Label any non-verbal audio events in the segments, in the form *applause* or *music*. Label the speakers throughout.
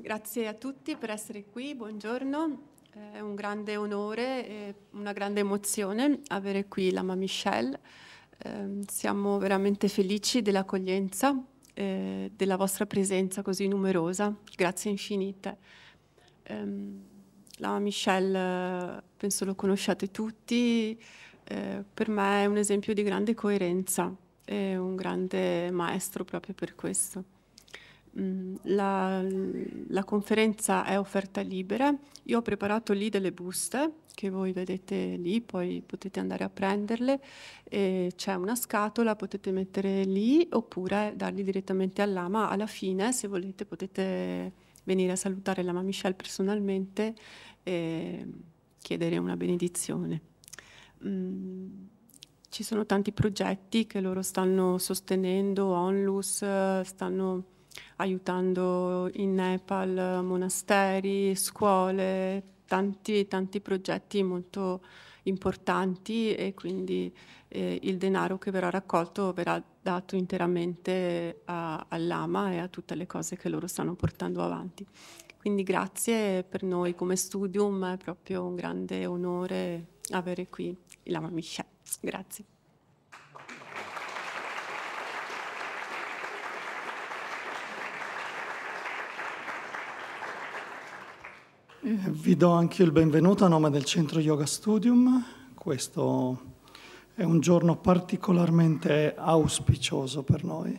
Speaker 1: Grazie a tutti per essere qui, buongiorno. È un grande onore e una grande emozione avere qui la Mamma Michelle. Eh, siamo veramente felici dell'accoglienza, eh, della vostra presenza così numerosa. Grazie infinite. Eh, la Mamma Michelle penso lo conosciate tutti, eh, per me è un esempio di grande coerenza, e un grande maestro proprio per questo. Mm, la, la, conferenza è offerta libera, io ho preparato lì delle buste che voi vedete lì, poi potete andare a prenderle, c'è una scatola, potete mettere lì oppure darli direttamente all'ama, alla fine se volete potete venire a salutare l'ama Michelle personalmente e chiedere una benedizione. Mm ci sono tanti progetti che loro stanno sostenendo, Onlus, eh, stanno aiutando in Nepal monasteri, scuole, tanti, tanti progetti molto importanti e quindi eh, il denaro che verrà raccolto verrà dato interamente all'AMA e a tutte le cose che loro stanno portando avanti. Quindi grazie per noi come studium, è proprio un grande onore avere qui l'AMA Michel. Grazie.
Speaker 2: Mhm. Vi do anche il benvenuto a nome del Centro Yoga Studium. Questo è un giorno particolarmente auspicioso per noi.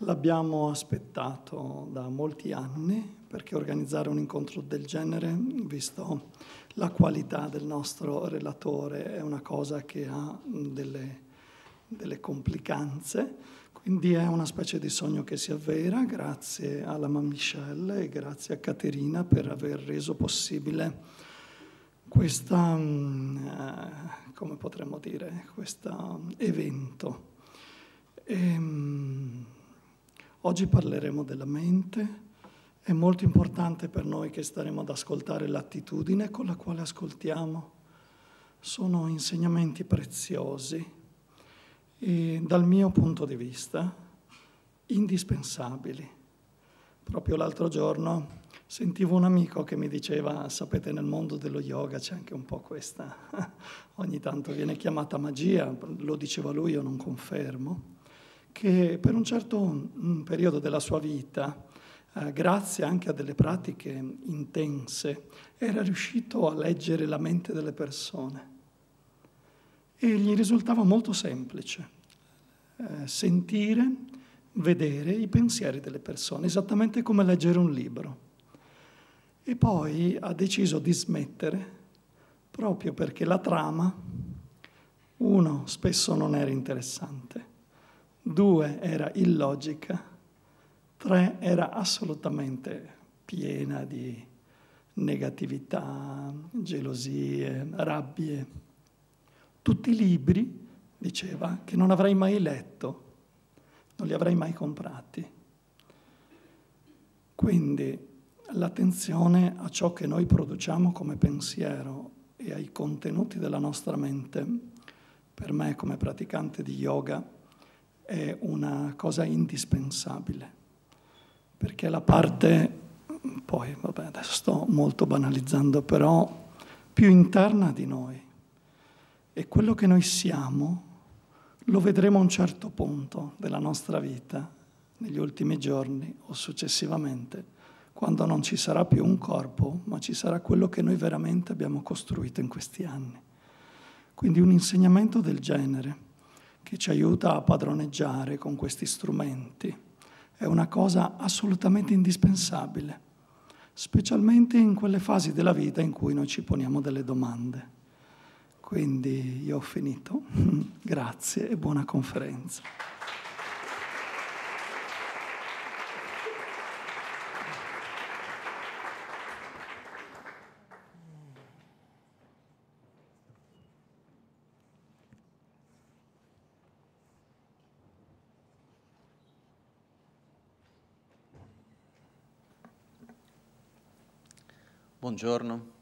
Speaker 2: L'abbiamo aspettato da molti anni perché organizzare un incontro del genere, visto la qualità del nostro relatore, è una cosa che ha delle, delle complicanze quindi è una specie di sogno che si avvera, grazie alla mamma Michelle e grazie a Caterina per aver reso possibile questa, mm, eh, come potremmo dire, questo mm, evento. E, ehm, oggi parleremo della mente, è molto importante per noi che staremo ad ascoltare l'attitudine con la quale ascoltiamo. Sono insegnamenti preziosi e, dal mio punto di vista, indispensabili. Proprio l'altro giorno sentivo un amico che mi diceva, sapete nel mondo dello yoga c'è anche un po' questa, *laughs* ogni tanto viene chiamata magia, lo diceva lui, io non confermo, che per un certo mm, periodo della sua vita, eh, grazie anche a delle pratiche intense, era riuscito a leggere la mente delle persone e gli risultava molto semplice eh, sentire, vedere i pensieri delle persone, esattamente come leggere un libro. E poi ha deciso di smettere proprio perché la trama, uno, spesso non era interessante, due, era illogica, tre, era assolutamente piena di negatività, gelosie, rabbie tutti i libri, diceva, che non avrei mai letto, non li avrei mai comprati. Quindi l'attenzione a ciò che noi produciamo come pensiero e ai contenuti della nostra mente, per me come praticante di yoga, è una cosa indispensabile, perché la parte, poi vabbè adesso sto molto banalizzando, però più interna di noi e quello che noi siamo lo vedremo a un certo punto della nostra vita, negli ultimi giorni o successivamente, quando non ci sarà più un corpo, ma ci sarà quello che noi veramente abbiamo costruito in questi anni. Quindi un insegnamento del genere che ci aiuta a padroneggiare con questi strumenti è una cosa assolutamente indispensabile, specialmente in quelle fasi della vita in cui noi ci poniamo delle domande. Quindi io ho finito. *laughs* Grazie e buona conferenza.
Speaker 3: Buongiorno.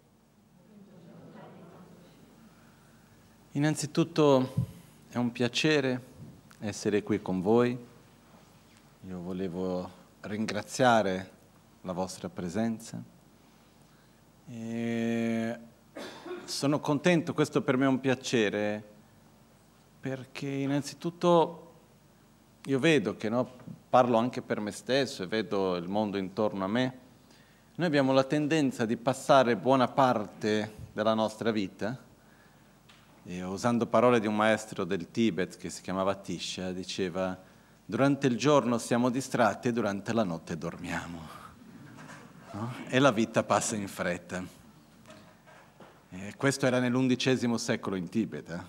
Speaker 3: Innanzitutto è un piacere essere qui con voi. Io volevo ringraziare la vostra presenza. E sono contento, questo per me è un piacere, perché innanzitutto io vedo che no, parlo anche per me stesso e vedo il mondo intorno a me. Noi abbiamo la tendenza di passare buona parte della nostra vita e usando parole di un maestro del Tibet che si chiamava Tisha, diceva durante il giorno siamo distratti e durante la notte dormiamo. No? E la vita passa in fretta. E questo era nell'undicesimo secolo in Tibet. Eh?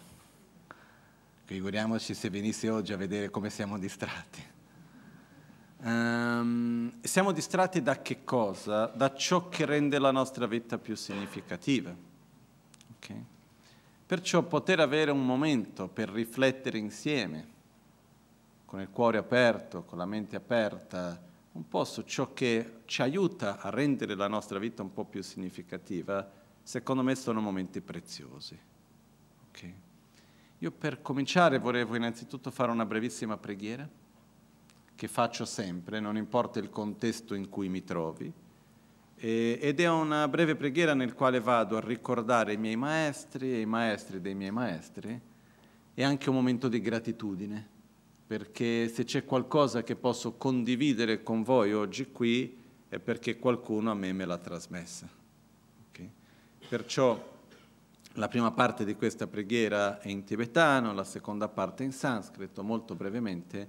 Speaker 3: Figuriamoci se venisse oggi a vedere come siamo distratti. Um, siamo distratti da che cosa? Da ciò che rende la nostra vita più significativa. Okay? Perciò poter avere un momento per riflettere insieme, con il cuore aperto, con la mente aperta, un po' su ciò che ci aiuta a rendere la nostra vita un po' più significativa, secondo me sono momenti preziosi. Okay. Io per cominciare volevo innanzitutto fare una brevissima preghiera, che faccio sempre, non importa il contesto in cui mi trovi, ed è una breve preghiera nel quale vado a ricordare i miei maestri e i maestri dei miei maestri e anche un momento di gratitudine, perché se c'è qualcosa che posso condividere con voi oggi qui è perché qualcuno a me me l'ha trasmessa. Okay? Perciò la prima parte di questa preghiera è in tibetano, la seconda parte in sanscrito, molto brevemente, è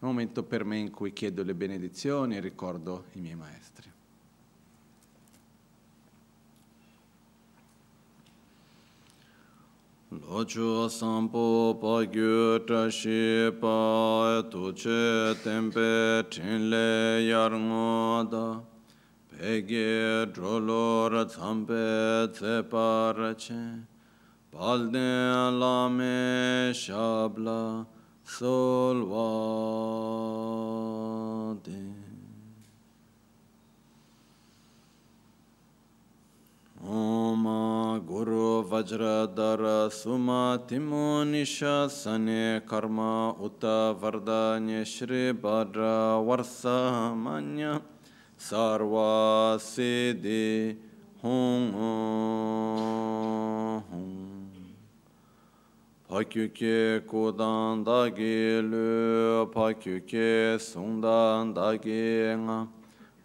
Speaker 3: un momento per me in cui chiedo le benedizioni e ricordo i miei maestri.
Speaker 4: Lochu sampo pa gyu tashi pa tu che tempe chin yar ngo da Pegi drolo ra tsampe tse pa ra che shabla sol va ओम गुरु वज्रधर सुमतिमो निशासने कर्म उत वरदान्य श्रीभद्र वर्षमन्य सर्वासिदि हुं हुं Pakyuke kodan da gelu, pakyuke sundan da genga.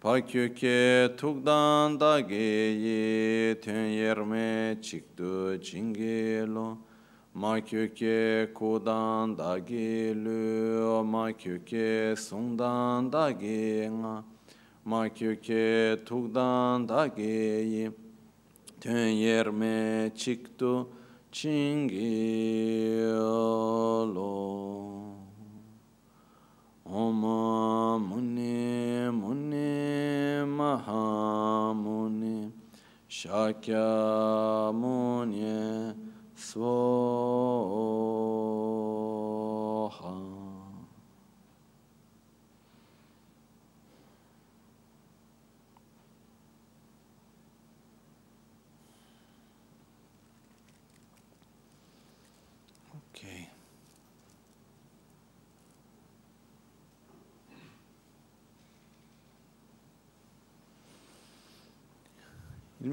Speaker 4: Parkyuke tukdan dage ye ten yerme çıktı çingelo. Makyuke kudan dage lü, makyuke sundan dage nga. Makyuke tukdan dage ye ten yerme çıktı çingelo. Om Shakyamuni Svami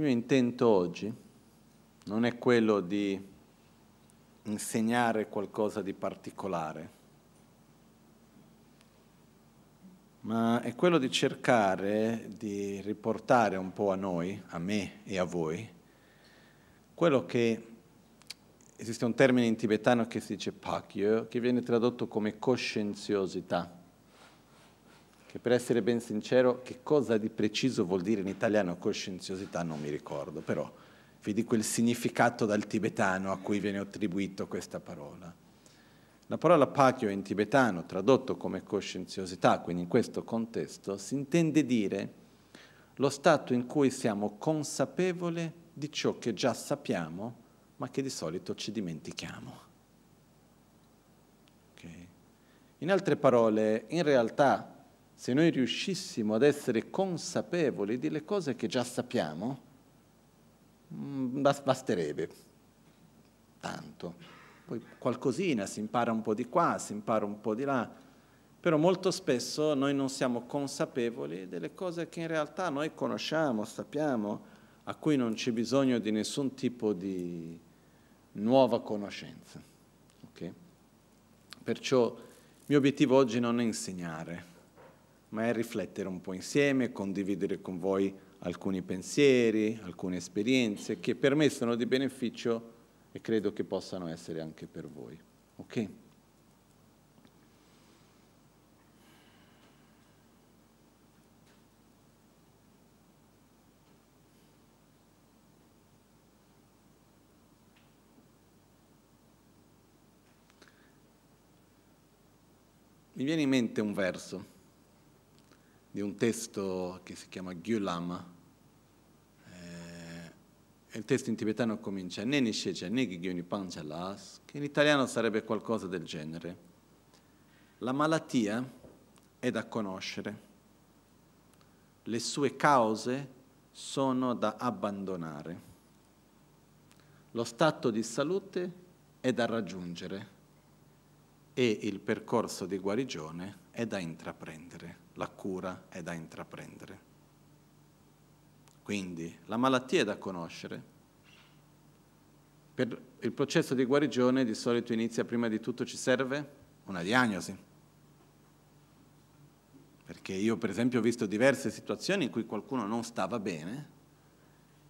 Speaker 3: mio intento oggi non è quello di insegnare qualcosa di particolare, ma è quello di cercare di riportare un po' a noi, a me e a voi, quello che esiste un termine in tibetano che si dice pakyo, che viene tradotto come coscienziosità che per essere ben sincero che cosa di preciso vuol dire in italiano coscienziosità non mi ricordo, però vi dico il significato dal tibetano a cui viene attribuito questa parola. La parola pachio in tibetano, tradotto come coscienziosità, quindi in questo contesto, si intende dire lo stato in cui siamo consapevoli di ciò che già sappiamo, ma che di solito ci dimentichiamo. Okay. In altre parole, in realtà se noi riuscissimo ad essere consapevoli delle cose che già sappiamo, mm, basterebbe tanto. Poi qualcosina si impara un po' di qua, si impara un po' di là, però molto spesso noi non siamo consapevoli delle cose che in realtà noi conosciamo, sappiamo, a cui non c'è bisogno di nessun tipo di nuova conoscenza. Okay? Perciò il mio obiettivo oggi non è insegnare, ma è riflettere un po' insieme, condividere con voi alcuni pensieri, alcune esperienze che per me sono di beneficio e credo che possano essere anche per voi. Ok? Mi viene in mente un verso di un testo che si chiama Gyulam. Eh, il testo in tibetano comincia Neni Sheche Negi Gyoni che in italiano sarebbe qualcosa del genere. La malattia è da conoscere, le sue cause sono da abbandonare, lo stato di salute è da raggiungere e il percorso di guarigione è da intraprendere la cura è da intraprendere. Quindi la malattia è da conoscere. Per il processo di guarigione di solito inizia prima di tutto ci serve una diagnosi. Perché io per esempio ho visto diverse situazioni in cui qualcuno non stava bene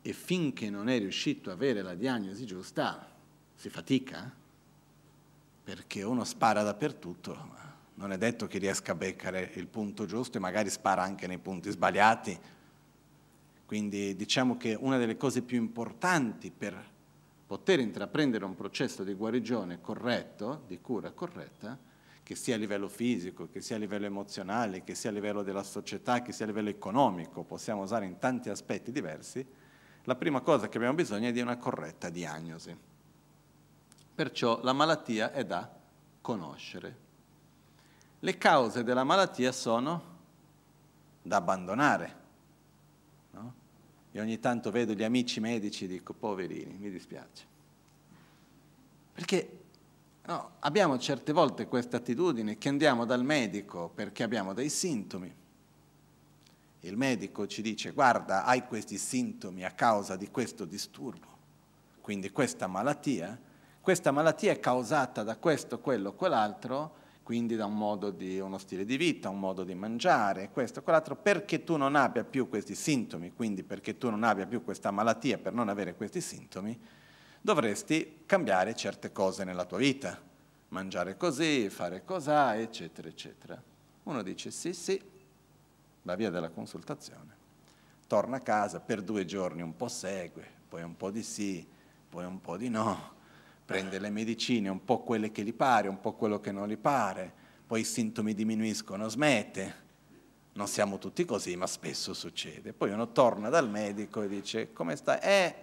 Speaker 3: e finché non è riuscito a avere la diagnosi giusta si fatica eh? perché uno spara dappertutto, non è detto che riesca a beccare il punto giusto e magari spara anche nei punti sbagliati. Quindi diciamo che una delle cose più importanti per poter intraprendere un processo di guarigione corretto, di cura corretta, che sia a livello fisico, che sia a livello emozionale, che sia a livello della società, che sia a livello economico, possiamo usare in tanti aspetti diversi, la prima cosa che abbiamo bisogno è di una corretta diagnosi. Perciò la malattia è da conoscere, le cause della malattia sono da abbandonare. No? Io ogni tanto vedo gli amici medici e dico, poverini, mi dispiace. Perché no, abbiamo certe volte questa attitudine che andiamo dal medico perché abbiamo dei sintomi. Il medico ci dice, guarda, hai questi sintomi a causa di questo disturbo, quindi questa malattia, questa malattia è causata da questo, quello, quell'altro, quindi da un modo di uno stile di vita, un modo di mangiare, questo, quell'altro, perché tu non abbia più questi sintomi, quindi perché tu non abbia più questa malattia per non avere questi sintomi, dovresti cambiare certe cose nella tua vita, mangiare così, fare cos'ha, eccetera, eccetera. Uno dice sì, sì, la via della consultazione, torna a casa, per due giorni un po' segue, poi un po' di sì, poi un po' di no, prende le medicine, un po' quelle che gli pare, un po' quello che non gli pare, poi i sintomi diminuiscono, smette. Non siamo tutti così, ma spesso succede. Poi uno torna dal medico e dice, come stai? Eh,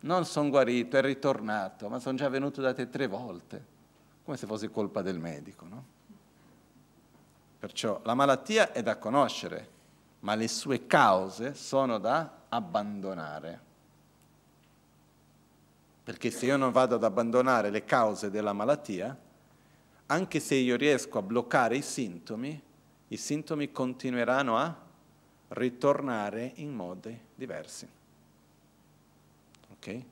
Speaker 3: non sono guarito, è ritornato, ma sono già venuto da te tre volte, come se fosse colpa del medico, no? Perciò la malattia è da conoscere, ma le sue cause sono da abbandonare perché se io non vado ad abbandonare le cause della malattia, anche se io riesco a bloccare i sintomi, i sintomi continueranno a ritornare in modi diversi. Okay?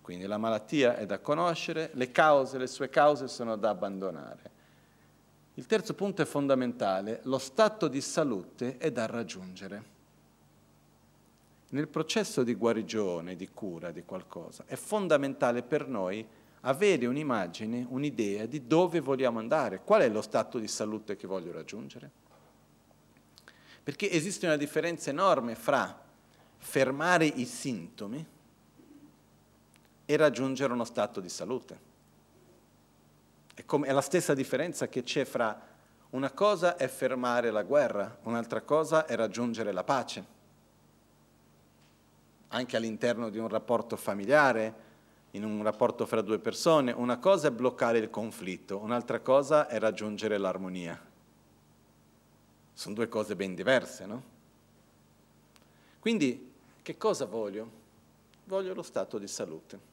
Speaker 3: Quindi la malattia è da conoscere, le cause, le sue cause sono da abbandonare. Il terzo punto è fondamentale, lo stato di salute è da raggiungere nel processo di guarigione, di cura di qualcosa, è fondamentale per noi avere un'immagine, un'idea di dove vogliamo andare, qual è lo stato di salute che voglio raggiungere. Perché esiste una differenza enorme fra fermare i sintomi e raggiungere uno stato di salute. È, come, è la stessa differenza che c'è fra una cosa è fermare la guerra, un'altra cosa è raggiungere la pace anche all'interno di un rapporto familiare, in un rapporto fra due persone, una cosa è bloccare il conflitto, un'altra cosa è raggiungere l'armonia. Sono due cose ben diverse, no? Quindi che cosa voglio? Voglio lo stato di salute.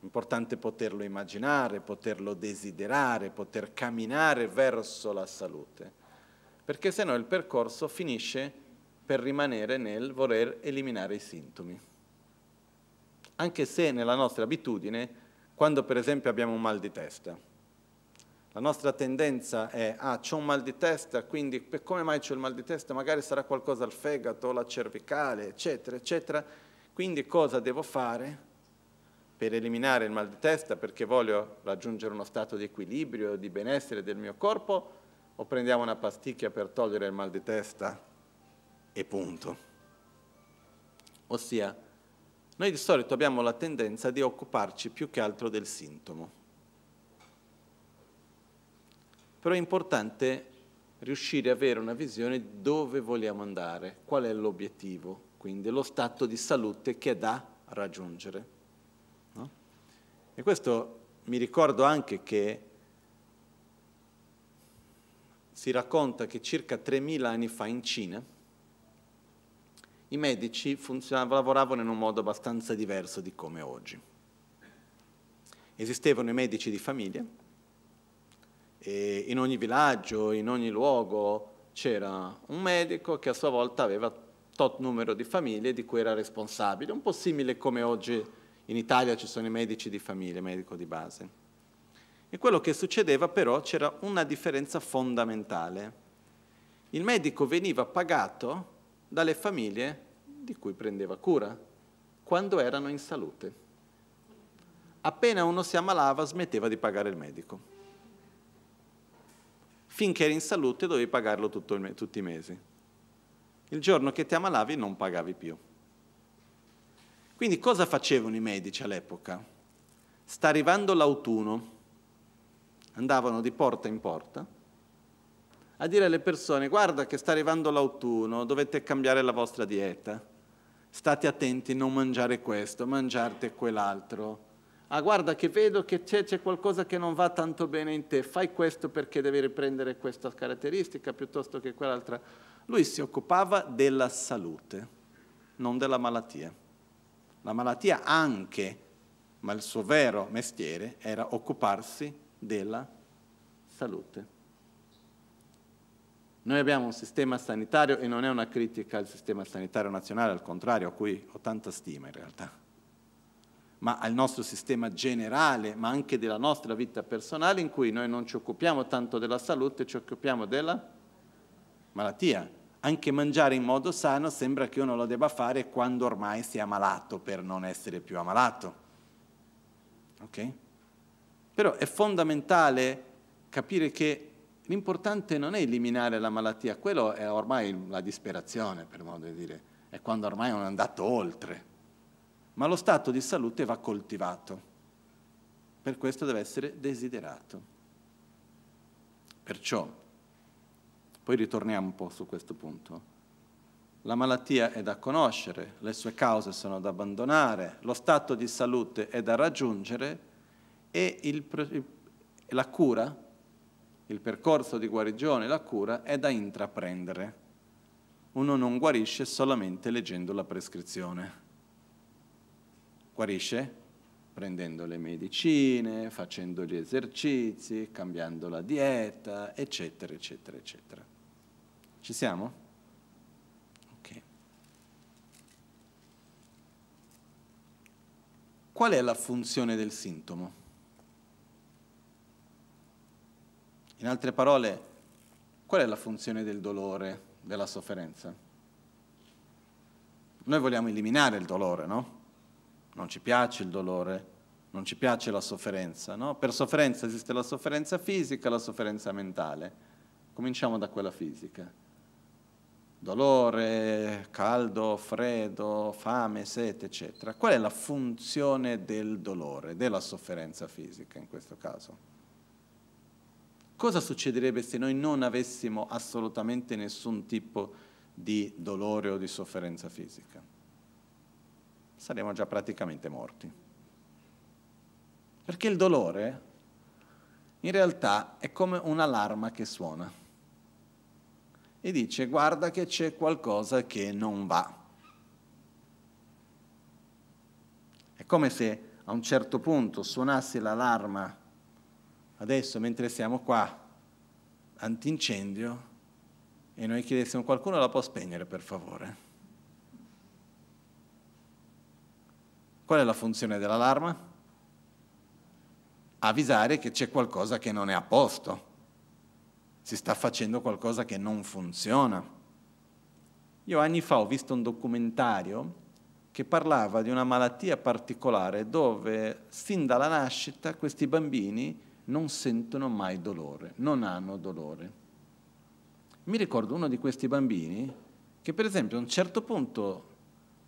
Speaker 3: Importante poterlo immaginare, poterlo desiderare, poter camminare verso la salute, perché se no il percorso finisce per rimanere nel voler eliminare i sintomi. Anche se nella nostra abitudine, quando per esempio abbiamo un mal di testa, la nostra tendenza è, ah, ho un mal di testa, quindi come mai ho il mal di testa? Magari sarà qualcosa al fegato, la cervicale, eccetera, eccetera. Quindi cosa devo fare per eliminare il mal di testa? Perché voglio raggiungere uno stato di equilibrio, di benessere del mio corpo? O prendiamo una pasticchia per togliere il mal di testa? e punto. Ossia, noi di solito abbiamo la tendenza di occuparci più che altro del sintomo. Però è importante riuscire a avere una visione di dove vogliamo andare, qual è l'obiettivo, quindi lo stato di salute che è da raggiungere. No? E questo mi ricordo anche che si racconta che circa 3.000 anni fa in Cina, i medici lavoravano in un modo abbastanza diverso di come oggi. Esistevano i medici di famiglia, e in ogni villaggio, in ogni luogo c'era un medico che a sua volta aveva tot numero di famiglie di cui era responsabile, un po' simile come oggi in Italia ci sono i medici di famiglia, medico di base. E quello che succedeva però c'era una differenza fondamentale. Il medico veniva pagato dalle famiglie di cui prendeva cura, quando erano in salute. Appena uno si ammalava smetteva di pagare il medico. Finché eri in salute dovevi pagarlo me, tutti i mesi. Il giorno che ti ammalavi non pagavi più. Quindi cosa facevano i medici all'epoca? Sta arrivando l'autunno, andavano di porta in porta a dire alle persone guarda che sta arrivando l'autunno, dovete cambiare la vostra dieta, state attenti a non mangiare questo, mangiate quell'altro. Ah guarda che vedo che c'è, c'è qualcosa che non va tanto bene in te, fai questo perché devi riprendere questa caratteristica piuttosto che quell'altra. Lui si occupava della salute, non della malattia. La malattia anche, ma il suo vero mestiere era occuparsi della salute. Noi abbiamo un sistema sanitario, e non è una critica al sistema sanitario nazionale, al contrario, a cui ho tanta stima in realtà, ma al nostro sistema generale, ma anche della nostra vita personale, in cui noi non ci occupiamo tanto della salute, ci occupiamo della malattia. Anche mangiare in modo sano sembra che uno lo debba fare quando ormai si è ammalato per non essere più ammalato. Ok? Però è fondamentale capire che L'importante non è eliminare la malattia, quello è ormai la disperazione, per modo di dire, è quando ormai è andato oltre. Ma lo stato di salute va coltivato, per questo deve essere desiderato. Perciò, poi ritorniamo un po' su questo punto, la malattia è da conoscere, le sue cause sono da abbandonare, lo stato di salute è da raggiungere e il, la cura il percorso di guarigione la cura è da intraprendere. Uno non guarisce solamente leggendo la prescrizione. Guarisce prendendo le medicine, facendo gli esercizi, cambiando la dieta, eccetera, eccetera, eccetera. Ci siamo? Ok. Qual è la funzione del sintomo? In altre parole, qual è la funzione del dolore, della sofferenza? Noi vogliamo eliminare il dolore, no? Non ci piace il dolore, non ci piace la sofferenza, no? Per sofferenza esiste la sofferenza fisica e la sofferenza mentale. Cominciamo da quella fisica. Dolore, caldo, freddo, fame, sete, eccetera. Qual è la funzione del dolore, della sofferenza fisica in questo caso? cosa succederebbe se noi non avessimo assolutamente nessun tipo di dolore o di sofferenza fisica? Saremmo già praticamente morti. Perché il dolore in realtà è come un'allarma che suona e dice guarda che c'è qualcosa che non va. È come se a un certo punto suonasse l'allarma adesso mentre siamo qua, antincendio, e noi chiedessimo qualcuno la può spegnere per favore? Qual è la funzione dell'allarma? Avvisare che c'è qualcosa che non è a posto, si sta facendo qualcosa che non funziona. Io anni fa ho visto un documentario che parlava di una malattia particolare dove sin dalla nascita questi bambini non sentono mai dolore, non hanno dolore. Mi ricordo uno di questi bambini che per esempio a un certo punto,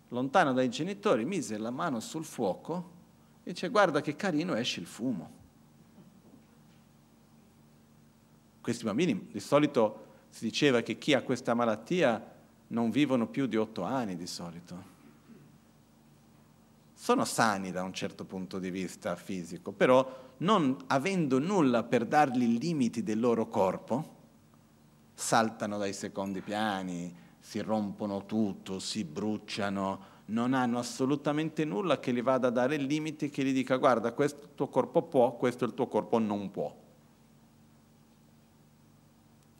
Speaker 3: lontano dai genitori, mise la mano sul fuoco e dice guarda che carino esce il fumo. Questi bambini di solito si diceva che chi ha questa malattia non vivono più di otto anni di solito. Sono sani da un certo punto di vista fisico, però non avendo nulla per dargli i limiti del loro corpo, saltano dai secondi piani, si rompono tutto, si bruciano, non hanno assolutamente nulla che gli vada a dare il limite che gli dica guarda questo il tuo corpo può, questo il tuo corpo non può.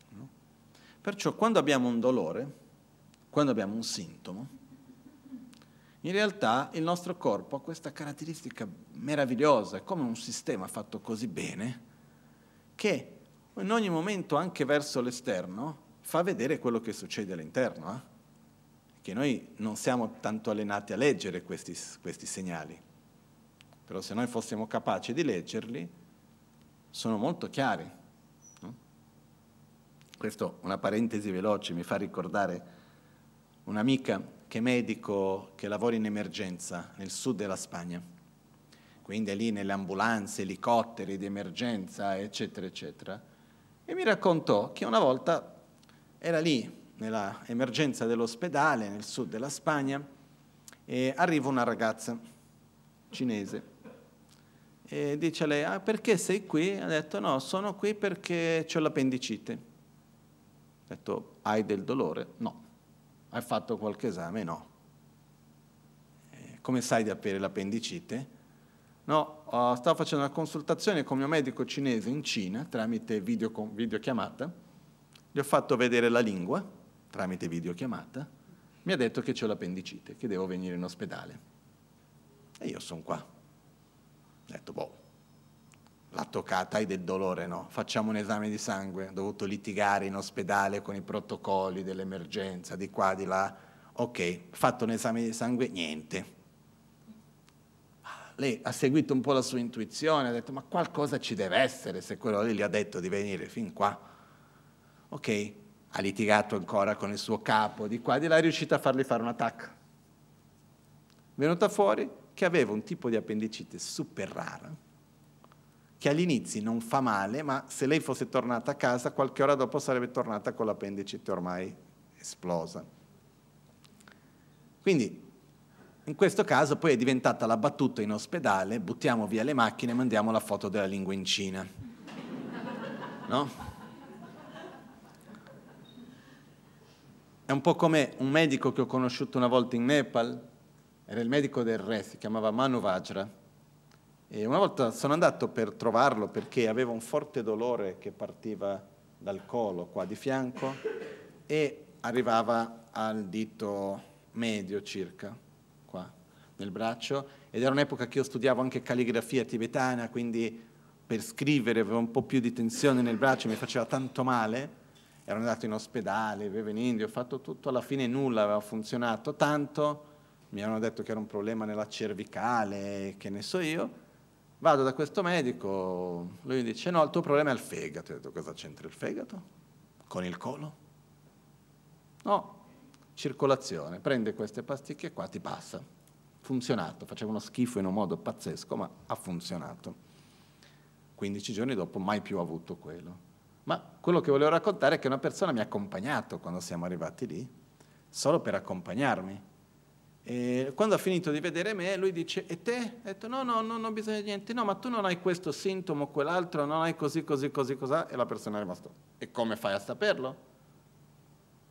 Speaker 3: No? Perciò quando abbiamo un dolore, quando abbiamo un sintomo, in realtà il nostro corpo ha questa caratteristica meravigliosa, è come un sistema fatto così bene, che in ogni momento, anche verso l'esterno, fa vedere quello che succede all'interno. Eh? Che noi non siamo tanto allenati a leggere questi, questi segnali, però se noi fossimo capaci di leggerli, sono molto chiari. No? Questo, una parentesi veloce, mi fa ricordare un'amica che medico che lavora in emergenza nel sud della Spagna, quindi è lì nelle ambulanze, elicotteri di emergenza, eccetera, eccetera, e mi raccontò che una volta era lì nella emergenza dell'ospedale nel sud della Spagna e arriva una ragazza cinese e dice a lei ah, perché sei qui? ha detto no sono qui perché ho l'appendicite ha detto hai del dolore? no hai fatto qualche esame? No. Eh, come sai di avere l'appendicite? No, eh, stavo facendo una consultazione con mio medico cinese in Cina tramite video, videochiamata, gli ho fatto vedere la lingua tramite videochiamata, mi ha detto che ho l'appendicite, che devo venire in ospedale. E io sono qua. Ho detto, boh, l'ha toccata, hai del dolore, no? Facciamo un esame di sangue, ho dovuto litigare in ospedale con i protocolli dell'emergenza, di qua, di là. Ok, fatto un esame di sangue, niente. Ah, lei ha seguito un po' la sua intuizione, ha detto ma qualcosa ci deve essere se quello lì gli ha detto di venire fin qua. Ok, ha litigato ancora con il suo capo, di qua, di là, è riuscita a fargli fare un attacco. Venuta fuori che aveva un tipo di appendicite super rara, che all'inizio non fa male, ma se lei fosse tornata a casa qualche ora dopo sarebbe tornata con l'appendicite ormai esplosa. Quindi in questo caso poi è diventata la battuta in ospedale, buttiamo via le macchine e mandiamo la foto della lingua in Cina. No? È un po' come un medico che ho conosciuto una volta in Nepal, era il medico del re, si chiamava Manu Vajra e una volta sono andato per trovarlo perché aveva un forte dolore che partiva dal collo qua di fianco e arrivava al dito medio circa, qua nel braccio, ed era un'epoca che io studiavo anche calligrafia tibetana, quindi per scrivere avevo un po' più di tensione nel braccio, mi faceva tanto male, ero andato in ospedale, vivevo in India, ho fatto tutto, alla fine nulla aveva funzionato tanto, mi hanno detto che era un problema nella cervicale, che ne so io, Vado da questo medico, lui mi dice no, il tuo problema è il fegato. Io ho detto cosa c'entra il fegato? Con il colo? No, circolazione, prende queste pasticche qua, ti passa. Funzionato, faceva uno schifo in un modo pazzesco, ma ha funzionato. 15 giorni dopo mai più ho avuto quello. Ma quello che volevo raccontare è che una persona mi ha accompagnato quando siamo arrivati lì, solo per accompagnarmi e quando ha finito di vedere me, lui dice, e te? Ho detto, no, no, no, non bisogna di niente, no, ma tu non hai questo sintomo, o quell'altro, non hai così, così, così, cos'ha? E la persona è rimasta, e come fai a saperlo?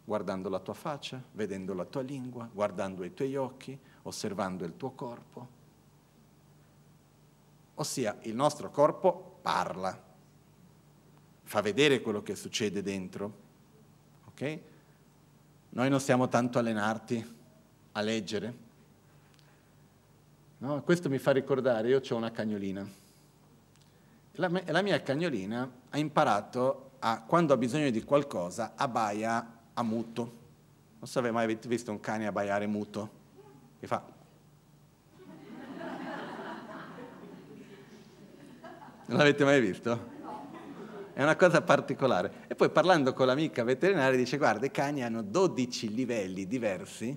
Speaker 3: Guardando la tua faccia, vedendo la tua lingua, guardando i tuoi occhi, osservando il tuo corpo. Ossia, il nostro corpo parla, fa vedere quello che succede dentro, ok? Noi non stiamo tanto allenarti, a leggere. No? Questo mi fa ricordare, io ho una cagnolina. La, me, la mia cagnolina ha imparato a, quando ha bisogno di qualcosa, abbaia a muto. Non so se avete mai visto un cane abbaiare muto, che fa... Non l'avete mai visto? È una cosa particolare. E poi parlando con l'amica veterinaria dice guarda i cani hanno 12 livelli diversi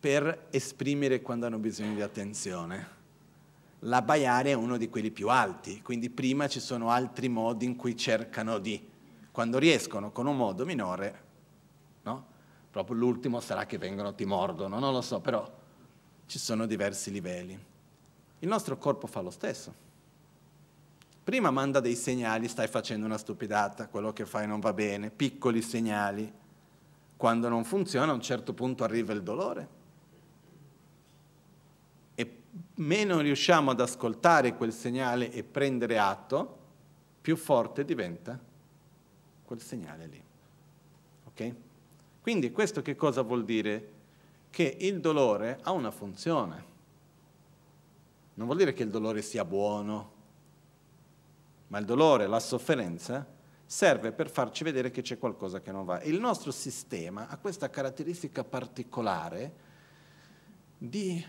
Speaker 3: per esprimere quando hanno bisogno di attenzione. La baiare è uno di quelli più alti, quindi prima ci sono altri modi in cui cercano di, quando riescono con un modo minore, no? proprio l'ultimo sarà che vengono, ti mordono, non lo so, però ci sono diversi livelli. Il nostro corpo fa lo stesso. Prima manda dei segnali, stai facendo una stupidata, quello che fai non va bene, piccoli segnali. Quando non funziona a un certo punto arriva il dolore meno riusciamo ad ascoltare quel segnale e prendere atto, più forte diventa quel segnale lì. Ok? Quindi questo che cosa vuol dire? Che il dolore ha una funzione. Non vuol dire che il dolore sia buono, ma il dolore, la sofferenza, serve per farci vedere che c'è qualcosa che non va. Il nostro sistema ha questa caratteristica particolare di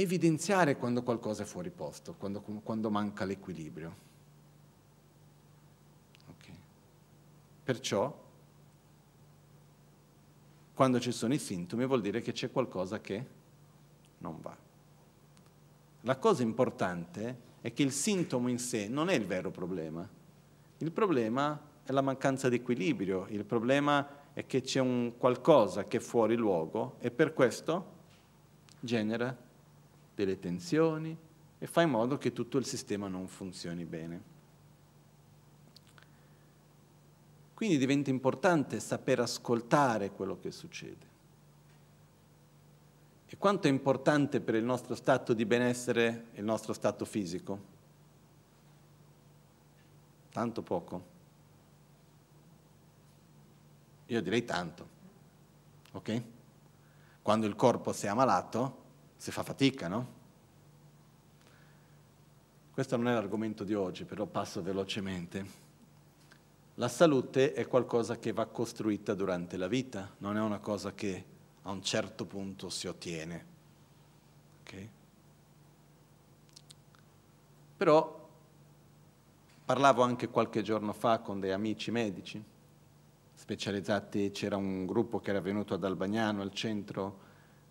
Speaker 3: evidenziare quando qualcosa è fuori posto, quando, quando manca l'equilibrio. Okay. Perciò, quando ci sono i sintomi vuol dire che c'è qualcosa che non va. La cosa importante è che il sintomo in sé non è il vero problema. Il problema è la mancanza di equilibrio, il problema è che c'è un qualcosa che è fuori luogo e per questo genera delle tensioni e fa in modo che tutto il sistema non funzioni bene. Quindi diventa importante saper ascoltare quello che succede. E quanto è importante per il nostro stato di benessere il nostro stato fisico? Tanto poco. Io direi tanto. Ok? Quando il corpo si è ammalato, si fa fatica, no? Questo non è l'argomento di oggi, però passo velocemente. La salute è qualcosa che va costruita durante la vita, non è una cosa che a un certo punto si ottiene. Okay? Però parlavo anche qualche giorno fa con dei amici medici specializzati, c'era un gruppo che era venuto ad Albagnano, al centro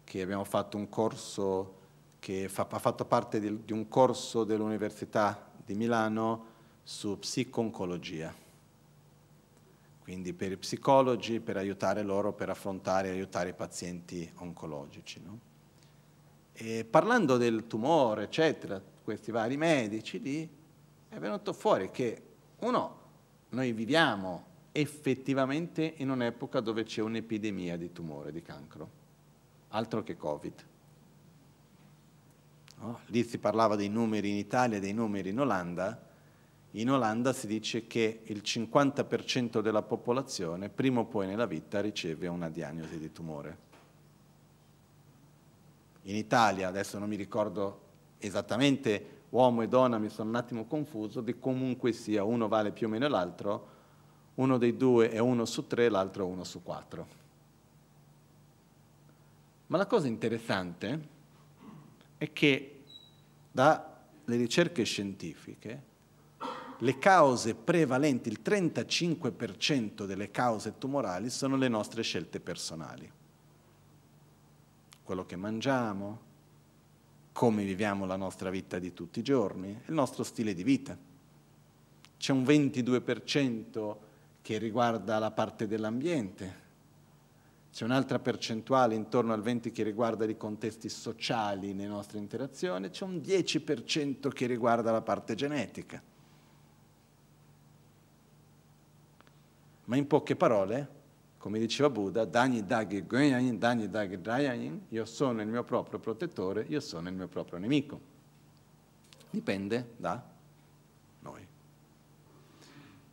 Speaker 3: che abbiamo fatto un corso che fa, ha fatto parte di, di un corso dell'Università di Milano su psiconcologia. Quindi per i psicologi, per aiutare loro, per affrontare e aiutare i pazienti oncologici. No? parlando del tumore, eccetera, questi vari medici lì, è venuto fuori che, uno, noi viviamo effettivamente in un'epoca dove c'è un'epidemia di tumore, di cancro altro che Covid. No? Lì si parlava dei numeri in Italia, e dei numeri in Olanda. In Olanda si dice che il 50% della popolazione prima o poi nella vita riceve una diagnosi di tumore. In Italia, adesso non mi ricordo esattamente, uomo e donna, mi sono un attimo confuso, di comunque sia, uno vale più o meno l'altro, uno dei due è uno su tre, l'altro è uno su quattro. Ma la cosa interessante è che dalle ricerche scientifiche le cause prevalenti, il 35% delle cause tumorali sono le nostre scelte personali. Quello che mangiamo, come viviamo la nostra vita di tutti i giorni, il nostro stile di vita. C'è un 22% che riguarda la parte dell'ambiente, c'è un'altra percentuale intorno al 20% che riguarda i contesti sociali nelle nostre interazioni, c'è un 10% che riguarda la parte genetica. Ma in poche parole, come diceva Buddha, io sono il mio proprio protettore, io sono il mio proprio nemico. Dipende da noi.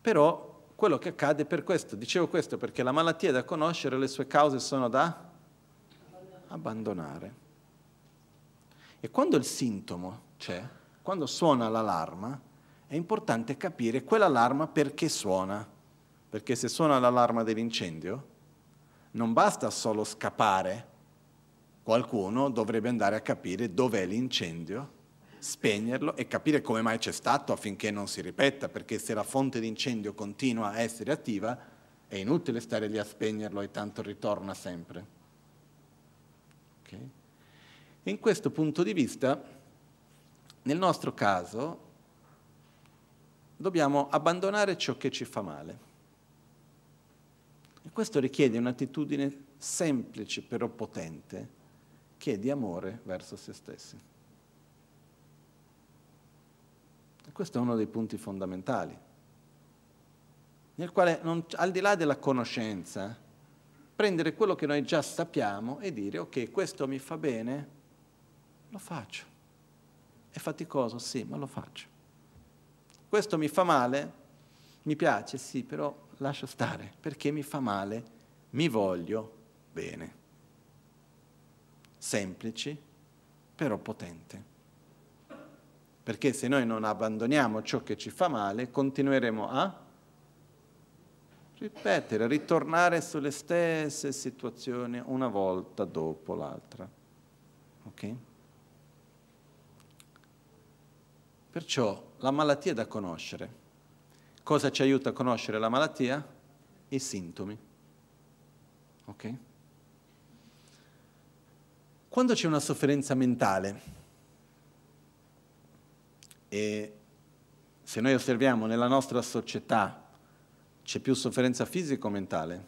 Speaker 3: Però quello che accade per questo. Dicevo questo perché la malattia è da conoscere, le sue cause sono da abbandonare. E quando il sintomo c'è, quando suona l'allarma, è importante capire quell'allarma perché suona. Perché se suona l'allarma dell'incendio, non basta solo scappare, qualcuno dovrebbe andare a capire dov'è l'incendio spegnerlo e capire come mai c'è stato affinché non si ripeta, perché se la fonte di incendio continua a essere attiva è inutile stare lì a spegnerlo e tanto ritorna sempre. Okay? in questo punto di vista, nel nostro caso, dobbiamo abbandonare ciò che ci fa male. E questo richiede un'attitudine semplice però potente, che è di amore verso se stessi. Questo è uno dei punti fondamentali, nel quale non, al di là della conoscenza, prendere quello che noi già sappiamo e dire ok, questo mi fa bene, lo faccio. È faticoso, sì, ma lo faccio. Questo mi fa male, mi piace, sì, però lascio stare, perché mi fa male, mi voglio bene. Semplice, però potente perché se noi non abbandoniamo ciò che ci fa male, continueremo a ripetere, ritornare sulle stesse situazioni una volta dopo l'altra. Ok? Perciò la malattia è da conoscere. Cosa ci aiuta a conoscere la malattia? I sintomi. Ok? Quando c'è una sofferenza mentale, e se noi osserviamo nella nostra società c'è più sofferenza fisica o mentale?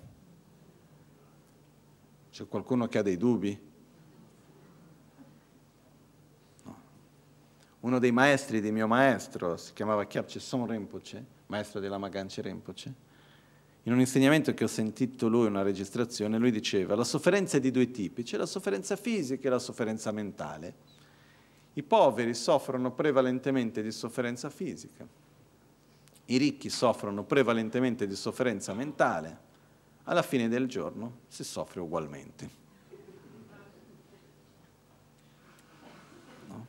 Speaker 3: C'è qualcuno che ha dei dubbi? No. Uno dei maestri di mio maestro, si chiamava Kyabche Son Rinpoche, maestro della Maganche Rinpoche, in un insegnamento che ho sentito lui, una registrazione, lui diceva la sofferenza è di due tipi, c'è la sofferenza fisica e la sofferenza mentale. I poveri soffrono prevalentemente di sofferenza fisica, i ricchi soffrono prevalentemente di sofferenza mentale, alla fine del giorno si soffre ugualmente. No?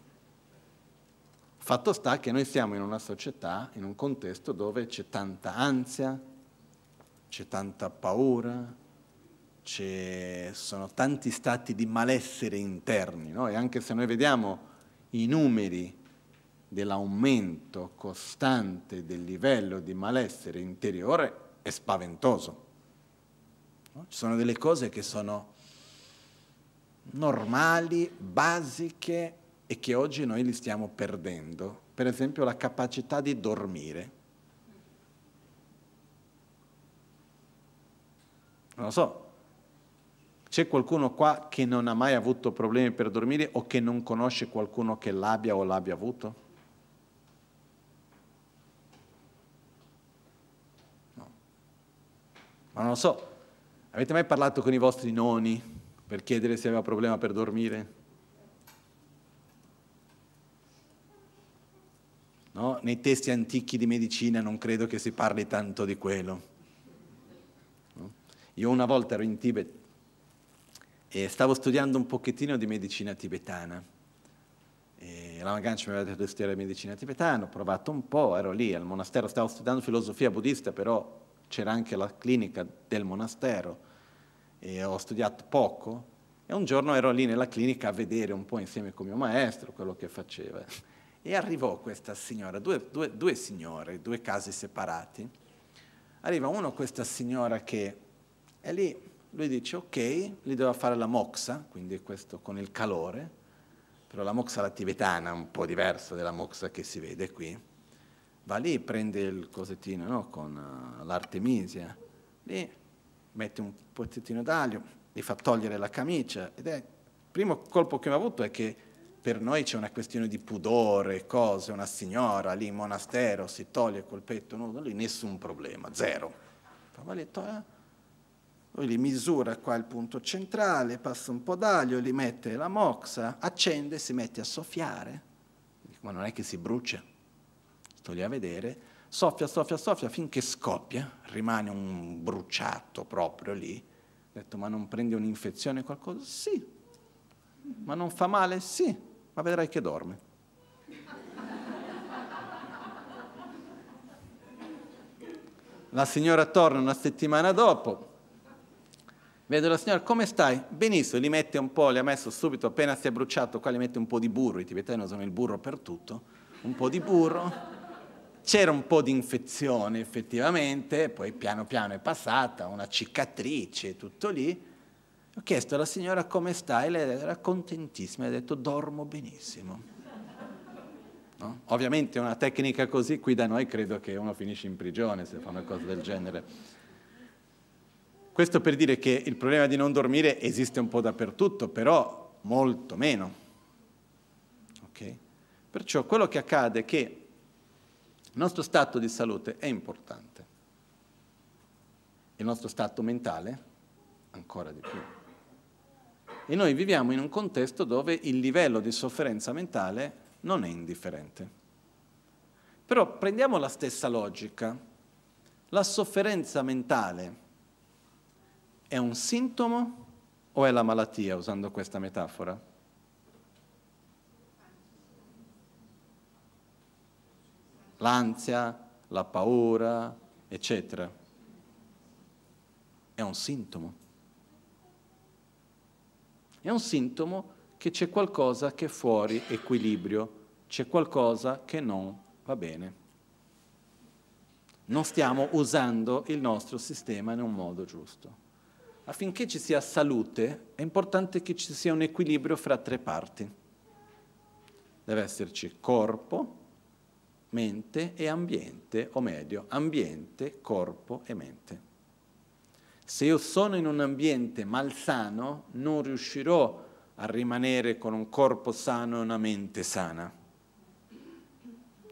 Speaker 3: Fatto sta che noi siamo in una società, in un contesto dove c'è tanta ansia, c'è tanta paura, ci sono tanti stati di malessere interni, no? e anche se noi vediamo i numeri dell'aumento costante del livello di malessere interiore è spaventoso. No? Ci sono delle cose che sono normali, basiche e che oggi noi li stiamo perdendo. Per esempio la capacità di dormire. Non lo so, c'è qualcuno qua che non ha mai avuto problemi per dormire o che non conosce qualcuno che l'abbia o l'abbia avuto? No. Ma non lo so. Avete mai parlato con i vostri nonni per chiedere se aveva problema per dormire? No? Nei testi antichi di medicina non credo che si parli tanto di quello. No? Io una volta ero in Tibet e stavo studiando un pochettino di medicina tibetana. E la Magancia mi aveva detto di studiare medicina tibetana, ho provato un po', ero lì al monastero, stavo studiando filosofia buddista, però c'era anche la clinica del monastero e ho studiato poco. E un giorno ero lì nella clinica a vedere un po' insieme con mio maestro quello che faceva. E arrivò questa signora, due, due, due signore, due casi separati. Arriva uno, questa signora che è lì lui dice ok, lì doveva fare la moxa, quindi questo con il calore, però la moxa la tibetana, è un po' diversa dalla moxa che si vede qui, va lì, prende il cosettino no? con eh, l'artemisia, lì mette un pezzettino d'aglio, gli fa togliere la camicia ed è il primo colpo che mi ha avuto è che per noi c'è una questione di pudore, cose, una signora lì in monastero si toglie col petto nudo, lì nessun problema, zero. Fa, vale, toglie, eh, poi li misura qua il punto centrale, passa un po' d'aglio, li mette la moxa, accende, si mette a soffiare. ma non è che si brucia? Sto lì a vedere, soffia, soffia, soffia, finché scoppia, rimane un bruciato proprio lì. Ho detto, ma non prende un'infezione qualcosa? Sì. Ma non fa male? Sì. Ma vedrai che dorme. La signora torna una settimana dopo, Vedo la signora, come stai? Benissimo, li mette un po', li ha messo subito, appena si è bruciato, qua li mette un po' di burro, i tibetani usano il burro per tutto, un po' di burro. C'era un po' di infezione effettivamente, poi piano piano è passata, una cicatrice, tutto lì. Ho chiesto alla signora come stai, lei era contentissima, ha detto dormo benissimo. No? Ovviamente una tecnica così qui da noi credo che uno finisce in prigione se fa una cosa del genere. Questo per dire che il problema di non dormire esiste un po' dappertutto, però molto meno. Okay? Perciò quello che accade è che il nostro stato di salute è importante, il nostro stato mentale ancora di più. E noi viviamo in un contesto dove il livello di sofferenza mentale non è indifferente. Però prendiamo la stessa logica. La sofferenza mentale è un sintomo o è la malattia, usando questa metafora? L'ansia, la paura, eccetera. È un sintomo. È un sintomo che c'è qualcosa che è fuori equilibrio, c'è qualcosa che non va bene. Non stiamo usando il nostro sistema in un modo giusto affinché ci sia salute è importante che ci sia un equilibrio fra tre parti. Deve esserci corpo, mente e ambiente, o meglio, ambiente, corpo e mente. Se io sono in un ambiente malsano, non riuscirò a rimanere con un corpo sano e una mente sana.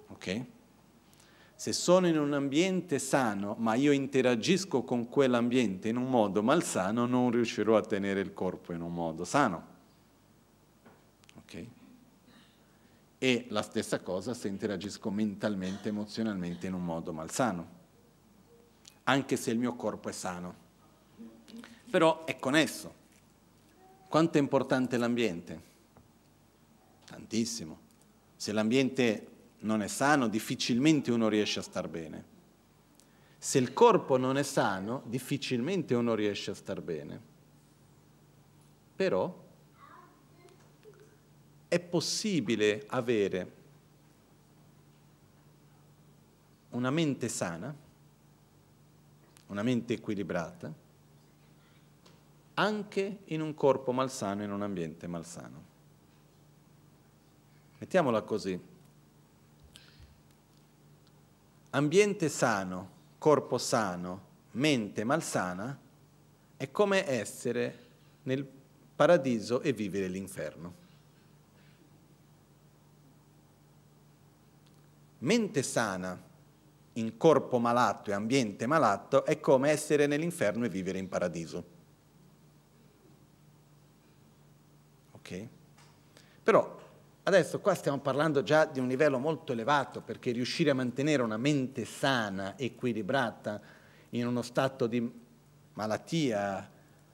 Speaker 3: Ok? Se sono in un ambiente sano, ma io interagisco con quell'ambiente in un modo malsano, non riuscirò a tenere il corpo in un modo sano. Okay? E la stessa cosa se interagisco mentalmente, emozionalmente in un modo malsano, anche se il mio corpo è sano. Però è connesso. Quanto è importante l'ambiente? Tantissimo. Se l'ambiente non è sano, difficilmente uno riesce a star bene. Se il corpo non è sano, difficilmente uno riesce a star bene. Però è possibile avere una mente sana, una mente equilibrata, anche in un corpo malsano, in un ambiente malsano. Mettiamola così ambiente sano, corpo sano, mente malsana, è come essere nel paradiso e vivere l'inferno. Mente sana in corpo malato e ambiente malato è come essere nell'inferno e vivere in paradiso. Ok? Però Adesso qua stiamo parlando già di un livello molto elevato perché riuscire a mantenere una mente sana, equilibrata, in uno stato di malattia,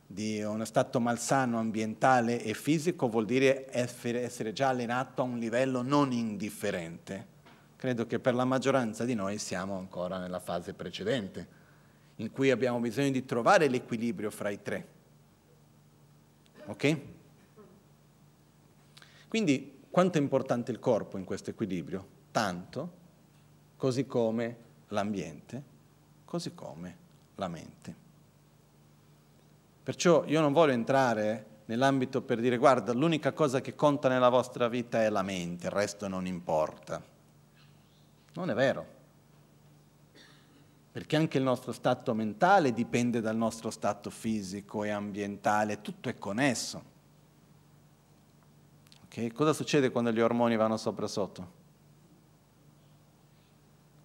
Speaker 3: di uno stato malsano ambientale e fisico vuol dire essere, già allenato a un livello non indifferente. Credo che per la maggioranza di noi siamo ancora nella fase precedente, in cui abbiamo bisogno di trovare l'equilibrio fra i tre. Ok? Quindi quanto è importante il corpo in questo equilibrio? Tanto, così come l'ambiente, così come la mente. Perciò io non voglio entrare nell'ambito per dire guarda, l'unica cosa che conta nella vostra vita è la mente, il resto non importa. Non è vero. Perché anche il nostro stato mentale dipende dal nostro stato fisico e ambientale, tutto è connesso. Okay? Cosa succede quando gli ormoni vanno sopra e sotto?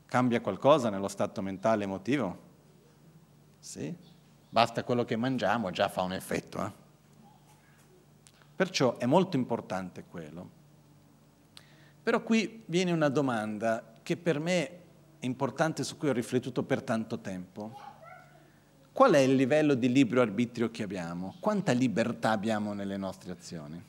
Speaker 3: Cambia qualcosa nello stato mentale emotivo? Sì, basta quello che mangiamo, già fa un effetto. Eh? Perciò è molto importante quello. Però qui viene una domanda che per me è importante, su cui ho riflettuto per tanto tempo. Qual è il livello di libero arbitrio che abbiamo? Quanta libertà abbiamo nelle nostre azioni?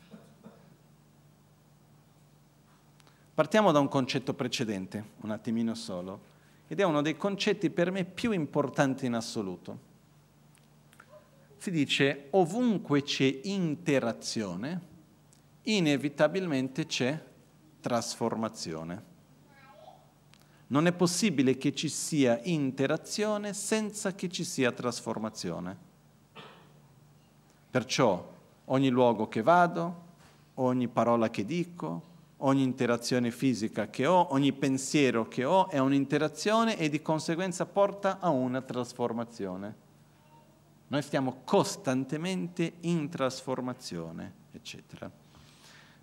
Speaker 3: Partiamo da un concetto precedente, un attimino solo, ed è uno dei concetti per me più importanti in assoluto. Si dice ovunque c'è interazione, inevitabilmente c'è trasformazione. Non è possibile che ci sia interazione senza che ci sia trasformazione. Perciò ogni luogo che vado, ogni parola che dico, ogni interazione fisica che ho, ogni pensiero che ho è un'interazione e di conseguenza porta a una trasformazione. Noi stiamo costantemente in trasformazione, eccetera.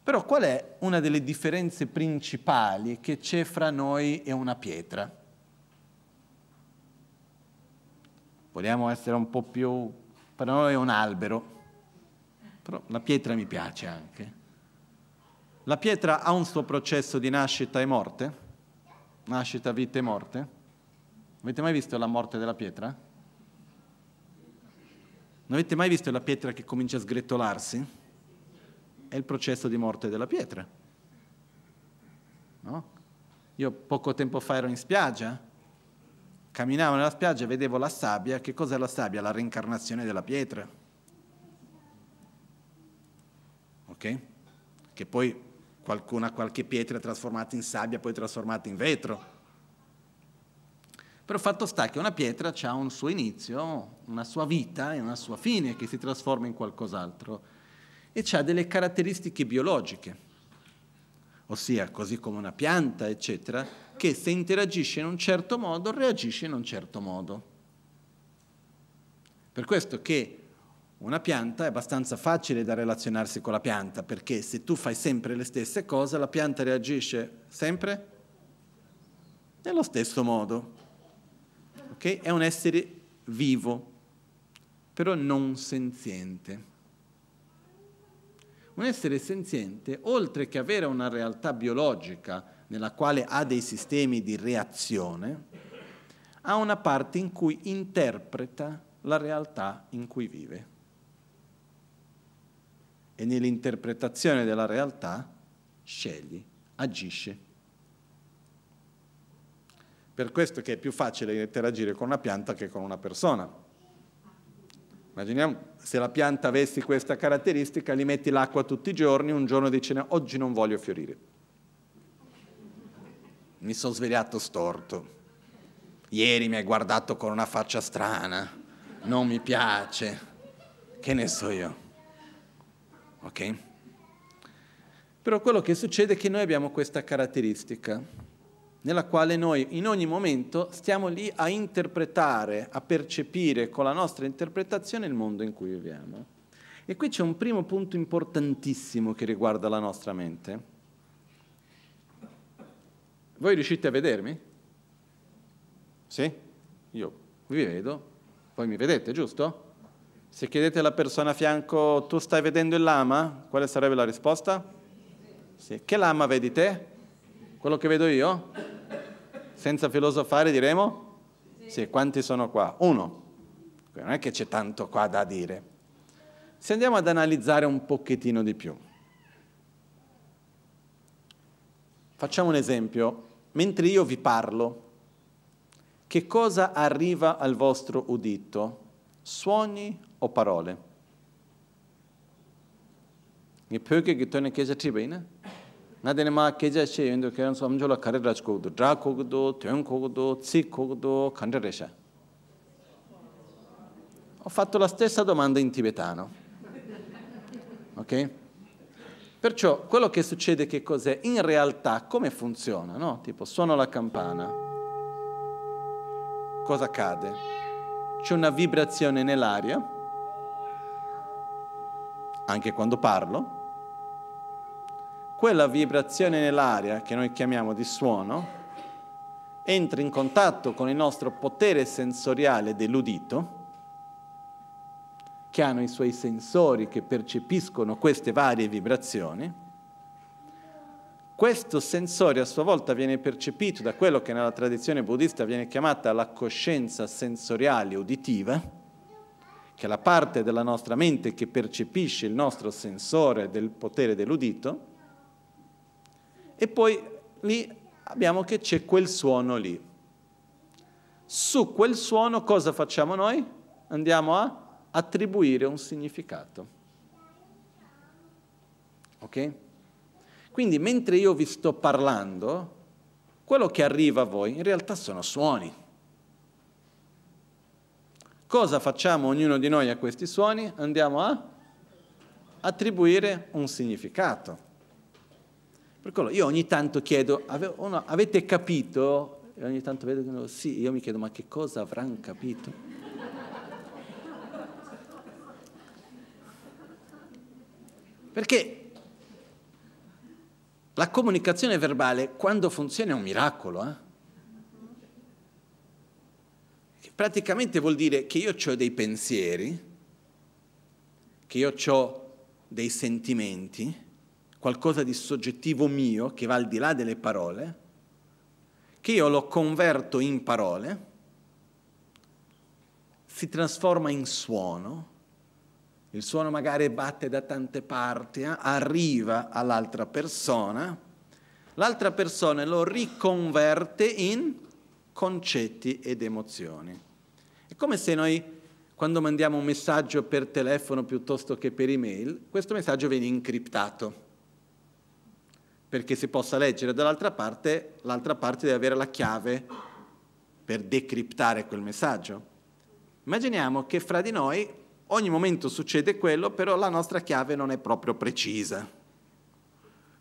Speaker 3: Però qual è una delle differenze principali che c'è fra noi e una pietra? Vogliamo essere un po' più... per noi è un albero, però la pietra mi piace anche. La pietra ha un suo processo di nascita e morte? Nascita, vita e morte? Avete mai visto la morte della pietra? Non avete mai visto la pietra che comincia a sgretolarsi? È il processo di morte della pietra. No? Io poco tempo fa ero in spiaggia, camminavo nella spiaggia e vedevo la sabbia. Che cos'è la sabbia? La reincarnazione della pietra. Ok? Che poi qualcuna, qualche pietra trasformata in sabbia, poi trasformata in vetro. Però fatto sta che una pietra ha un suo inizio, una sua vita e una sua fine che si trasforma in qualcos'altro e ha delle caratteristiche biologiche, ossia così come una pianta, eccetera, che se interagisce in un certo modo reagisce in un certo modo. Per questo che una pianta, è abbastanza facile da relazionarsi con la pianta, perché se tu fai sempre le stesse cose, la pianta reagisce sempre nello stesso modo. Okay? È un essere vivo, però non senziente. Un essere senziente, oltre che avere una realtà biologica nella quale ha dei sistemi di reazione, ha una parte in cui interpreta la realtà in cui vive e nell'interpretazione della realtà scegli, agisce. Per questo è che è più facile interagire con una pianta che con una persona. Immaginiamo se la pianta avesse questa caratteristica, gli metti l'acqua tutti i giorni, un giorno dice no, oggi non voglio fiorire. Mi sono svegliato storto. Ieri mi hai guardato con una faccia strana. Non mi piace. Che ne so io Ok? Però quello che succede è che noi abbiamo questa caratteristica, nella quale noi in ogni momento stiamo lì a interpretare, a percepire con la nostra interpretazione il mondo in cui viviamo. E qui c'è un primo punto importantissimo che riguarda la nostra mente. Voi riuscite a vedermi? Sì? Io vi vedo, voi mi vedete, giusto? Se chiedete alla persona a fianco, tu stai vedendo il lama? Quale sarebbe la risposta? Sì. Che lama vedi te? Quello che vedo io? Senza filosofare diremo? Sì. sì. Quanti sono qua? Uno. Non è che c'è tanto qua da dire. Se andiamo ad analizzare un pochettino di più. Facciamo un esempio. Mentre io vi parlo, che cosa arriva al vostro udito? Suoni o parole. Nge pyo ke gito ne keja tribe ina. Na dene maa keja che yendo keran so amjola kare raj kogudu. Dra kogudu, tuyon kogudu, tsik kogudu, kanda resha. Ho fatto la stessa domanda in tibetano. Ok? Perciò quello che succede che cos'è? In realtà come funziona? No? Tipo suono la campana. Cosa accade? C'è una vibrazione nell'aria anche quando parlo, quella vibrazione nell'aria che noi chiamiamo di suono entra in contatto con il nostro potere sensoriale dell'udito, che hanno i suoi sensori che percepiscono queste varie vibrazioni, questo sensore a sua volta viene percepito da quello che nella tradizione buddista viene chiamata la coscienza sensoriale uditiva, che è la parte della nostra mente che percepisce il nostro sensore del potere dell'udito, e poi lì abbiamo che c'è quel suono lì. Su quel suono cosa facciamo noi? Andiamo a attribuire un significato. Ok? Quindi mentre io vi sto parlando, quello che arriva a voi in realtà sono suoni. Cosa facciamo ognuno di noi a questi suoni? Andiamo a attribuire un significato. Per quello io ogni tanto chiedo, ave, no, avete capito? E ogni tanto vedo che sì, io mi chiedo, ma che cosa avranno capito? Perché la comunicazione verbale, quando funziona, è un miracolo. Eh? praticamente vuol dire che io ho dei pensieri, che io ho dei sentimenti, qualcosa di soggettivo mio che va al di là delle parole, che io lo converto in parole, si trasforma in suono, il suono magari batte da tante parti, eh, arriva all'altra persona, l'altra persona lo riconverte in concetti ed emozioni. È come se noi, quando mandiamo un messaggio per telefono piuttosto che per email, questo messaggio viene incriptato perché si possa leggere dall'altra parte, l'altra parte deve avere la chiave per decriptare quel messaggio. Immaginiamo che fra di noi ogni momento succede quello, però la nostra chiave non è proprio precisa.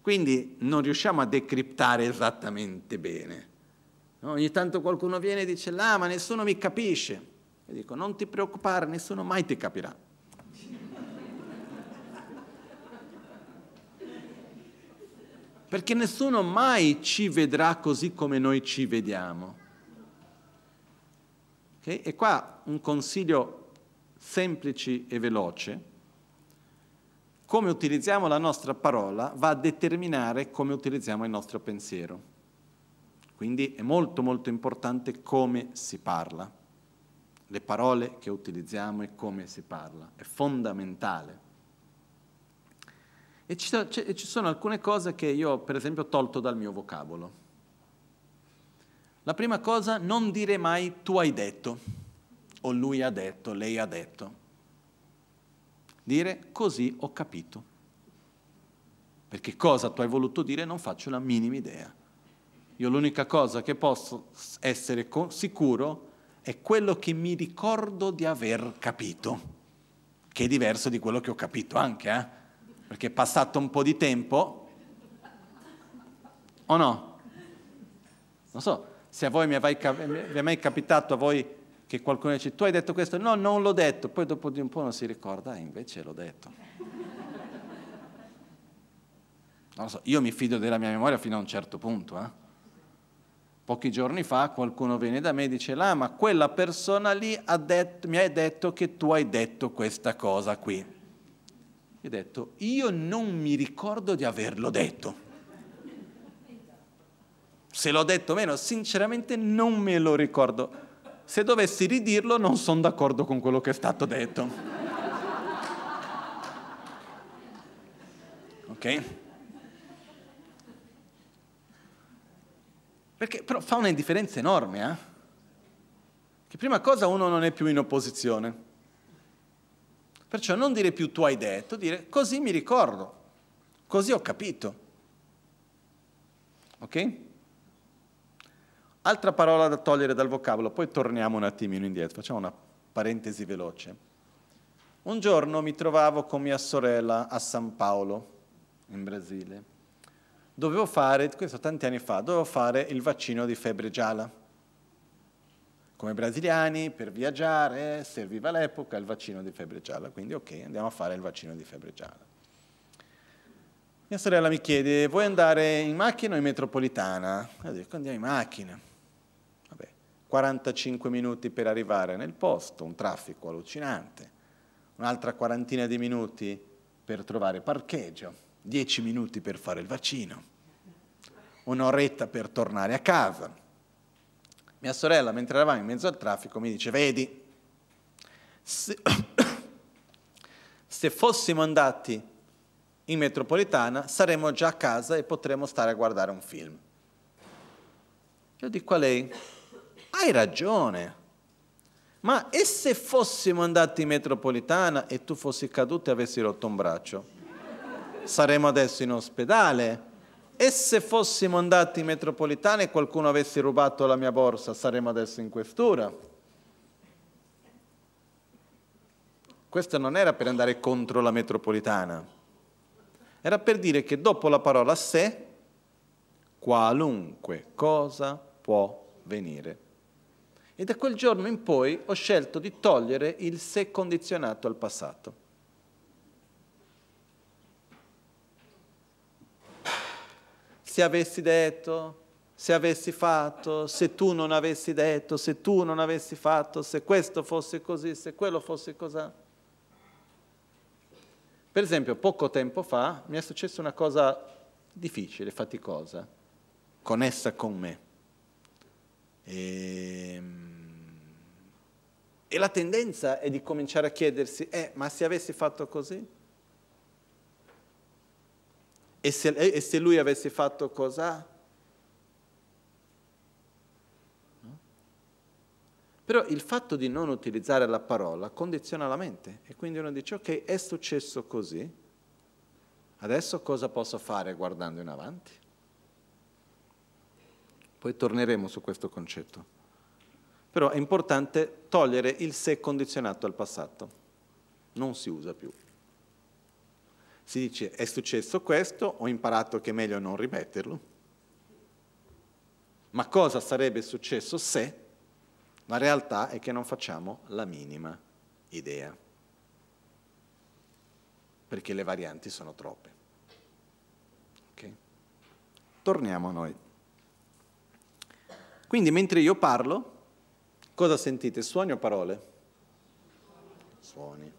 Speaker 3: Quindi non riusciamo a decriptare esattamente bene. No, ogni tanto qualcuno viene e dice, là, ma nessuno mi capisce. Io dico, non ti preoccupare, nessuno mai ti capirà. Perché nessuno mai ci vedrà così come noi ci vediamo. Okay? E qua un consiglio semplice e veloce. Come utilizziamo la nostra parola va a determinare come utilizziamo il nostro pensiero. Quindi è molto molto importante come si parla, le parole che utilizziamo e come si parla, è fondamentale. E ci, sono alcune cose che io per esempio ho tolto dal mio vocabolo. La prima cosa, non dire mai tu hai detto, o lui ha detto, lei ha detto. Dire così ho capito. Perché cosa tu hai voluto dire non faccio la minima idea. Io l'unica cosa che posso essere sicuro è quello che mi ricordo di aver capito, che è diverso di quello che ho capito anche, eh? perché è passato un po' di tempo, o no? Non so, se a voi mi, vi è mai capitato a voi che qualcuno dice tu hai detto questo, no, non l'ho detto, poi dopo di un po' non si ricorda, eh, invece l'ho detto. Non lo so, io mi fido della mia memoria fino a un certo punto, eh? Pochi giorni fa qualcuno viene da me e dice, ah, ma quella persona lì ha detto, mi ha detto che tu hai detto questa cosa qui. E ho detto, io non mi ricordo di averlo detto. Se l'ho detto o meno, sinceramente non me lo ricordo. Se dovessi ridirlo non sono d'accordo con quello che è stato detto. Ok? Perché però fa una indifferenza enorme, eh? Che prima cosa uno non è più in opposizione. Perciò non dire più tu hai detto, dire così mi ricordo, così ho capito. Ok? Altra parola da togliere dal vocabolo, poi torniamo un attimino indietro, facciamo una parentesi veloce. Un giorno mi trovavo con mia sorella a San Paolo, in Brasile dovevo fare, questo tanti anni fa, dovevo fare il vaccino di febbre gialla. Come brasiliani, per viaggiare, serviva all'epoca il vaccino di febbre gialla, quindi ok, andiamo a fare il vaccino di febbre gialla. Mia sorella mi chiede, vuoi andare in macchina o in metropolitana? Io dico, andiamo in macchina. Vabbè, 45 minuti per arrivare nel posto, un traffico allucinante, un'altra quarantina di minuti per trovare parcheggio, 10 minuti per fare il vaccino un'oretta per tornare a casa. Mia sorella, mentre eravamo in mezzo al traffico, mi dice, vedi, se, *coughs* se fossimo andati in metropolitana saremmo già a casa e potremmo stare a guardare un film. Io dico a lei, hai ragione, ma e se fossimo andati in metropolitana e tu fossi caduto e avessi rotto un braccio? Saremmo adesso in ospedale e se fossimo andati in metropolitana e qualcuno avesse rubato la mia borsa, saremmo adesso in questura? Questo non era per andare contro la metropolitana, era per dire che dopo la parola se, qualunque cosa può venire. E da quel giorno in poi ho scelto di togliere il se condizionato al passato. se avessi detto, se avessi fatto, se tu non avessi detto, se tu non avessi fatto, se questo fosse così, se quello fosse così. Per esempio, poco tempo fa mi è successa una cosa difficile, faticosa, connessa con me. E... Ehm, e la tendenza è di cominciare a chiedersi, eh, ma se avessi fatto così? E se, e se lui avesse fatto cosa? Però il fatto di non utilizzare la parola condiziona la mente e quindi uno dice ok, è successo così, adesso cosa posso fare guardando in avanti? Poi torneremo su questo concetto. Però è importante togliere il se condizionato al passato. Non si usa più si dice è successo questo, ho imparato che è meglio non ripeterlo. Ma cosa sarebbe successo se? La realtà è che non facciamo la minima idea, perché le varianti sono troppe. Okay? Torniamo a noi. Quindi mentre io parlo, cosa sentite? Suoni o parole? Suoni.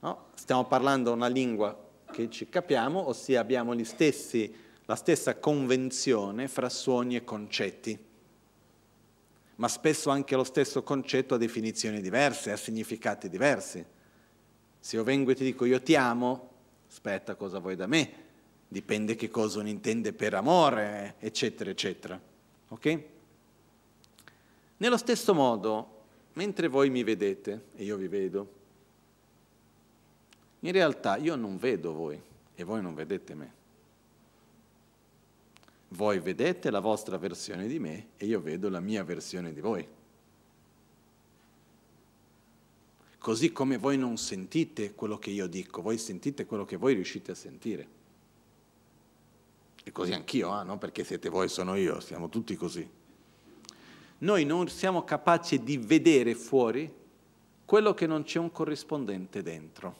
Speaker 3: No? Stiamo parlando una lingua che ci capiamo, ossia abbiamo stessi, la stessa convenzione fra suoni e concetti, ma spesso anche lo stesso concetto ha definizioni diverse, ha significati diversi. Se io vengo e ti dico io ti amo, aspetta cosa vuoi da me, dipende che cosa uno intende per amore, eccetera, eccetera. Ok? Nello stesso modo, mentre voi mi vedete e io vi vedo, in realtà io non vedo voi e voi non vedete me. Voi vedete la vostra versione di me e io vedo la mia versione di voi. Così come voi non sentite quello che io dico, voi sentite quello che voi riuscite a sentire. E così anch'io, eh? Ah, non perché siete voi, sono io, siamo tutti così. Noi non siamo capaci di vedere fuori quello che non c'è un corrispondente dentro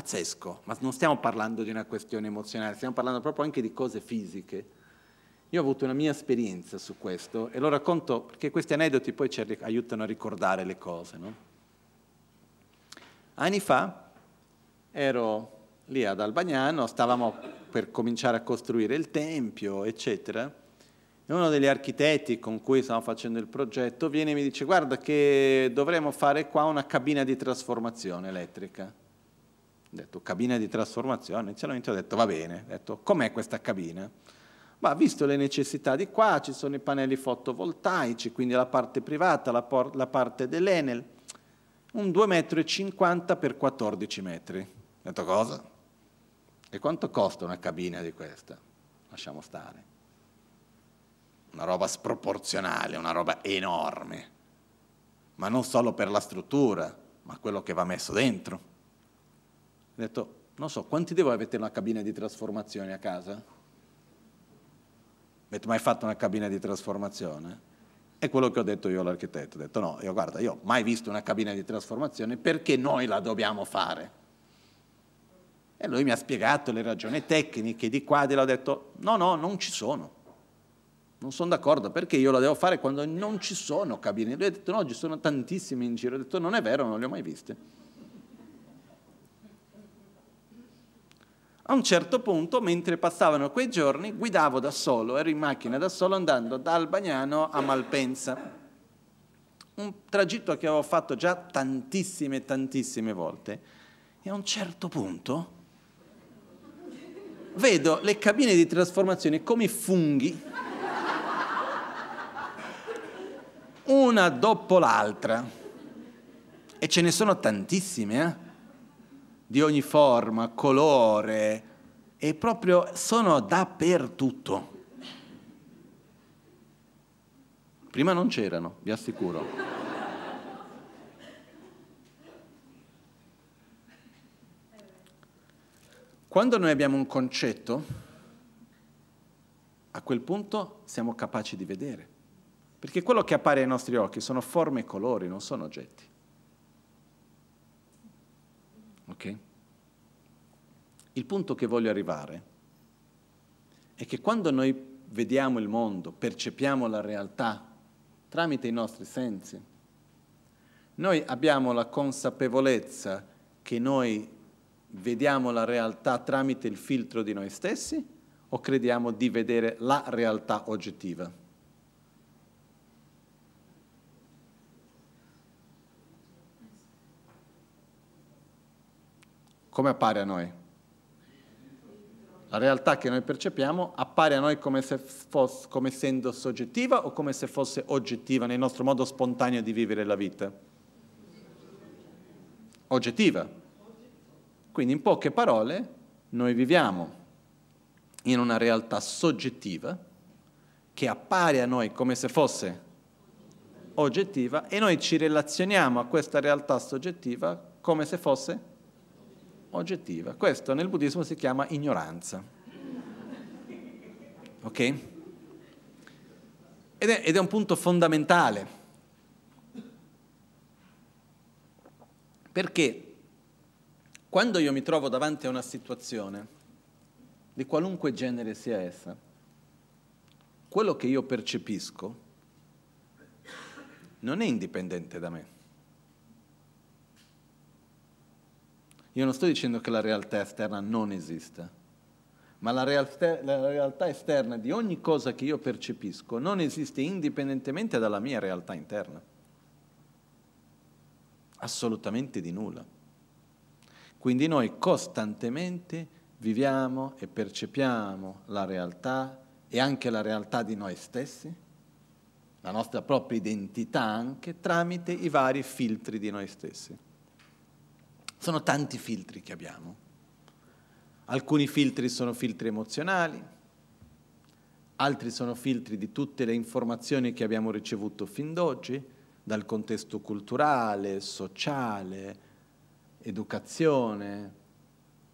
Speaker 3: pazzesco, ma non stiamo parlando di una questione emozionale, stiamo parlando proprio anche di cose fisiche. Io ho avuto una mia esperienza su questo e lo racconto perché questi aneddoti poi ci aiutano a ricordare le cose. No? Anni fa ero lì ad Albagnano, stavamo per cominciare a costruire il tempio, eccetera, e uno degli architetti con cui stavamo facendo il progetto viene e mi dice guarda che dovremmo fare qua una cabina di trasformazione elettrica ho detto cabina di trasformazione, inizialmente ho detto va bene, ho detto com'è questa cabina? Ma visto le necessità di qua, ci sono i pannelli fotovoltaici, quindi la parte privata, la, por- la parte dell'Enel, un 2,50 m x 14 metri. Ho detto cosa? E quanto costa una cabina di questa? Lasciamo stare. Una roba sproporzionale, una roba enorme, ma non solo per la struttura, ma quello che va messo dentro ho detto, non so, quanti di voi avete una cabina di trasformazione a casa? Avete mai fatto una cabina di trasformazione? È quello che ho detto io all'architetto, ho detto no, io guarda, io ho mai visto una cabina di trasformazione, perché noi la dobbiamo fare? E lui mi ha spiegato le ragioni tecniche di qua, di là, ho detto no, no, non ci sono. Non sono d'accordo, perché io la devo fare quando non ci sono cabine? Lui ha detto no, ci sono tantissime in giro, ho detto non è vero, non le ho mai viste. A un certo punto, mentre passavano quei giorni, guidavo da solo, ero in macchina da solo andando da Albagnano a Malpensa. Un tragitto che avevo fatto già tantissime, tantissime volte. E a un certo punto vedo le cabine di trasformazione come funghi, una dopo l'altra. E ce ne sono tantissime, eh? di ogni forma, colore, e proprio sono dappertutto. Prima non c'erano, vi assicuro. Quando noi abbiamo un concetto, a quel punto siamo capaci di vedere, perché quello che appare ai nostri occhi sono forme e colori, non sono oggetti. Okay? Il punto che voglio arrivare è che quando noi vediamo il mondo, percepiamo la realtà tramite i nostri sensi, noi abbiamo la consapevolezza che noi vediamo la realtà tramite il filtro di noi stessi o crediamo di vedere la realtà oggettiva? come appare a noi? La realtà che noi percepiamo appare a noi come, se fosse, come essendo soggettiva o come se fosse oggettiva nel nostro modo spontaneo di vivere la vita? Oggettiva. Quindi in poche parole noi viviamo in una realtà soggettiva che appare a noi come se fosse oggettiva e noi ci relazioniamo a questa realtà soggettiva come se fosse oggettiva oggettiva. Questo nel buddismo si chiama ignoranza. Ok? Ed è, ed è un punto fondamentale. Perché quando io mi trovo davanti a una situazione, di qualunque genere sia essa, quello che io percepisco non è indipendente da me. Io non sto dicendo che la realtà esterna non esista, ma la, realtà, la realtà esterna di ogni cosa che io percepisco non esiste indipendentemente dalla mia realtà interna. Assolutamente di nulla. Quindi noi costantemente viviamo e percepiamo la realtà e anche la realtà di noi stessi, la nostra propria identità anche, tramite i vari filtri di noi stessi. Sono tanti filtri che abbiamo. Alcuni filtri sono filtri emozionali, altri sono filtri di tutte le informazioni che abbiamo ricevuto fin d'oggi, dal contesto culturale, sociale, educazione,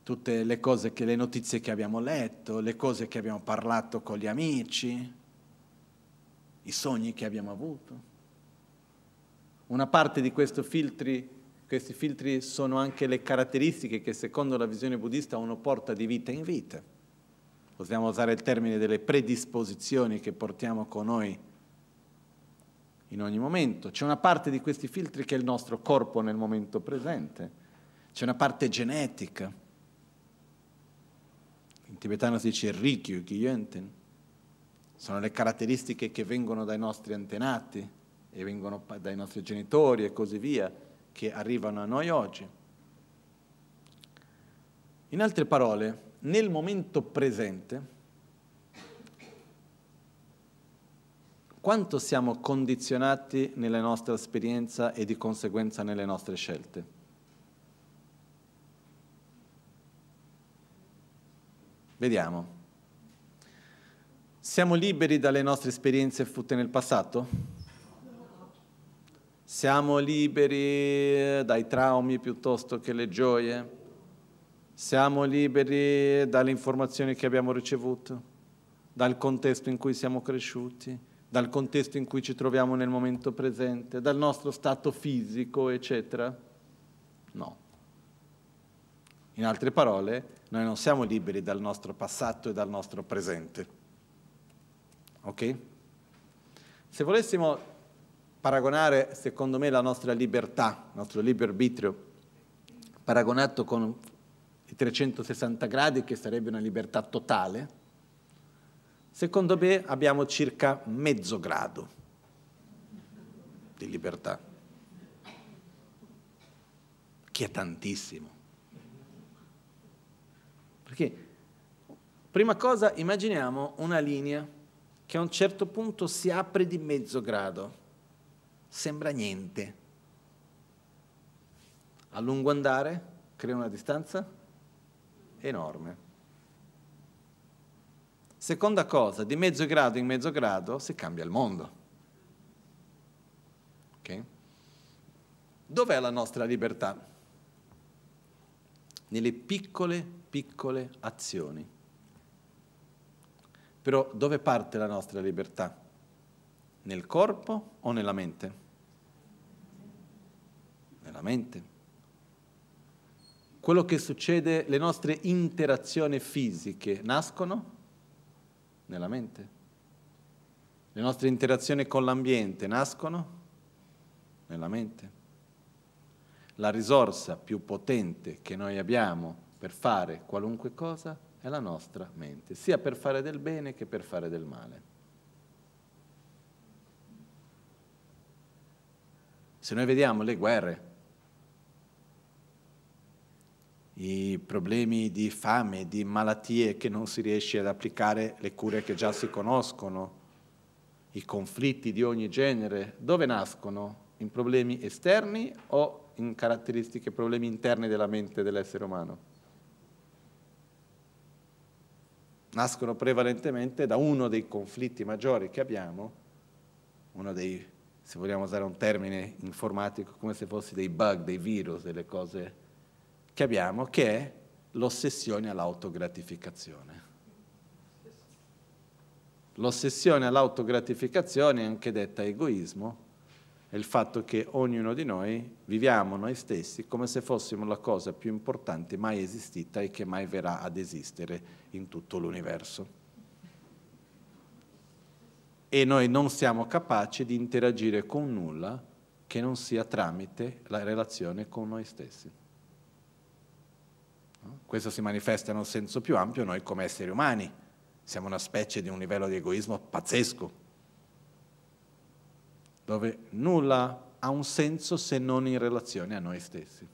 Speaker 3: tutte le cose che, le notizie che abbiamo letto, le cose che abbiamo parlato con gli amici, i sogni che abbiamo avuto. Una parte di questi filtri questi filtri sono anche le caratteristiche che secondo la visione buddista uno porta di vita in vita. Possiamo usare il termine delle predisposizioni che portiamo con noi in ogni momento. C'è una parte di questi filtri che è il nostro corpo nel momento presente, c'è una parte genetica. In tibetano si dice rikyu, gyenten. Sono le caratteristiche che vengono dai nostri antenati e vengono dai nostri genitori e così via che arrivano a noi oggi. In altre parole, nel momento presente, quanto siamo condizionati nella nostra esperienza e di conseguenza nelle nostre scelte? Vediamo. Siamo liberi dalle nostre esperienze fatte nel passato? Siamo liberi dai traumi piuttosto che le gioie? Siamo liberi dalle informazioni che abbiamo ricevuto, dal contesto in cui siamo cresciuti, dal contesto in cui ci troviamo nel momento presente, dal nostro stato fisico, eccetera? No. In altre parole, noi non siamo liberi dal nostro passato e dal nostro presente. Ok? Se volessimo paragonare, secondo me, la nostra libertà, il nostro libero arbitrio, paragonato con i 360 gradi, che sarebbe una libertà totale, secondo me abbiamo circa mezzo grado di libertà, che è tantissimo. Perché, prima cosa, immaginiamo una linea che a un certo punto si apre di mezzo grado sembra niente. A lungo andare crea una distanza enorme. Seconda cosa, di mezzo grado in mezzo grado si cambia il mondo. Okay? Dov'è la nostra libertà? Nelle piccole, piccole azioni. Però dove parte la nostra libertà? Nel corpo o nella mente? nella mente. Quello che succede, le nostre interazioni fisiche nascono nella mente. Le nostre interazioni con l'ambiente nascono nella mente. La risorsa più potente che noi abbiamo per fare qualunque cosa è la nostra mente, sia per fare del bene che per fare del male. Se noi vediamo le guerre, i problemi di fame, di malattie che non si riesce ad applicare le cure che già si conoscono, i conflitti di ogni genere, dove nascono? In problemi esterni o in caratteristiche, problemi interni della mente dell'essere umano? Nascono prevalentemente da uno dei conflitti maggiori che abbiamo, uno dei, se vogliamo usare un termine informatico, come se fossero dei bug, dei virus, delle cose che abbiamo, che è l'ossessione all'autogratificazione. L'ossessione all'autogratificazione, anche detta egoismo, è il fatto che ognuno di noi viviamo noi stessi come se fossimo la cosa più importante mai esistita e che mai verrà ad esistere in tutto l'universo. E noi non siamo capaci di interagire con nulla che non sia tramite la relazione con noi stessi. Questo si manifesta in un senso più ampio noi come esseri umani. Siamo una specie di un livello di egoismo pazzesco, dove nulla ha un senso se non in relazione a noi stessi.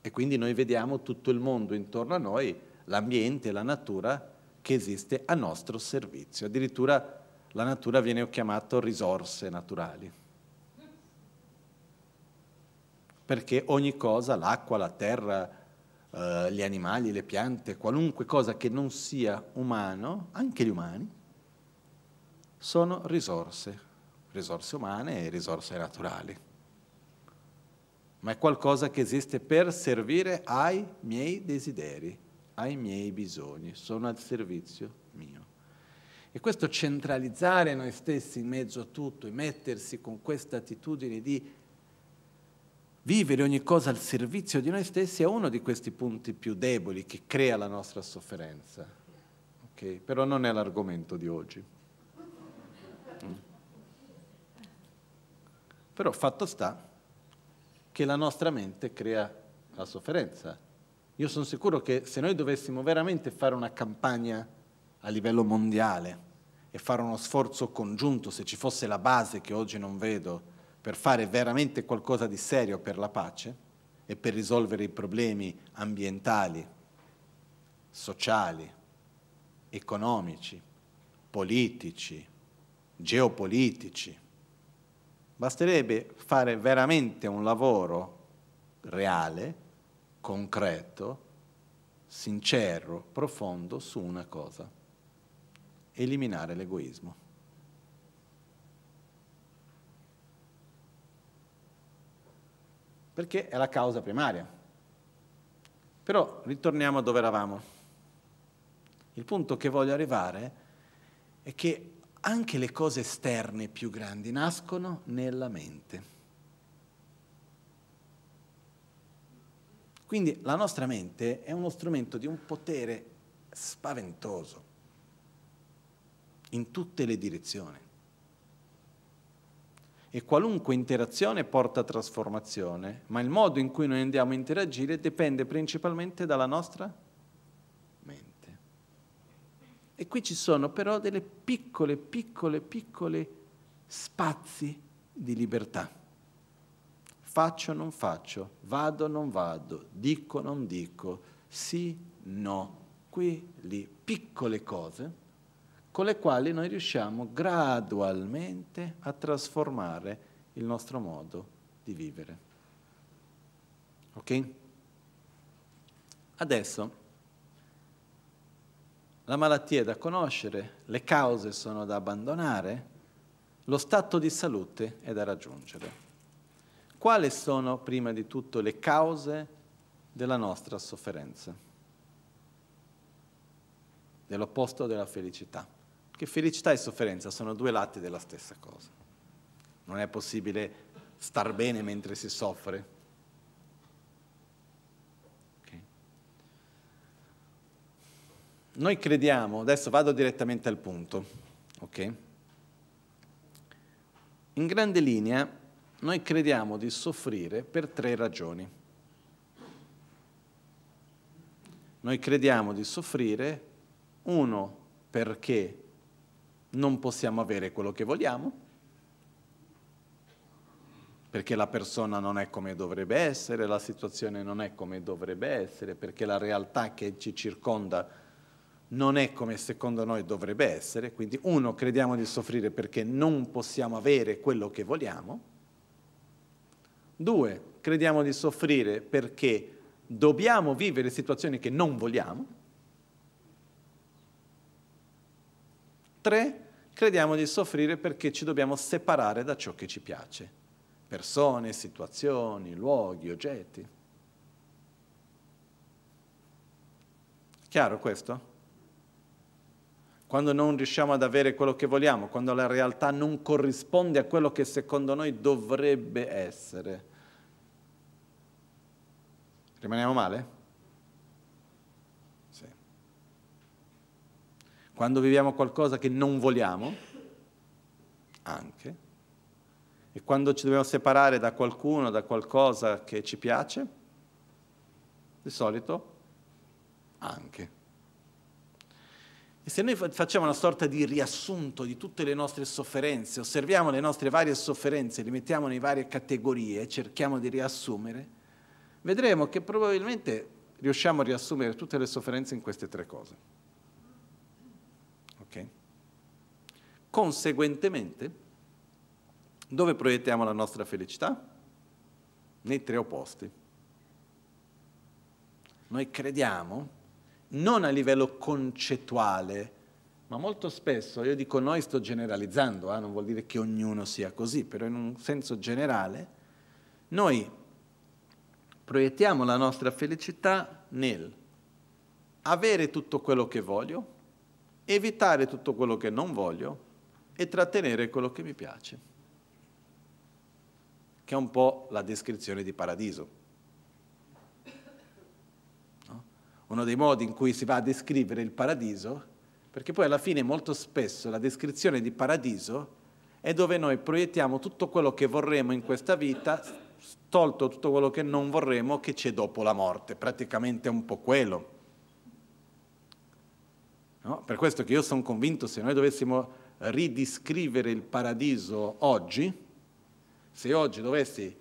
Speaker 3: E quindi noi vediamo tutto il mondo intorno a noi, l'ambiente, la natura, che esiste a nostro servizio. Addirittura la natura viene chiamata risorse naturali perché ogni cosa, l'acqua, la terra, eh, gli animali, le piante, qualunque cosa che non sia umano, anche gli umani, sono risorse, risorse umane e risorse naturali. Ma è qualcosa che esiste per servire ai miei desideri, ai miei bisogni, sono al servizio mio. E questo centralizzare noi stessi in mezzo a tutto e mettersi con questa attitudine di vivere ogni cosa al servizio di noi stessi è uno di questi punti più deboli che crea la nostra sofferenza. Okay? Però non è l'argomento di oggi. Mm. Però fatto sta che la nostra mente crea la sofferenza. Io sono sicuro che se noi dovessimo veramente fare una campagna a livello mondiale e fare uno sforzo congiunto, se ci fosse la base che oggi non vedo, per fare veramente qualcosa di serio per la pace e per risolvere i problemi ambientali, sociali, economici, politici, geopolitici. Basterebbe fare veramente un lavoro reale, concreto, sincero, profondo su una cosa, eliminare l'egoismo. perché è la causa primaria. Però ritorniamo a dove eravamo. Il punto che voglio arrivare è che anche le cose esterne più grandi nascono nella mente. Quindi la nostra mente è uno strumento di un potere spaventoso in tutte le direzioni e qualunque interazione porta trasformazione, ma il modo in cui noi andiamo a interagire dipende principalmente dalla nostra mente. E qui ci sono però delle piccole, piccole, piccole spazi di libertà. Faccio, o non faccio, vado, o non vado, dico, o non dico, sì, no, qui, lì, piccole cose con le quali noi riusciamo gradualmente a trasformare il nostro modo di vivere. Ok? Adesso la malattia è da conoscere, le cause sono da abbandonare, lo stato di salute è da raggiungere. Quali sono prima di tutto le cause della nostra sofferenza? Dell'opposto della felicità che felicità e sofferenza sono due lati della stessa cosa. Non è possibile star bene mentre si soffre. Okay. Noi crediamo, adesso vado direttamente al punto, okay. In grande linea, noi crediamo di soffrire per tre ragioni. Noi crediamo di soffrire, uno, perché non possiamo avere quello che vogliamo, perché la persona non è come dovrebbe essere, la situazione non è come dovrebbe essere, perché la realtà che ci circonda non è come secondo noi dovrebbe essere, quindi uno crediamo di soffrire perché non possiamo avere quello che vogliamo, due crediamo di soffrire perché dobbiamo vivere situazioni che non vogliamo, tre crediamo di soffrire perché ci dobbiamo separare da ciò che ci piace, persone, situazioni, luoghi, oggetti. Chiaro questo? Quando non riusciamo ad avere quello che vogliamo, quando la realtà non corrisponde a quello che secondo noi dovrebbe essere. Rimaniamo male? Quando viviamo qualcosa che non vogliamo, anche. E quando ci dobbiamo separare da qualcuno, da qualcosa che ci piace, di solito anche. E se noi facciamo una sorta di riassunto di tutte le nostre sofferenze, osserviamo le nostre varie sofferenze, le mettiamo in varie categorie, cerchiamo di riassumere, vedremo che probabilmente riusciamo a riassumere tutte le sofferenze in queste tre cose. Conseguentemente, dove proiettiamo la nostra felicità? Nei tre opposti. Noi crediamo non a livello concettuale, ma molto spesso, io dico noi sto generalizzando, eh, non vuol dire che ognuno sia così, però in un senso generale, noi proiettiamo la nostra felicità nel avere tutto quello che voglio, evitare tutto quello che non voglio, e trattenere quello che mi piace, che è un po' la descrizione di paradiso. No? Uno dei modi in cui si va a descrivere il paradiso, perché poi alla fine molto spesso la descrizione di paradiso è dove noi proiettiamo tutto quello che vorremmo in questa vita, tolto tutto quello che non vorremmo che c'è dopo la morte, praticamente è un po' quello. No? Per questo che io sono convinto se noi dovessimo ridiscrivere il paradiso oggi, se oggi dovessi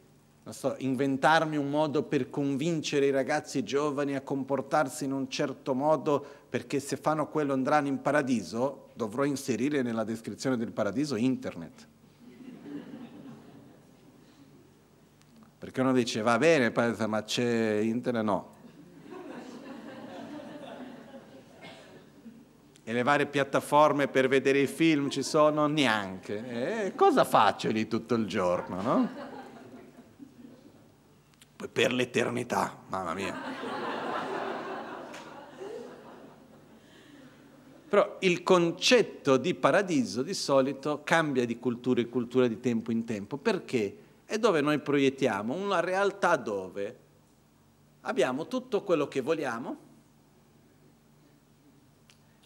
Speaker 3: so, inventarmi un modo per convincere i ragazzi giovani a comportarsi in un certo modo perché se fanno quello andranno in paradiso, dovrò inserire nella descrizione del paradiso internet. Perché uno dice va bene, ma c'è internet? No, e le varie piattaforme per vedere i film ci sono neanche. E eh, cosa faccio lì tutto il giorno, no? Poi per l'eternità, mamma mia. Però il concetto di paradiso di solito cambia di cultura in cultura di tempo in tempo, perché è dove noi proiettiamo una realtà dove abbiamo tutto quello che vogliamo,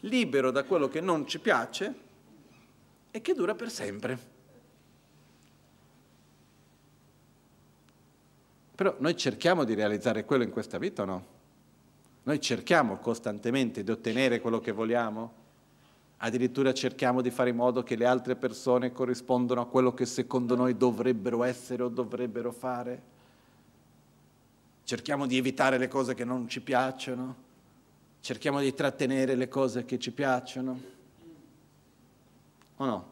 Speaker 3: libero da quello che non ci piace e che dura per sempre. Però noi cerchiamo di realizzare quello in questa vita o no? Noi cerchiamo costantemente di ottenere quello che vogliamo? Addirittura cerchiamo di fare in modo che le altre persone corrispondano a quello che secondo noi dovrebbero essere o dovrebbero fare? Cerchiamo di evitare le cose che non ci piacciono? Cerchiamo di trattenere le cose che ci piacciono? O no?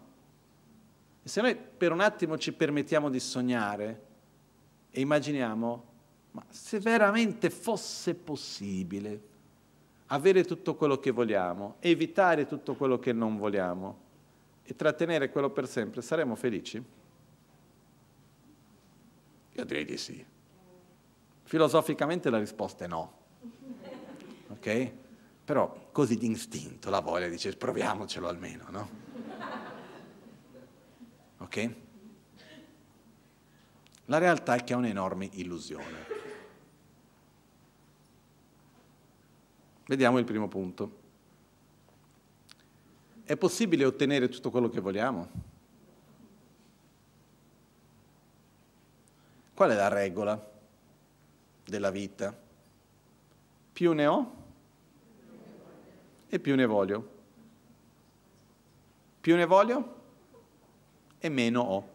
Speaker 3: E se noi per un attimo ci permettiamo di sognare e immaginiamo, ma se veramente fosse possibile avere tutto quello che vogliamo, evitare tutto quello che non vogliamo e trattenere quello per sempre, saremmo felici? Io direi di sì. Filosoficamente la risposta è no. Ok? Però così d'istinto la voglia dice proviamocelo almeno, no? Ok? La realtà è che è un'enorme illusione. Vediamo il primo punto. È possibile ottenere tutto quello che vogliamo? Qual è la regola della vita? Più ne ho, e più ne voglio. Più ne voglio e meno ho.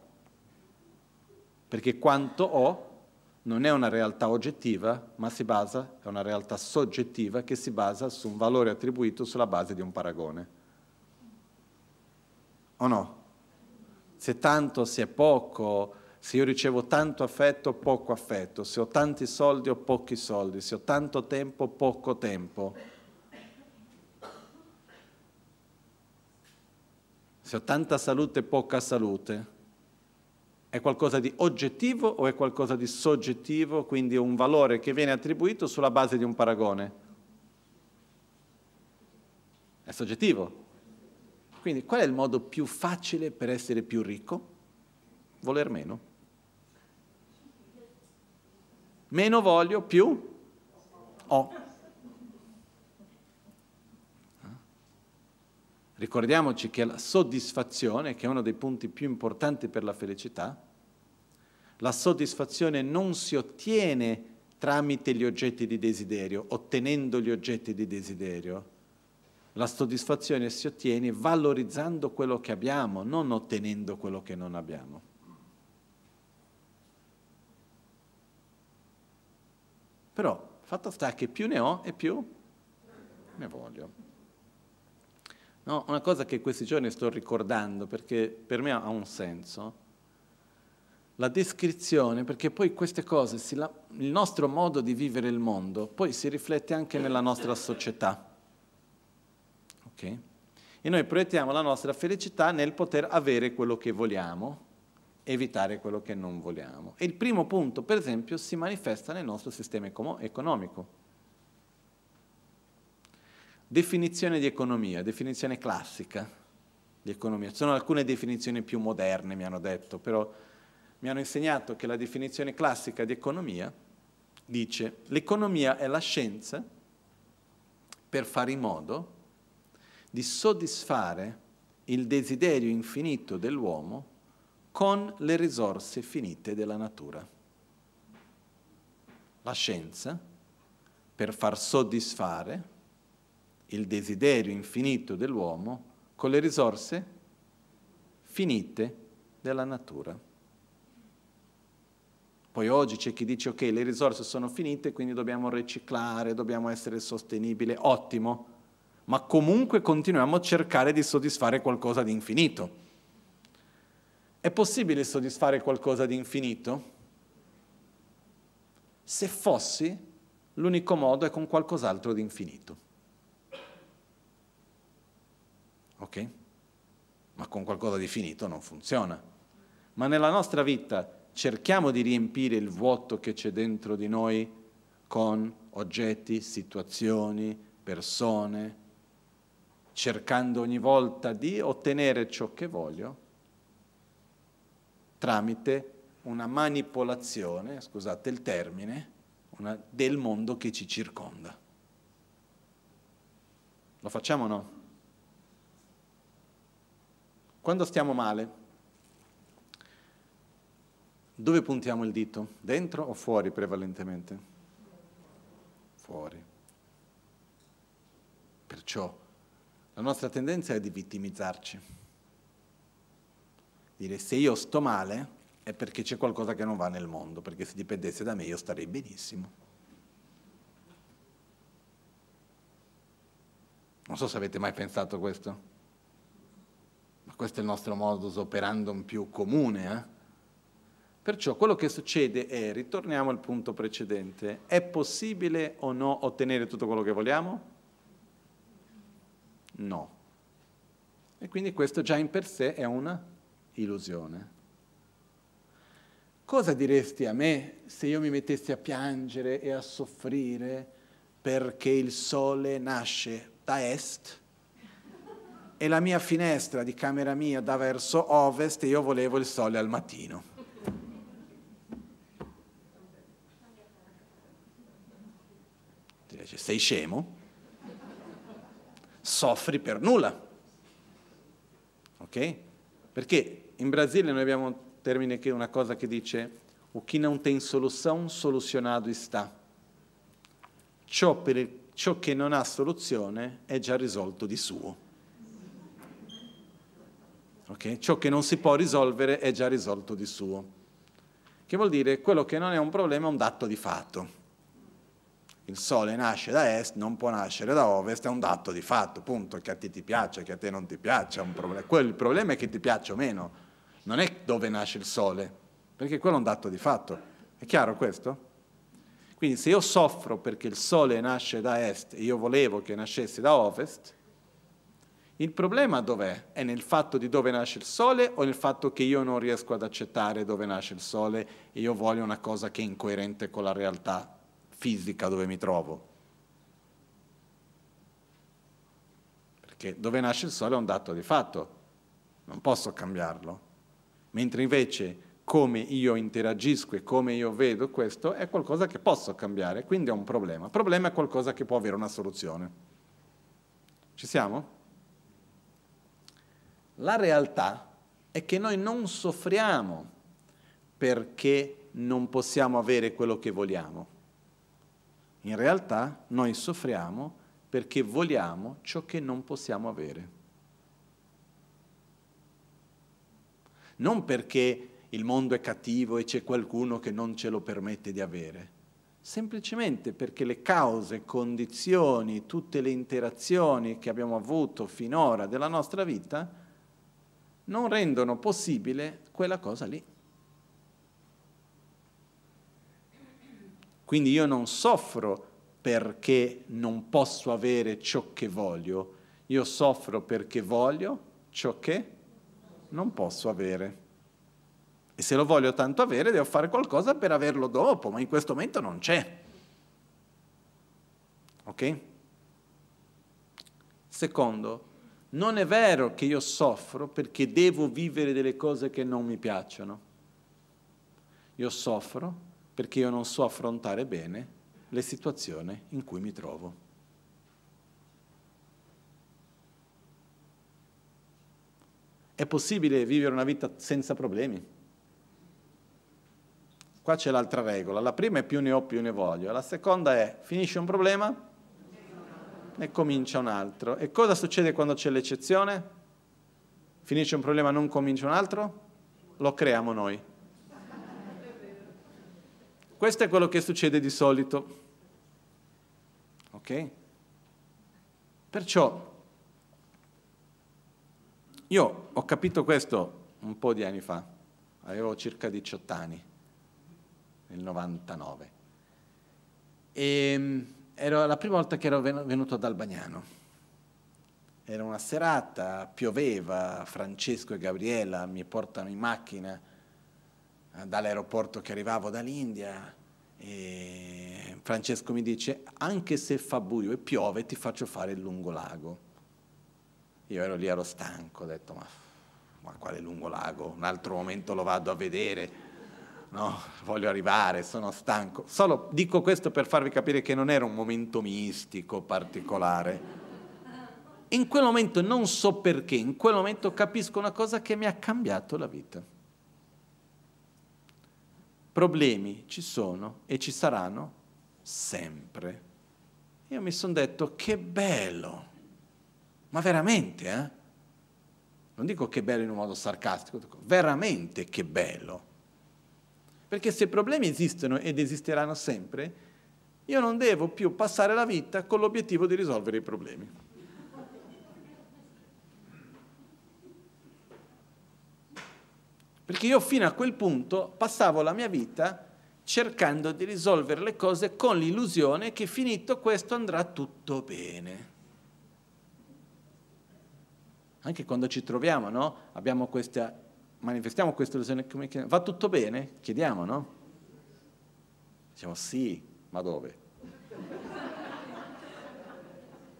Speaker 3: Perché quanto ho non è una realtà oggettiva, ma si basa, è una realtà soggettiva che si basa su un valore attribuito sulla base di un paragone. O no? Se tanto, se è poco, se io ricevo tanto affetto poco affetto, se ho tanti soldi o pochi soldi, se ho tanto tempo poco tempo se ho tanta salute e poca salute, è qualcosa di oggettivo o è qualcosa di soggettivo, quindi un valore che viene attribuito sulla base di un paragone? È soggettivo. Quindi qual è il modo più facile per essere più ricco? Voler meno. Meno voglio, più ho. Ricordiamoci che la soddisfazione, che è uno dei punti più importanti per la felicità, la soddisfazione non si ottiene tramite gli oggetti di desiderio, ottenendo gli oggetti di desiderio. La soddisfazione si ottiene valorizzando quello che abbiamo, non ottenendo quello che non abbiamo. Però fatto sta che più ne ho e più ne voglio. No, una cosa che questi giorni sto ricordando perché per me ha un senso, la descrizione, perché poi queste cose, il nostro modo di vivere il mondo, poi si riflette anche nella nostra società. Okay? E noi proiettiamo la nostra felicità nel poter avere quello che vogliamo, evitare quello che non vogliamo. E il primo punto, per esempio, si manifesta nel nostro sistema economico. Definizione di economia, definizione classica di economia. Ci sono alcune definizioni più moderne, mi hanno detto, però mi hanno insegnato che la definizione classica di economia dice l'economia è la scienza per fare in modo di soddisfare il desiderio infinito dell'uomo con le risorse finite della natura. La scienza per far soddisfare il desiderio infinito dell'uomo con le risorse finite della natura. Poi oggi c'è chi dice ok, le risorse sono finite, quindi dobbiamo riciclare, dobbiamo essere sostenibili, ottimo, ma comunque continuiamo a cercare di soddisfare qualcosa di infinito. È possibile soddisfare qualcosa di infinito? Se fossi, l'unico modo è con qualcos'altro di infinito. ok? Ma con qualcosa di finito non funziona. Ma nella nostra vita cerchiamo di riempire il vuoto che c'è dentro di noi con oggetti, situazioni, persone, cercando ogni volta di ottenere ciò che voglio tramite una manipolazione, scusate il termine, una, del mondo che ci circonda. Lo facciamo o no? Quando stiamo male, dove puntiamo il dito? Dentro o fuori prevalentemente? Fuori. Perciò la nostra tendenza è di vittimizzarci. Dire se io sto male è perché c'è qualcosa che non va nel mondo, perché se dipendesse da me io starei benissimo. Non so se avete mai pensato questo questo è il nostro modus operandum più comune. Eh? Perciò quello che succede è, ritorniamo al punto precedente, è possibile o no ottenere tutto quello che vogliamo? No. E quindi questo già in per sé è una illusione. Cosa diresti a me se io mi mettessi a piangere e a soffrire perché il sole nasce da est e la mia finestra di camera mia da verso ovest e io volevo il sole al mattino. Dice, sei scemo? Soffri per nulla. Ok? Perché in Brasile noi abbiamo un termine che è una cosa che dice o chi non tem solução, solucionado está. Ciò, per, ciò che non ha soluzione è già risolto di suo. Okay? Ciò che non si può risolvere è già risolto di suo. Che vuol dire quello che non è un problema è un dato di fatto. Il sole nasce da est, non può nascere da ovest, è un dato di fatto, punto, che a te ti piaccia, che a te non ti piaccia, Quello, il problema è che ti piaccia o meno, non è dove nasce il sole, perché quello è un dato di fatto. È chiaro questo? Quindi se io soffro perché il sole nasce da est e io volevo che nascesse da ovest, il problema dov'è? È nel fatto di dove nasce il sole o nel fatto che io non riesco ad accettare dove nasce il sole e io voglio una cosa che è incoerente con la realtà fisica dove mi trovo? Perché dove nasce il sole è un dato di fatto, non posso cambiarlo. Mentre invece come io interagisco e come io vedo questo è qualcosa che posso cambiare, quindi è un problema. Il problema è qualcosa che può avere una soluzione. Ci siamo? La realtà è che noi non soffriamo perché non possiamo avere quello che vogliamo. In realtà noi soffriamo perché vogliamo ciò che non possiamo avere. Non perché il mondo è cattivo e c'è qualcuno che non ce lo permette di avere, semplicemente perché le cause, condizioni, tutte le interazioni che abbiamo avuto finora della nostra vita non rendono possibile quella cosa lì. Quindi io non soffro perché non posso avere ciò che voglio, io soffro perché voglio ciò che non posso avere. E se lo voglio tanto avere, devo fare qualcosa per averlo dopo, ma in questo momento non c'è. Ok? Secondo, non è vero che io soffro perché devo vivere delle cose che non mi piacciono. Io soffro perché io non so affrontare bene le situazioni in cui mi trovo. È possibile vivere una vita senza problemi? Qua c'è l'altra regola. La prima è più ne ho più ne voglio. La seconda è finisce un problema, ne comincia un altro. E cosa succede quando c'è l'eccezione? Finisce un problema, non comincia un altro? Lo creiamo noi. Questo è quello che succede di solito. Ok? Perciò io ho capito questo un po' di anni fa, avevo circa 18 anni, nel 99. E ehm, era la prima volta che ero venuto ad Albagnano. Era una serata, pioveva, Francesco e Gabriella mi portano in macchina dall'aeroporto che arrivavo dall'India e Francesco mi dice anche se fa buio e piove ti faccio fare il lungo lago. Io ero lì, ero stanco, ho detto ma, ma quale lungo lago? Un altro momento lo vado a vedere no, voglio arrivare, sono stanco. Solo dico questo per farvi capire che non era un momento mistico particolare. In quel momento, non so perché, in quel momento capisco una cosa che mi ha cambiato la vita. Problemi ci sono e ci saranno sempre. Io mi sono detto che bello, ma veramente, eh? Non dico che bello in un modo sarcastico, dico veramente che bello perché se i problemi esistono ed esisteranno sempre, io non devo più passare la vita con l'obiettivo di risolvere i problemi. Perché io fino a quel punto passavo la mia vita cercando di risolvere le cose con l'illusione che finito questo andrà tutto bene. Anche quando ci troviamo, no? Abbiamo questa manifestiamo questa illusione, va tutto bene? Chiediamo, no? Diciamo sì, ma dove?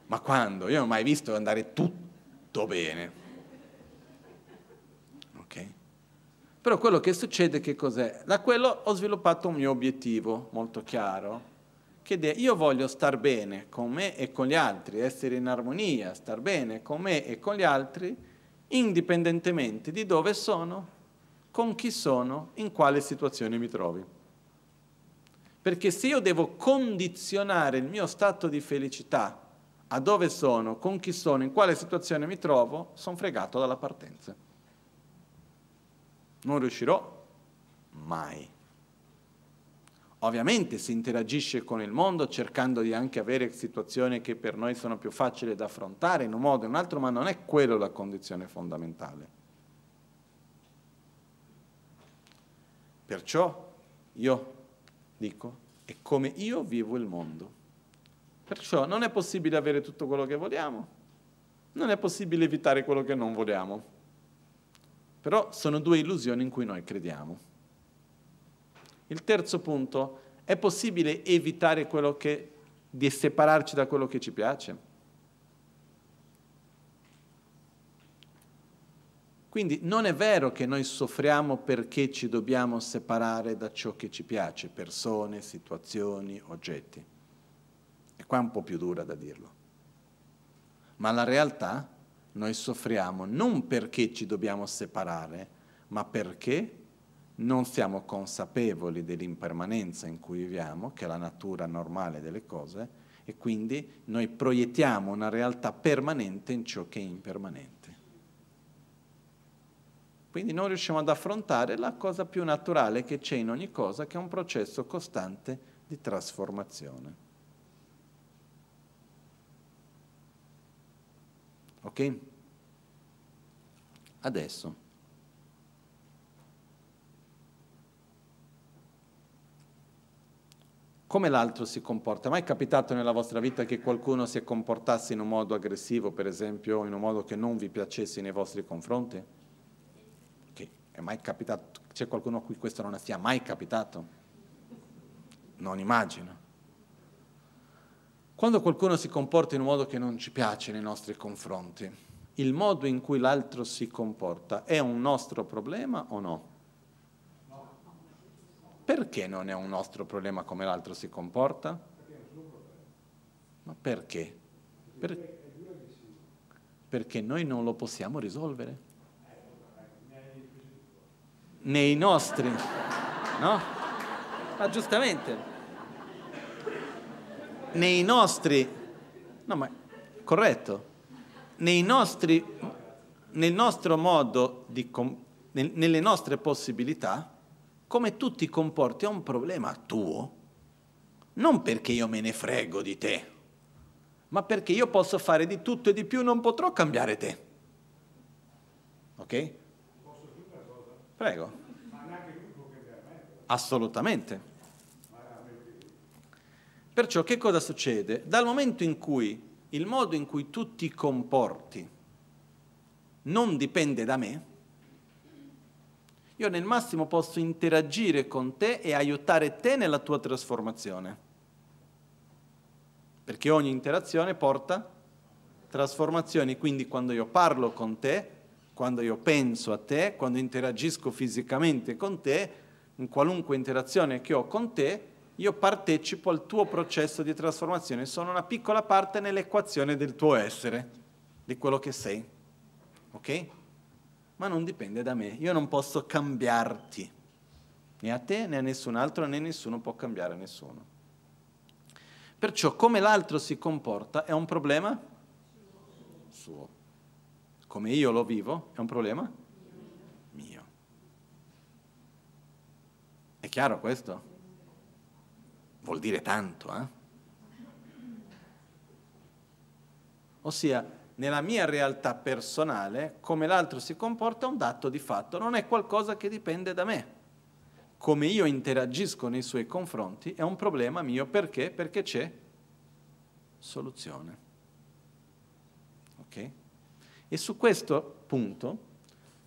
Speaker 3: ma quando? Io non ho mai visto andare tutto bene. Ok? Però quello che succede che cos'è? Da quello ho sviluppato un mio obiettivo molto chiaro, che è io voglio star bene con me e con gli altri, essere in armonia, star bene con me e con gli altri, indipendentemente di dove sono, con chi sono, in quale situazione mi trovi. Perché se io devo condizionare il mio stato di felicità a dove sono, con chi sono, in quale situazione mi trovo, sono fregato dalla partenza. Non riuscirò mai. Ovviamente si interagisce con il mondo cercando di anche avere situazioni che per noi sono più facili da affrontare in un modo o in un altro, ma non è quella la condizione fondamentale. Perciò io dico, è come io vivo il mondo. Perciò non è possibile avere tutto quello che vogliamo, non è possibile evitare quello che non vogliamo. Però sono due illusioni in cui noi crediamo. Il terzo punto, è possibile evitare quello che, di separarci da quello che ci piace? Quindi non è vero che noi soffriamo perché ci dobbiamo separare da ciò che ci piace, persone, situazioni, oggetti. E qua è un po' più dura da dirlo. Ma la realtà, noi soffriamo non perché ci dobbiamo separare, ma perché non siamo consapevoli dell'impermanenza in cui viviamo, che è la natura normale delle cose, e quindi noi proiettiamo una realtà permanente in ciò che è impermanente. Quindi non riusciamo ad affrontare la cosa più naturale che c'è in ogni cosa, che è un processo costante di trasformazione. Ok? Adesso. come l'altro si comporta. Mai è capitato nella vostra vita che qualcuno si comportasse in un modo aggressivo, per esempio, in un modo che non vi piacesse nei vostri confronti? Che è mai capitato? C'è qualcuno a cui questo non sia mai capitato? Non immagino. Quando qualcuno si comporta in un modo che non ci piace nei nostri confronti, il modo in cui l'altro si comporta è un nostro problema o no? perché non è un nostro problema come l'altro si comporta? Ma perché? Per... Perché noi non lo possiamo risolvere. Nei nostri, no? Ma giustamente. Nei nostri, no ma corretto, nei nostri, nel nostro modo di, nel, nelle nostre possibilità, come tu ti comporti è un problema tuo, non perché io me ne frego di te, ma perché io posso fare di tutto e di più, non potrò cambiare te. Ok? Posso dire una cosa? Prego. Ma neanche lui può cambiare me. Assolutamente. Perciò che cosa succede? Dal momento in cui il modo in cui tu ti comporti non dipende da me, io nel massimo posso interagire con te e aiutare te nella tua trasformazione. Perché ogni interazione porta trasformazioni, quindi quando io parlo con te, quando io penso a te, quando interagisco fisicamente con te, in qualunque interazione che ho con te, io partecipo al tuo processo di trasformazione, sono una piccola parte nell'equazione del tuo essere, di quello che sei. Ok? ma non dipende da me. Io non posso cambiarti, né a te né a nessun altro, né nessuno può cambiare nessuno. Perciò come l'altro si comporta è un problema suo. Come io lo vivo è un problema mio. È chiaro questo? Vuol dire tanto, eh? Ossia, nella mia realtà personale, come l'altro si comporta è un dato di fatto, non è qualcosa che dipende da me. Come io interagisco nei suoi confronti è un problema mio perché? Perché c'è soluzione. Ok? E su questo punto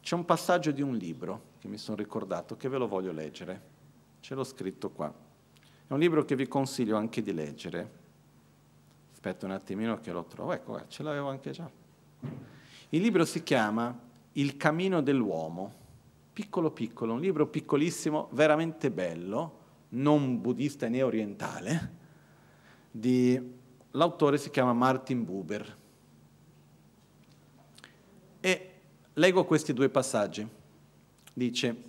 Speaker 3: c'è un passaggio di un libro che mi sono ricordato che ve lo voglio leggere. Ce l'ho scritto qua. È un libro che vi consiglio anche di leggere, Aspetta un attimino che lo trovo, oh, ecco, eh, ce l'avevo anche già. Il libro si chiama Il cammino dell'uomo, piccolo piccolo, un libro piccolissimo, veramente bello, non buddista né orientale, di... l'autore si chiama Martin Buber. E leggo questi due passaggi. Dice,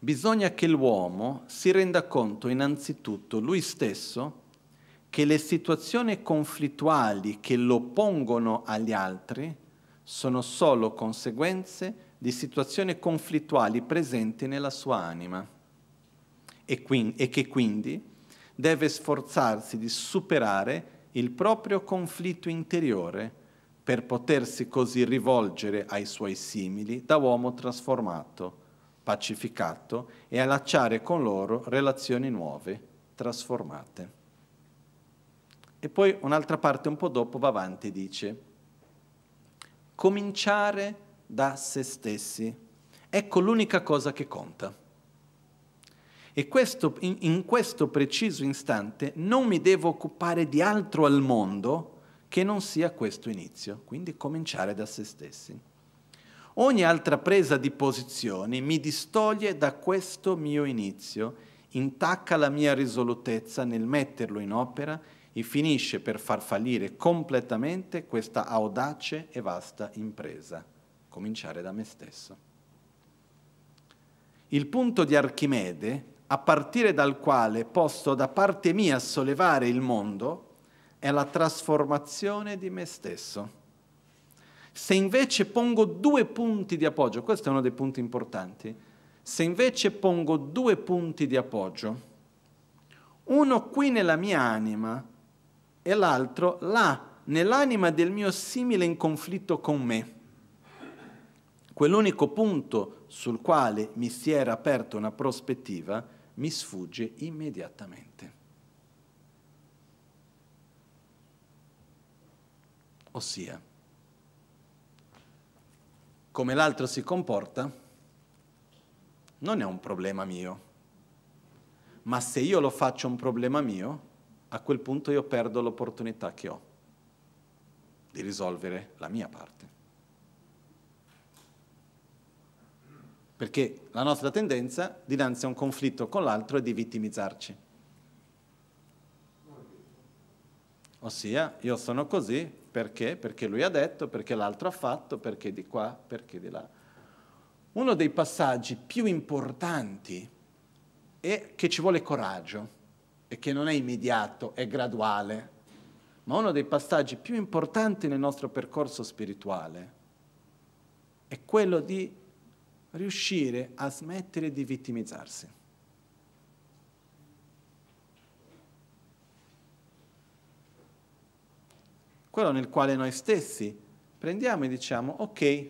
Speaker 3: bisogna che l'uomo si renda conto innanzitutto lui stesso che le situazioni conflittuali che lo pongono agli altri sono solo conseguenze di situazioni conflittuali presenti nella sua anima e, quindi, e che quindi deve sforzarsi di superare il proprio conflitto interiore per potersi così rivolgere ai suoi simili da uomo trasformato, pacificato e allacciare con loro relazioni nuove, trasformate. E poi un'altra parte un po' dopo va avanti e dice, cominciare da se stessi, ecco l'unica cosa che conta. E questo, in, in questo preciso istante non mi devo occupare di altro al mondo che non sia questo inizio, quindi cominciare da se stessi. Ogni altra presa di posizione mi distoglie da questo mio inizio, intacca la mia risolutezza nel metterlo in opera e finisce per far fallire completamente questa audace e vasta impresa, cominciare da me stesso. Il punto di Archimede, a partire dal quale posso da parte mia sollevare il mondo, è la trasformazione di me stesso. Se invece pongo due punti di appoggio, questo è uno dei punti importanti, se invece pongo due punti di appoggio, uno qui nella mia anima e l'altro là, nell'anima del mio simile in conflitto con me. Quell'unico punto sul quale mi si era aperta una prospettiva mi sfugge immediatamente. Ossia, come l'altro si comporta non è un problema mio, ma se io lo faccio un problema mio, a quel punto io perdo l'opportunità che ho di risolvere la mia parte. Perché la nostra tendenza dinanzi a un conflitto con l'altro è di vittimizzarci. Ossia, io sono così perché? Perché lui ha detto, perché l'altro ha fatto, perché di qua, perché di là. Uno dei passaggi più importanti è che ci vuole coraggio e che non è immediato, è graduale, ma uno dei passaggi più importanti nel nostro percorso spirituale è quello di riuscire a smettere di vittimizzarsi. Quello nel quale noi stessi prendiamo e diciamo, ok,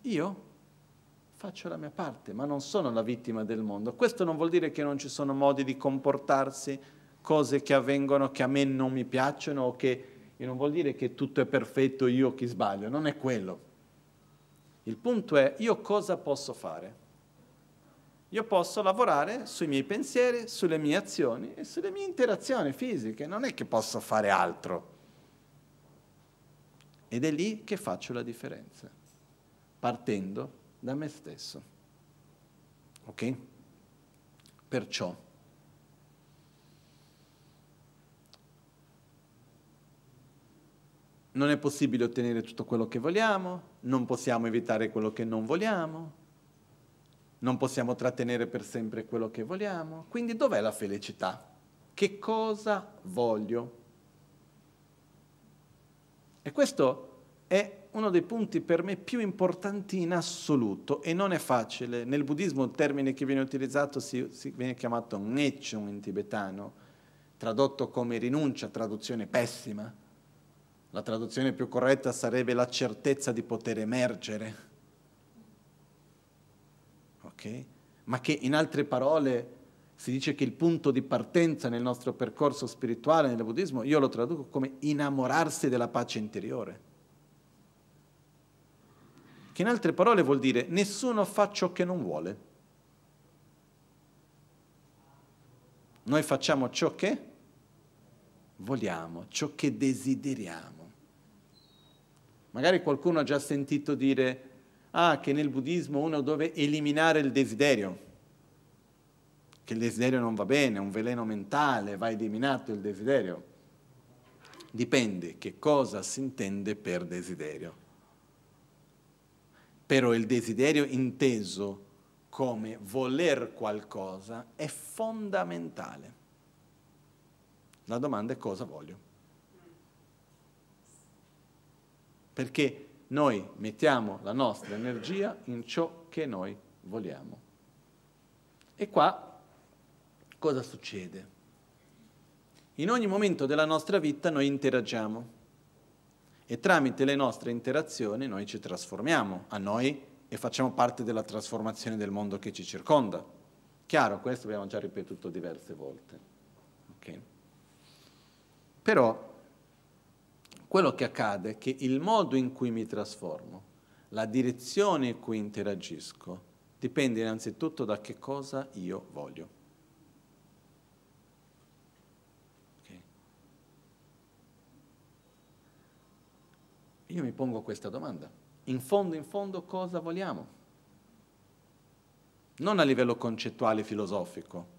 Speaker 3: io faccio la mia parte, ma non sono la vittima del mondo. Questo non vuol dire che non ci sono modi di comportarsi, cose che avvengono che a me non mi piacciono o che e non vuol dire che tutto è perfetto io chi sbaglio, non è quello. Il punto è io cosa posso fare? Io posso lavorare sui miei pensieri, sulle mie azioni e sulle mie interazioni fisiche, non è che posso fare altro. Ed è lì che faccio la differenza, partendo da me stesso. Ok? Perciò non è possibile ottenere tutto quello che vogliamo, non possiamo evitare quello che non vogliamo, non possiamo trattenere per sempre quello che vogliamo. Quindi dov'è la felicità? Che cosa voglio? E questo è uno dei punti per me più importanti in assoluto e non è facile. Nel buddismo il termine che viene utilizzato si, si viene chiamato nechon in tibetano, tradotto come rinuncia, traduzione pessima. La traduzione più corretta sarebbe la certezza di poter emergere. Ok? Ma che in altre parole si dice che il punto di partenza nel nostro percorso spirituale nel buddismo, io lo traduco come innamorarsi della pace interiore che in altre parole vuol dire nessuno fa ciò che non vuole. Noi facciamo ciò che vogliamo, ciò che desideriamo. Magari qualcuno ha già sentito dire ah, che nel buddismo uno deve eliminare il desiderio, che il desiderio non va bene, è un veleno mentale, va eliminato il desiderio. Dipende che cosa si intende per desiderio però il desiderio inteso come voler qualcosa è fondamentale. La domanda è cosa voglio. Perché noi mettiamo la nostra energia in ciò che noi vogliamo. E qua cosa succede? In ogni momento della nostra vita noi interagiamo e tramite le nostre interazioni noi ci trasformiamo a noi e facciamo parte della trasformazione del mondo che ci circonda. Chiaro, questo abbiamo già ripetuto diverse volte. Okay. Però quello che accade è che il modo in cui mi trasformo, la direzione in cui interagisco, dipende innanzitutto da che cosa io voglio. Io mi pongo questa domanda. In fondo, in fondo, cosa vogliamo? Non a livello concettuale filosofico.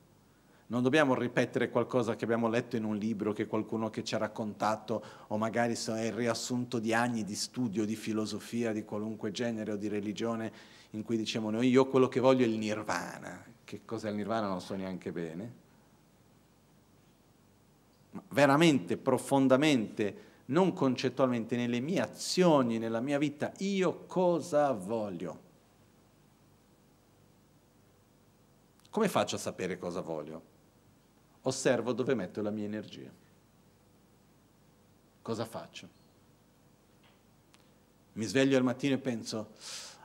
Speaker 3: Non dobbiamo ripetere qualcosa che abbiamo letto in un libro, che qualcuno che ci ha raccontato, o magari è il riassunto di anni di studio, di filosofia, di qualunque genere o di religione, in cui diciamo noi io quello che voglio è il nirvana. Che cos'è il nirvana non so neanche bene. Ma veramente, profondamente, non concettualmente, nelle mie azioni, nella mia vita, io cosa voglio. Come faccio a sapere cosa voglio? Osservo dove metto la mia energia. Cosa faccio? Mi sveglio al mattino e penso,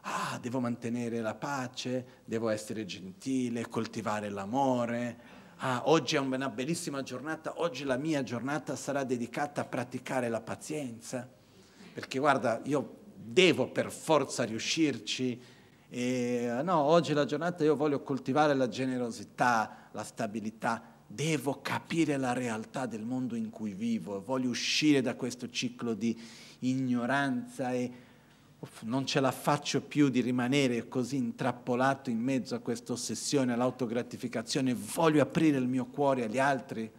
Speaker 3: ah, devo mantenere la pace, devo essere gentile, coltivare l'amore, ah, oggi è una bellissima giornata, oggi la mia giornata sarà dedicata a praticare la pazienza, perché guarda, io devo per forza riuscirci, e, no, oggi la giornata io voglio coltivare la generosità, la stabilità, devo capire la realtà del mondo in cui vivo, voglio uscire da questo ciclo di ignoranza e uff, non ce la faccio più di rimanere così intrappolato in mezzo a questa ossessione, all'autogratificazione, voglio aprire il mio cuore agli altri?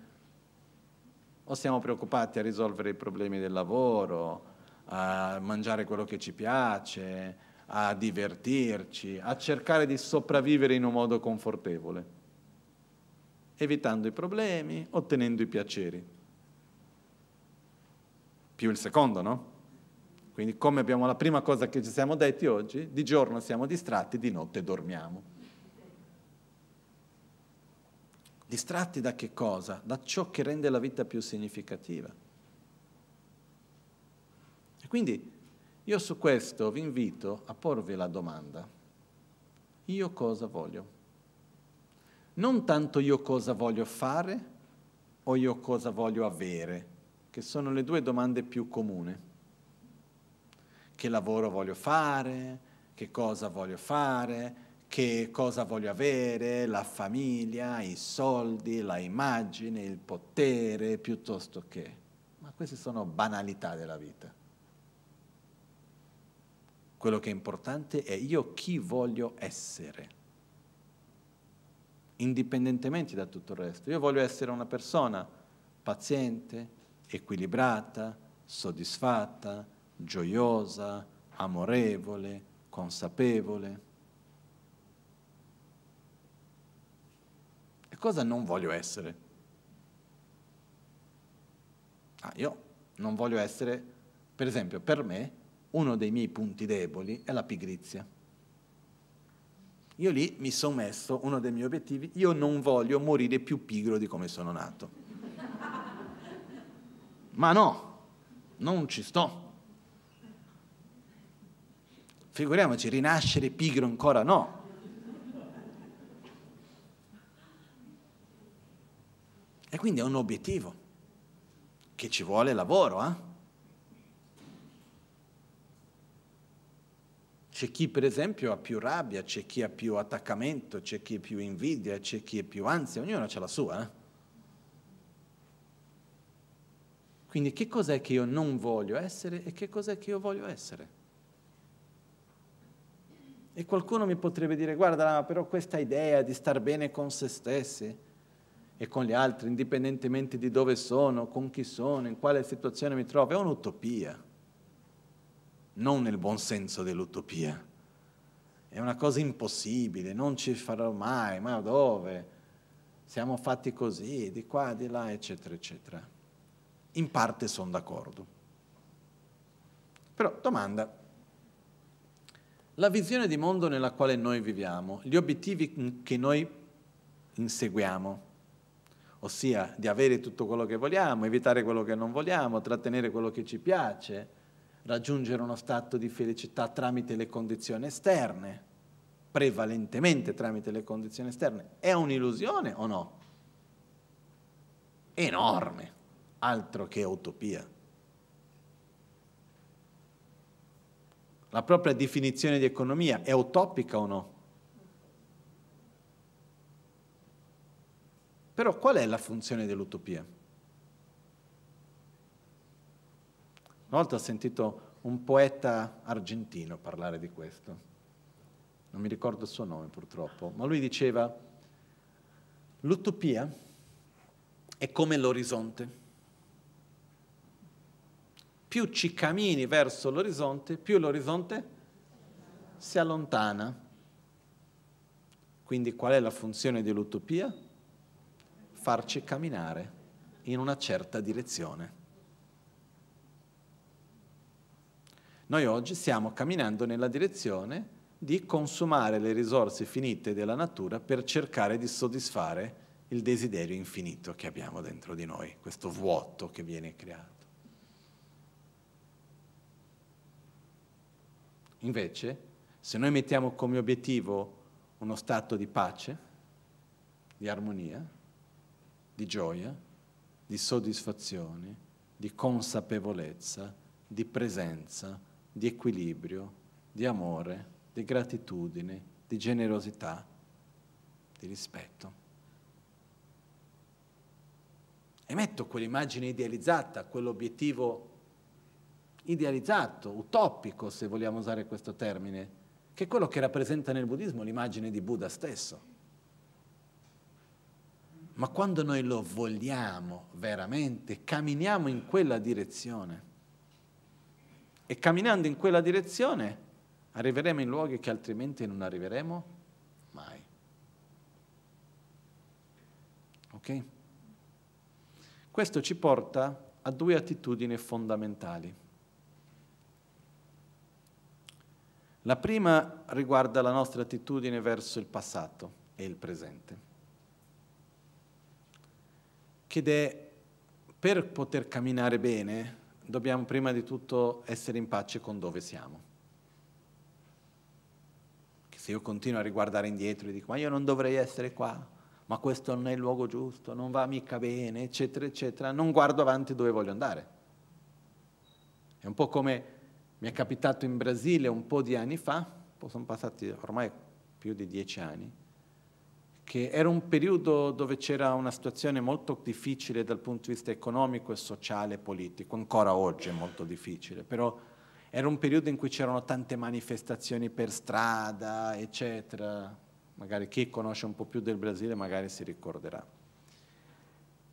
Speaker 3: O siamo preoccupati a risolvere i problemi del lavoro, a mangiare quello che ci piace, a divertirci, a cercare di sopravvivere in un modo confortevole, evitando i problemi, ottenendo i piaceri? Più il secondo, no? Quindi come abbiamo la prima cosa che ci siamo detti oggi, di giorno siamo distratti, di notte dormiamo. Distratti da che cosa? Da ciò che rende la vita più significativa. E quindi io su questo vi invito a porvi la domanda, io cosa voglio? Non tanto io cosa voglio fare o io cosa voglio avere, che sono le due domande più comuni che lavoro voglio fare, che cosa voglio fare, che cosa voglio avere, la famiglia, i soldi, la immagine, il potere, piuttosto che. Ma queste sono banalità della vita. Quello che è importante è io chi voglio essere, indipendentemente da tutto il resto. Io voglio essere una persona paziente, equilibrata, soddisfatta, gioiosa, amorevole, consapevole. E cosa non voglio essere? Ah, io non voglio essere, per esempio, per me uno dei miei punti deboli è la pigrizia. Io lì mi sono messo uno dei miei obiettivi, io non voglio morire più pigro di come sono nato. Ma no, non ci sto. Figuriamoci, rinascere pigro ancora no. E quindi è un obiettivo che ci vuole lavoro. Eh? C'è chi per esempio ha più rabbia, c'è chi ha più attaccamento, c'è chi ha più invidia, c'è chi ha più ansia, ognuno ha la sua. Eh? Quindi che cos'è che io non voglio essere e che cos'è che io voglio essere? E qualcuno mi potrebbe dire, guarda, però questa idea di star bene con se stessi e con gli altri, indipendentemente di dove sono, con chi sono, in quale situazione mi trovo, è un'utopia, non nel buon senso dell'utopia. È una cosa impossibile, non ci farò mai, ma dove? Siamo fatti così, di qua, di là, eccetera, eccetera. In parte sono d'accordo. Però domanda, la visione di mondo nella quale noi viviamo, gli obiettivi che noi inseguiamo, ossia di avere tutto quello che vogliamo, evitare quello che non vogliamo, trattenere quello che ci piace, raggiungere uno stato di felicità tramite le condizioni esterne, prevalentemente tramite le condizioni esterne, è un'illusione o no? Enorme, altro che utopia. La propria definizione di economia è utopica o no? Però qual è la funzione dell'utopia? Una volta ho sentito un poeta argentino parlare di questo, non mi ricordo il suo nome purtroppo, ma lui diceva, l'utopia è come l'orizzonte più ci cammini verso l'orizzonte, più l'orizzonte si allontana. Quindi qual è la funzione dell'utopia? Farci camminare in una certa direzione. Noi oggi stiamo camminando nella direzione di consumare le risorse finite della natura per cercare di soddisfare il desiderio infinito che abbiamo dentro di noi, questo vuoto che viene creato. Invece, se noi mettiamo come obiettivo uno stato di pace, di armonia, di gioia, di soddisfazione, di consapevolezza, di presenza, di equilibrio, di amore, di gratitudine, di generosità, di rispetto. E metto quell'immagine idealizzata, quell'obiettivo idealizzato, utopico, se vogliamo usare questo termine, che è quello che rappresenta nel buddismo l'immagine di Buddha stesso. Ma quando noi lo vogliamo veramente, camminiamo in quella direzione. E camminando in quella direzione arriveremo in luoghi che altrimenti non arriveremo mai. Ok? Questo ci porta a due attitudini fondamentali. La prima riguarda la nostra attitudine verso il passato e il presente, ed è per poter camminare bene dobbiamo prima di tutto essere in pace con dove siamo. Che se io continuo a riguardare indietro e dico ma io non dovrei essere qua, ma questo non è il luogo giusto, non va mica bene, eccetera, eccetera, non guardo avanti dove voglio andare. È un po' come mi è capitato in Brasile un po' di anni fa, sono passati ormai più di dieci anni, che era un periodo dove c'era una situazione molto difficile dal punto di vista economico e sociale e politico, ancora oggi è molto difficile, però era un periodo in cui c'erano tante manifestazioni per strada, eccetera. Magari chi conosce un po' più del Brasile magari si ricorderà.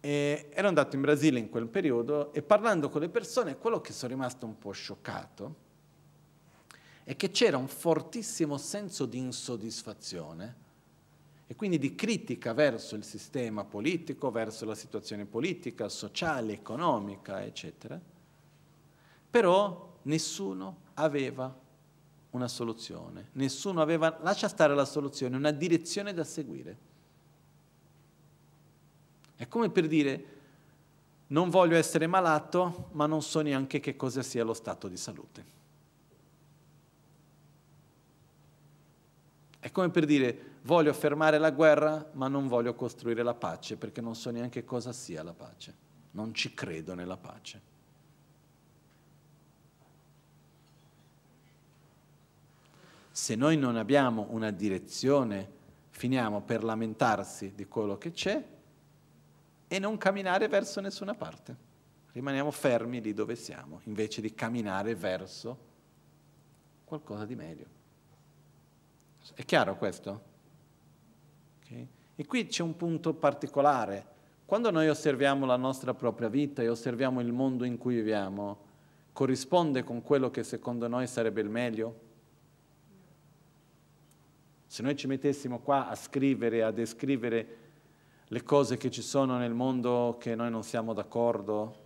Speaker 3: E ero andato in Brasile in quel periodo e parlando con le persone, quello che sono rimasto un po' scioccato è che c'era un fortissimo senso di insoddisfazione e quindi di critica verso il sistema politico, verso la situazione politica, sociale, economica, eccetera. Però nessuno aveva una soluzione, nessuno aveva, lascia stare la soluzione, una direzione da seguire. È come per dire, non voglio essere malato, ma non so neanche che cosa sia lo stato di salute. È come per dire, voglio fermare la guerra, ma non voglio costruire la pace, perché non so neanche cosa sia la pace. Non ci credo nella pace. Se noi non abbiamo una direzione, finiamo per lamentarsi di quello che c'è e non camminare verso nessuna parte. Rimaniamo fermi lì dove siamo, invece di camminare verso qualcosa di meglio. È chiaro questo? Okay. E qui c'è un punto particolare. Quando noi osserviamo la nostra propria vita e osserviamo il mondo in cui viviamo, corrisponde con quello che secondo noi sarebbe il meglio? Se noi ci mettessimo qua a scrivere, a descrivere le cose che ci sono nel mondo che noi non siamo d'accordo,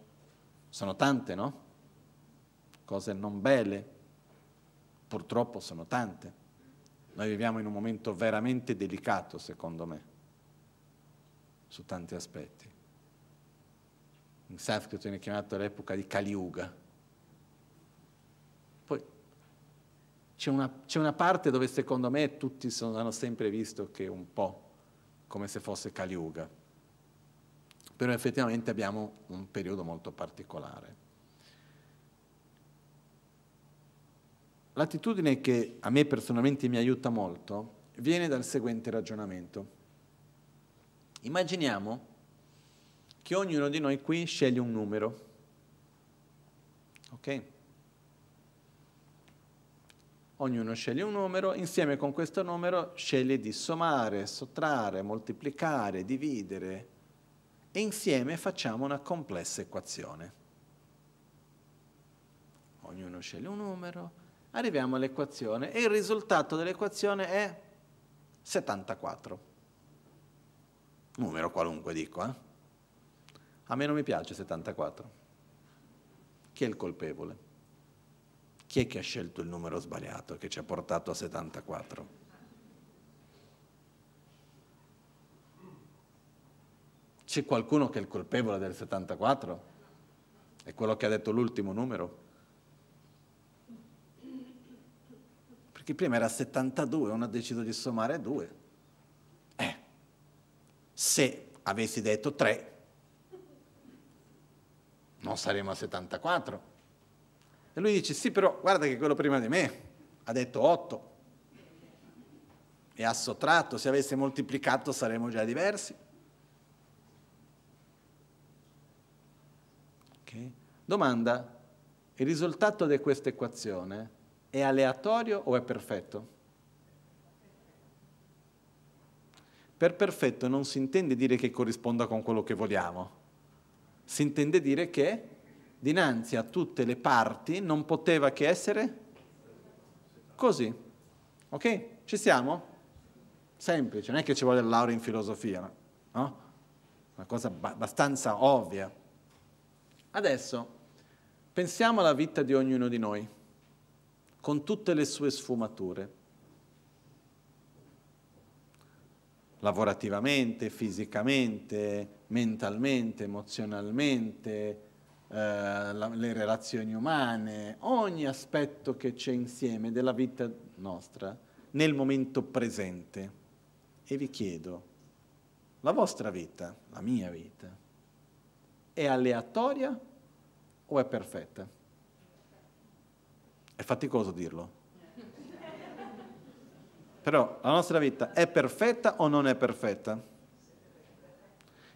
Speaker 3: sono tante, no? Cose non belle, purtroppo sono tante. Noi viviamo in un momento veramente delicato, secondo me, su tanti aspetti. In sanscrito viene chiamato l'epoca di Kaliuga. Poi c'è una, c'è una parte dove secondo me tutti sono, hanno sempre visto che un po' come se fosse Kali Però effettivamente abbiamo un periodo molto particolare. L'attitudine che a me personalmente mi aiuta molto viene dal seguente ragionamento. Immaginiamo che ognuno di noi qui sceglie un numero. Okay? Ognuno sceglie un numero, insieme con questo numero sceglie di sommare, sottrarre, moltiplicare, dividere e insieme facciamo una complessa equazione. Ognuno sceglie un numero, arriviamo all'equazione e il risultato dell'equazione è 74. Numero qualunque dico, eh? A me non mi piace 74. Chi è il colpevole? Chi è che ha scelto il numero sbagliato che ci ha portato a 74? C'è qualcuno che è il colpevole del 74? È quello che ha detto l'ultimo numero? Perché prima era 72, uno ha deciso di sommare 2. Eh, se avessi detto 3, non saremmo a 74 e lui dice, sì, però guarda che quello prima di me ha detto 8 e ha sottratto, se avesse moltiplicato saremmo già diversi. Okay. Domanda, il risultato di questa equazione è aleatorio o è perfetto? Per perfetto non si intende dire che corrisponda con quello che vogliamo, si intende dire che dinanzi a tutte le parti non poteva che essere così. Ok? Ci siamo? Semplice, non è che ci vuole la laurea in filosofia, no? Una cosa abbastanza ovvia. Adesso pensiamo alla vita di ognuno di noi, con tutte le sue sfumature, lavorativamente, fisicamente, mentalmente, emozionalmente, eh, la, le relazioni umane, ogni aspetto che c'è insieme della vita nostra nel momento presente. E vi chiedo, la vostra vita, la mia vita, è aleatoria o è perfetta? È faticoso dirlo. Però la nostra vita è perfetta o non è perfetta?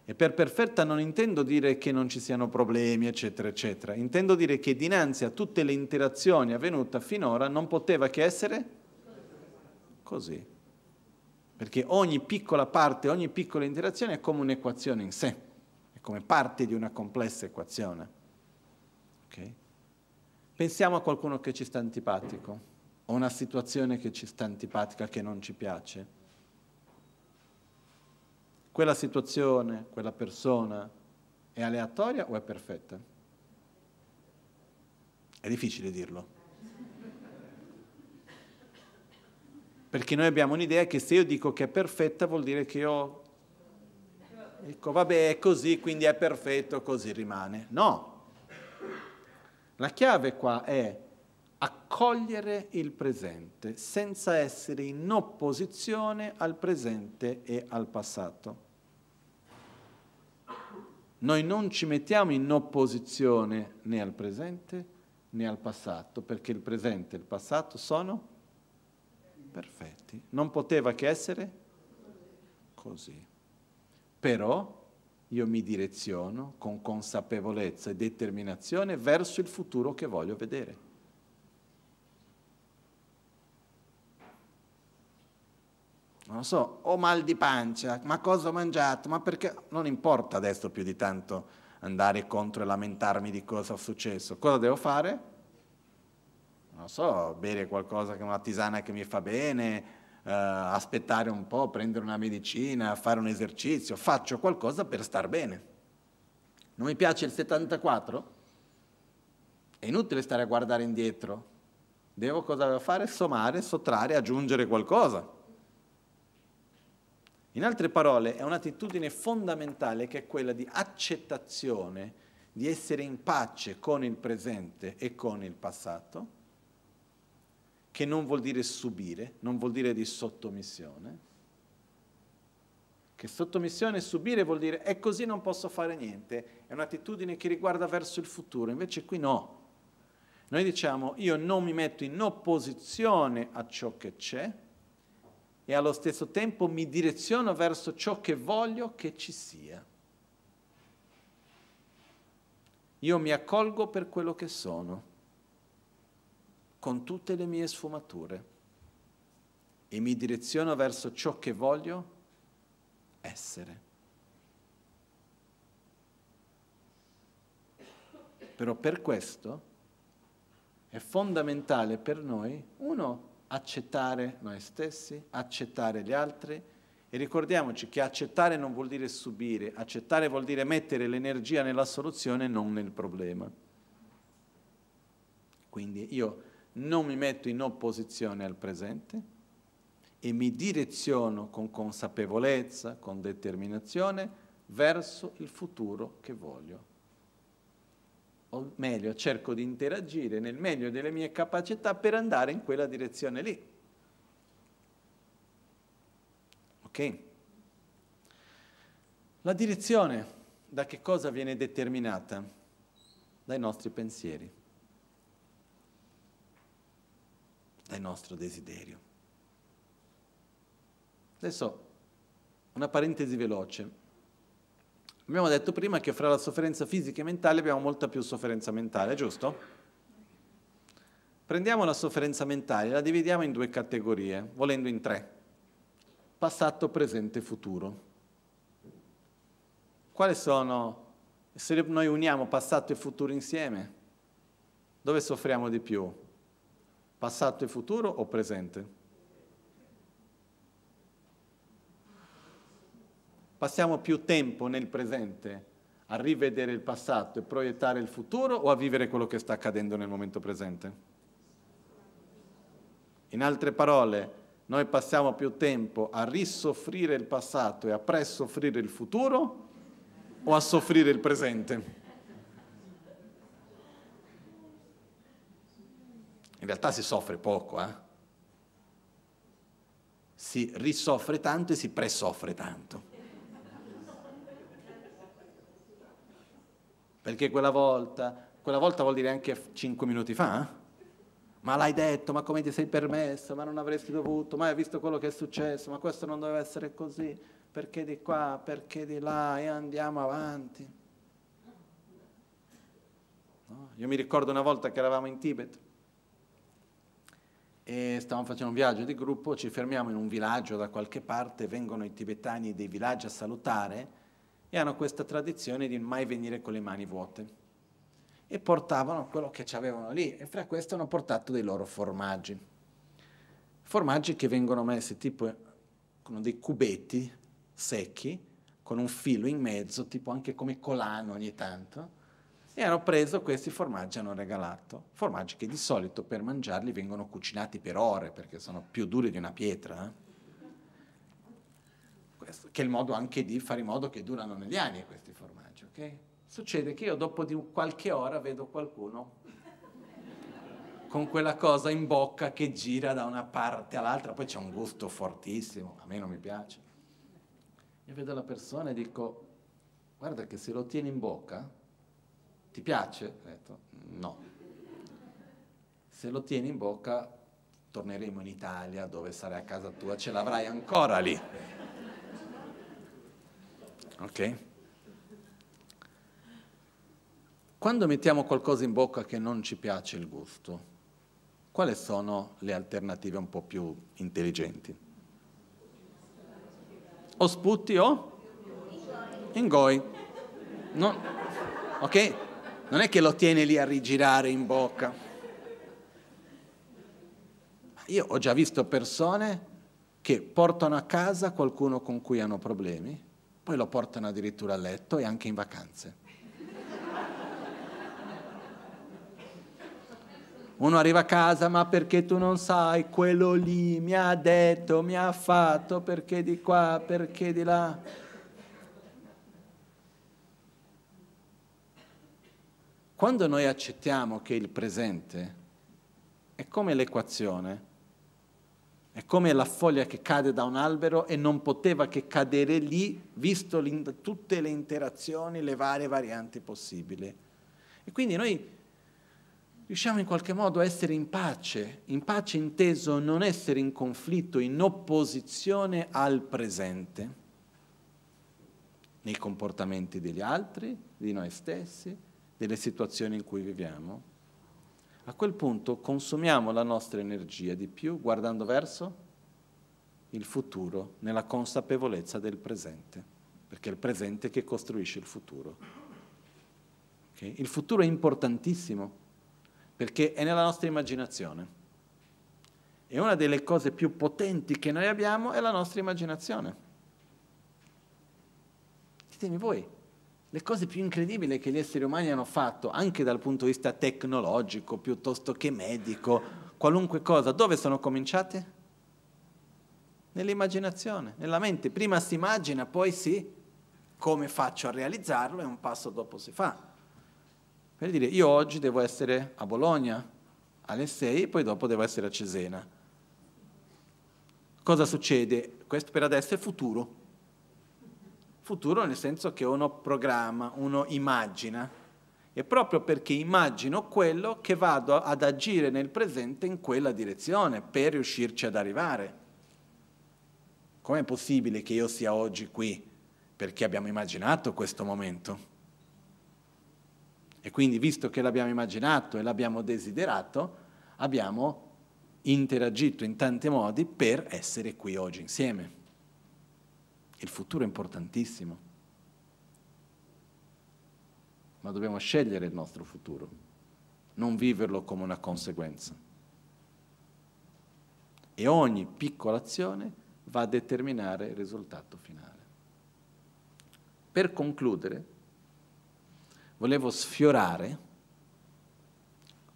Speaker 3: E per perfetta non intendo dire che non ci siano problemi, eccetera, eccetera. Intendo dire che dinanzi a tutte le interazioni avvenute finora non poteva che essere così. Perché ogni piccola parte, ogni piccola interazione è come un'equazione in sé, è come parte di una complessa equazione. Okay? Pensiamo a qualcuno che ci sta antipatico, o una situazione che ci sta antipatica, che non ci piace quella situazione, quella persona è aleatoria o è perfetta? È difficile dirlo. Perché noi abbiamo un'idea che se io dico che è perfetta vuol dire che io... Ecco, vabbè, è così, quindi è perfetto, così rimane. No. La chiave qua è accogliere il presente senza essere in opposizione al presente e al passato. Noi non ci mettiamo in opposizione né al presente né al passato, perché il presente e il passato sono perfetti. Non poteva che essere così. Però io mi direziono con consapevolezza e determinazione verso il futuro che voglio vedere. non lo so, ho mal di pancia, ma cosa ho mangiato, ma perché non importa adesso più di tanto andare contro e lamentarmi di cosa è successo. Cosa devo fare? Non so, bere qualcosa che una tisana che mi fa bene, eh, aspettare un po', prendere una medicina, fare un esercizio, faccio qualcosa per star bene. Non mi piace il 74? È inutile stare a guardare indietro. Devo cosa fare? Sommare, sottrarre, aggiungere qualcosa. In altre parole, è un'attitudine fondamentale che è quella di accettazione, di essere in pace con il presente e con il passato, che non vuol dire subire, non vuol dire di sottomissione, che sottomissione e subire vuol dire è così non posso fare niente, è un'attitudine che riguarda verso il futuro, invece qui no. Noi diciamo io non mi metto in opposizione a ciò che c'è, e allo stesso tempo mi direziono verso ciò che voglio che ci sia. Io mi accolgo per quello che sono, con tutte le mie sfumature, e mi direziono verso ciò che voglio essere. Però per questo è fondamentale per noi, uno, accettare noi stessi, accettare gli altri e ricordiamoci che accettare non vuol dire subire, accettare vuol dire mettere l'energia nella soluzione e non nel problema. Quindi io non mi metto in opposizione al presente e mi direziono con consapevolezza, con determinazione verso il futuro che voglio o meglio cerco di interagire nel meglio delle mie capacità per andare in quella direzione lì. Ok? La direzione da che cosa viene determinata? Dai nostri pensieri, dal nostro desiderio. Adesso una parentesi veloce. Abbiamo detto prima che fra la sofferenza fisica e mentale abbiamo molta più sofferenza mentale, giusto? Prendiamo la sofferenza mentale, la dividiamo in due categorie, volendo in tre. Passato, presente e futuro. Quali sono, se noi uniamo passato e futuro insieme, dove soffriamo di più? Passato e futuro o presente? Passiamo più tempo nel presente a rivedere il passato e proiettare il futuro o a vivere quello che sta accadendo nel momento presente? In altre parole, noi passiamo più tempo a risoffrire il passato e a pressoffrire il futuro o a soffrire il presente? In realtà si soffre poco, eh? Si risoffre tanto e si pressoffre tanto. Perché quella volta, quella volta vuol dire anche cinque minuti fa, eh? ma l'hai detto, ma come ti sei permesso, ma non avresti dovuto, ma hai visto quello che è successo, ma questo non doveva essere così, perché di qua, perché di là e andiamo avanti. No? Io mi ricordo una volta che eravamo in Tibet e stavamo facendo un viaggio di gruppo, ci fermiamo in un villaggio da qualche parte, vengono i tibetani dei villaggi a salutare e hanno questa tradizione di mai venire con le mani vuote. E portavano quello che avevano lì e fra questo hanno portato dei loro formaggi. Formaggi che vengono messi tipo eh, con dei cubetti secchi, con un filo in mezzo, tipo anche come colano ogni tanto, e hanno preso questi formaggi e hanno regalato. Formaggi che di solito per mangiarli vengono cucinati per ore perché sono più duri di una pietra. Eh? questo, che è il modo anche di fare in modo che durano negli anni questi formaggi, ok? Succede che io dopo di qualche ora vedo qualcuno con quella cosa in bocca che gira da una parte all'altra, poi c'è un gusto fortissimo, a me non mi piace. Io vedo la persona e dico, guarda che se lo tieni in bocca, ti piace? Ho detto, no. Se lo tieni in bocca, torneremo in Italia, dove sarai a casa tua, ce l'avrai ancora lì ok? Quando mettiamo qualcosa in bocca che non ci piace il gusto, quali sono le alternative un po' più intelligenti? O sputti o? Ingoi. Non, ok? Non è che lo tiene lì a rigirare in bocca. Io ho già visto persone che portano a casa qualcuno con cui hanno problemi poi lo portano addirittura a letto e anche in vacanze. Uno arriva a casa, ma perché tu non sai, quello lì mi ha detto, mi ha fatto, perché di qua, perché di là. Quando noi accettiamo che il presente è come l'equazione è come la foglia che cade da un albero e non poteva che cadere lì, visto tutte le interazioni, le varie varianti possibili. E quindi noi riusciamo in qualche modo a essere in pace, in pace inteso non essere in conflitto, in opposizione al presente, nei comportamenti degli altri, di noi stessi, delle situazioni in cui viviamo a quel punto consumiamo la nostra energia di più guardando verso il futuro nella consapevolezza del presente, perché è il presente che costruisce il futuro. Okay? Il futuro è importantissimo perché è nella nostra immaginazione. E una delle cose più potenti che noi abbiamo è la nostra immaginazione. Ditemi voi, le cose più incredibili che gli esseri umani hanno fatto, anche dal punto di vista tecnologico piuttosto che medico, qualunque cosa, dove sono cominciate? Nell'immaginazione, nella mente. Prima si immagina, poi si, come faccio a realizzarlo e un passo dopo si fa. Per dire, io oggi devo essere a Bologna alle 6 e poi dopo devo essere a Cesena. Cosa succede? Questo per adesso è futuro futuro nel senso che uno programma, uno immagina. E proprio perché immagino quello che vado ad agire nel presente in quella direzione per riuscirci ad arrivare. Com'è possibile che io sia oggi qui? Perché abbiamo immaginato questo momento. E quindi, visto che l'abbiamo immaginato e l'abbiamo desiderato, abbiamo interagito in tanti modi per essere qui oggi insieme. Il futuro è importantissimo. Ma dobbiamo scegliere il nostro futuro, non viverlo come una conseguenza. E ogni piccola azione va a determinare il risultato finale. Per concludere, volevo sfiorare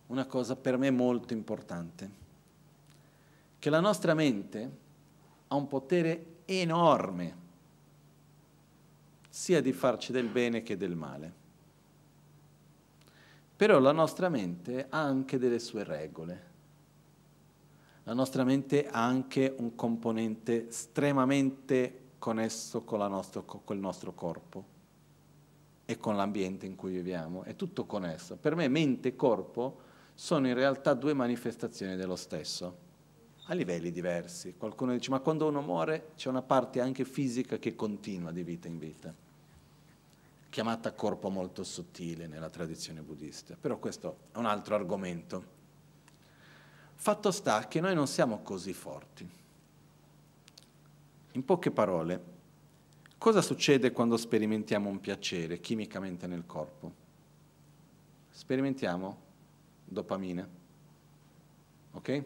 Speaker 3: una cosa per me molto importante, che la nostra mente ha un potere enorme sia di farci del bene che del male. Però la nostra mente ha anche delle sue regole. La nostra mente ha anche un componente estremamente connesso con, nostro, con il nostro corpo e con l'ambiente in cui viviamo. È tutto connesso. Per me mente e corpo sono in realtà due manifestazioni dello stesso, a livelli diversi. Qualcuno dice, ma quando uno muore c'è una parte anche fisica che continua di vita in vita chiamata corpo molto sottile nella tradizione buddista, però questo è un altro argomento. Fatto sta che noi non siamo così forti. In poche parole, cosa succede quando sperimentiamo un piacere chimicamente nel corpo? Sperimentiamo dopamina, ok?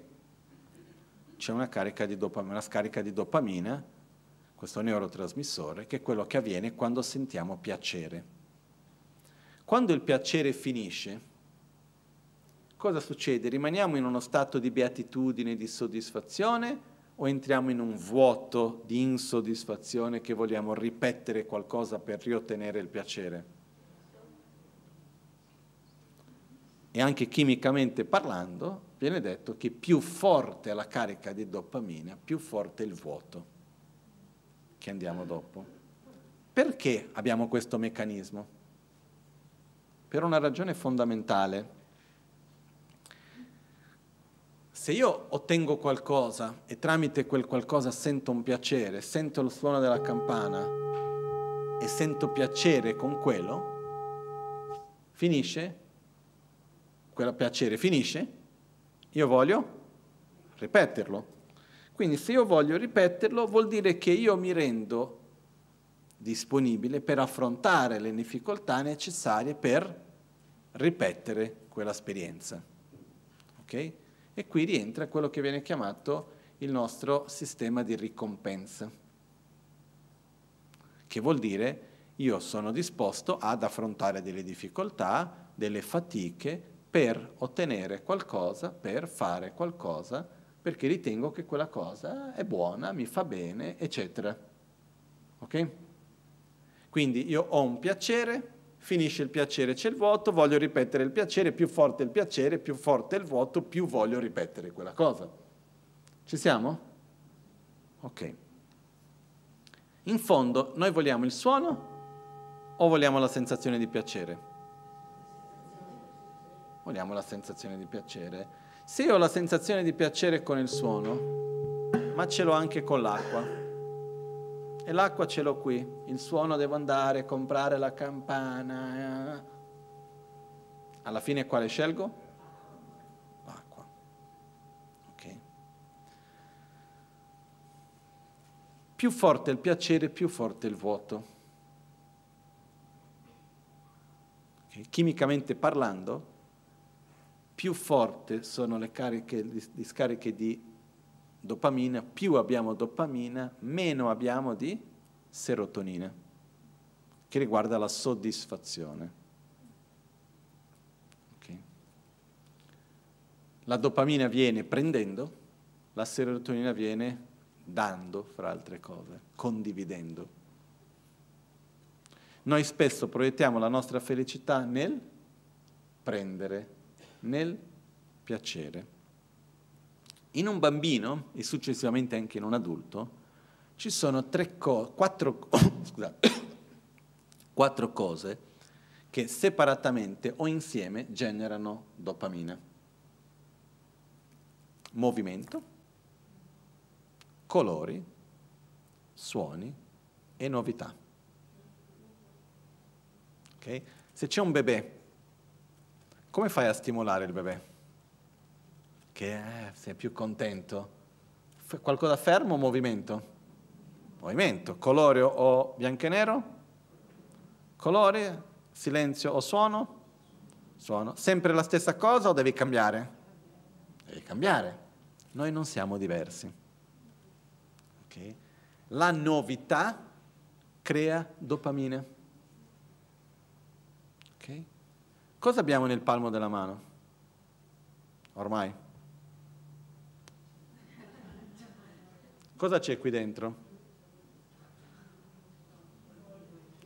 Speaker 3: C'è una, di dopamina, una scarica di dopamina questo neurotrasmissore, che è quello che avviene quando sentiamo piacere. Quando il piacere finisce, cosa succede? Rimaniamo in uno stato di beatitudine, di soddisfazione o entriamo in un vuoto di insoddisfazione che vogliamo ripetere qualcosa per riottenere il piacere? E anche chimicamente parlando, viene detto che più forte è la carica di dopamina, più forte è il vuoto che andiamo dopo. Perché abbiamo questo meccanismo? Per una ragione fondamentale. Se io ottengo qualcosa e tramite quel qualcosa sento un piacere, sento il suono della campana e sento piacere con quello, finisce, quel piacere finisce, io voglio ripeterlo, quindi se io voglio ripeterlo vuol dire che io mi rendo disponibile per affrontare le difficoltà necessarie per ripetere quell'esperienza. Okay? E qui rientra quello che viene chiamato il nostro sistema di ricompensa, che vuol dire io sono disposto ad affrontare delle difficoltà, delle fatiche per ottenere qualcosa, per fare qualcosa perché ritengo che quella cosa è buona, mi fa bene, eccetera. Ok? Quindi io ho un piacere, finisce il piacere, c'è il vuoto, voglio ripetere il piacere, più forte il piacere, più forte il vuoto, più voglio ripetere quella cosa. Ci siamo? Ok. In fondo, noi vogliamo il suono o vogliamo la sensazione di piacere? Vogliamo la sensazione di piacere. Se io ho la sensazione di piacere con il suono, ma ce l'ho anche con l'acqua. E l'acqua ce l'ho qui, il suono devo andare a comprare la campana. Alla fine quale scelgo? L'acqua. Ok. Più forte il piacere, più forte il vuoto. Okay. Chimicamente parlando, più forte sono le cariche, scariche di dopamina, più abbiamo dopamina, meno abbiamo di serotonina, che riguarda la soddisfazione. Okay. La dopamina viene prendendo, la serotonina viene dando, fra altre cose, condividendo. Noi spesso proiettiamo la nostra felicità nel prendere nel piacere. In un bambino e successivamente anche in un adulto ci sono co- quattro, *coughs* scusate, *coughs* quattro cose che separatamente o insieme generano dopamina. Movimento, colori, suoni e novità. Okay? Se c'è un bebè come fai a stimolare il bebè? Che eh, sei più contento? F qualcosa fermo o movimento? Movimento. Colore o bianco e nero? Colore? Silenzio o suono? Suono. Sempre la stessa cosa o devi cambiare? Devi cambiare. Noi non siamo diversi. Okay. La novità crea dopamina Cosa abbiamo nel palmo della mano? Ormai. Cosa c'è qui dentro?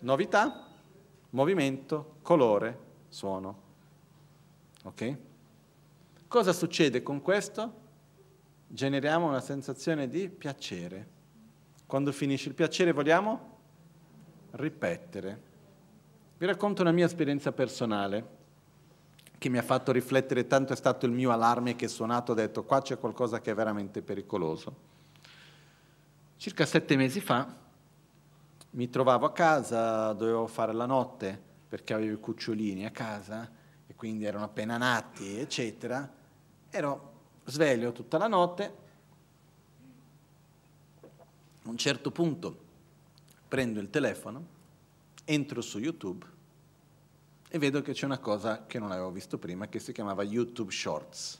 Speaker 3: Novità, movimento, colore, suono. Ok? Cosa succede con questo? Generiamo una sensazione di piacere. Quando finisce il piacere vogliamo ripetere. Vi racconto una mia esperienza personale che mi ha fatto riflettere tanto è stato il mio allarme che è suonato, ho detto qua c'è qualcosa che è veramente pericoloso. Circa sette mesi fa mi trovavo a casa, dovevo fare la notte perché avevo i cucciolini a casa e quindi erano appena nati, eccetera. Ero sveglio tutta la notte. A un certo punto prendo il telefono, entro su YouTube e vedo che c'è una cosa che non avevo visto prima che si chiamava YouTube Shorts,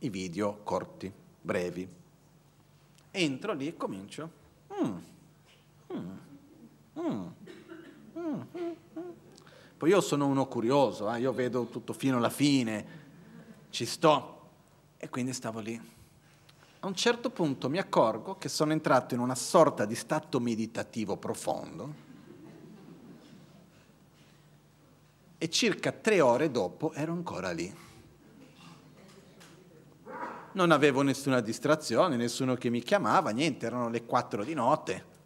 Speaker 3: i video corti, brevi. Entro lì e comincio. Mm. mm. Mm. Mm. Poi io sono uno curioso, eh? io vedo tutto fino alla fine, ci sto. E quindi stavo lì. A un certo punto mi accorgo che sono entrato in una sorta di stato meditativo profondo e circa tre ore dopo ero ancora lì. Non avevo nessuna distrazione, nessuno che mi chiamava, niente, erano le quattro di notte.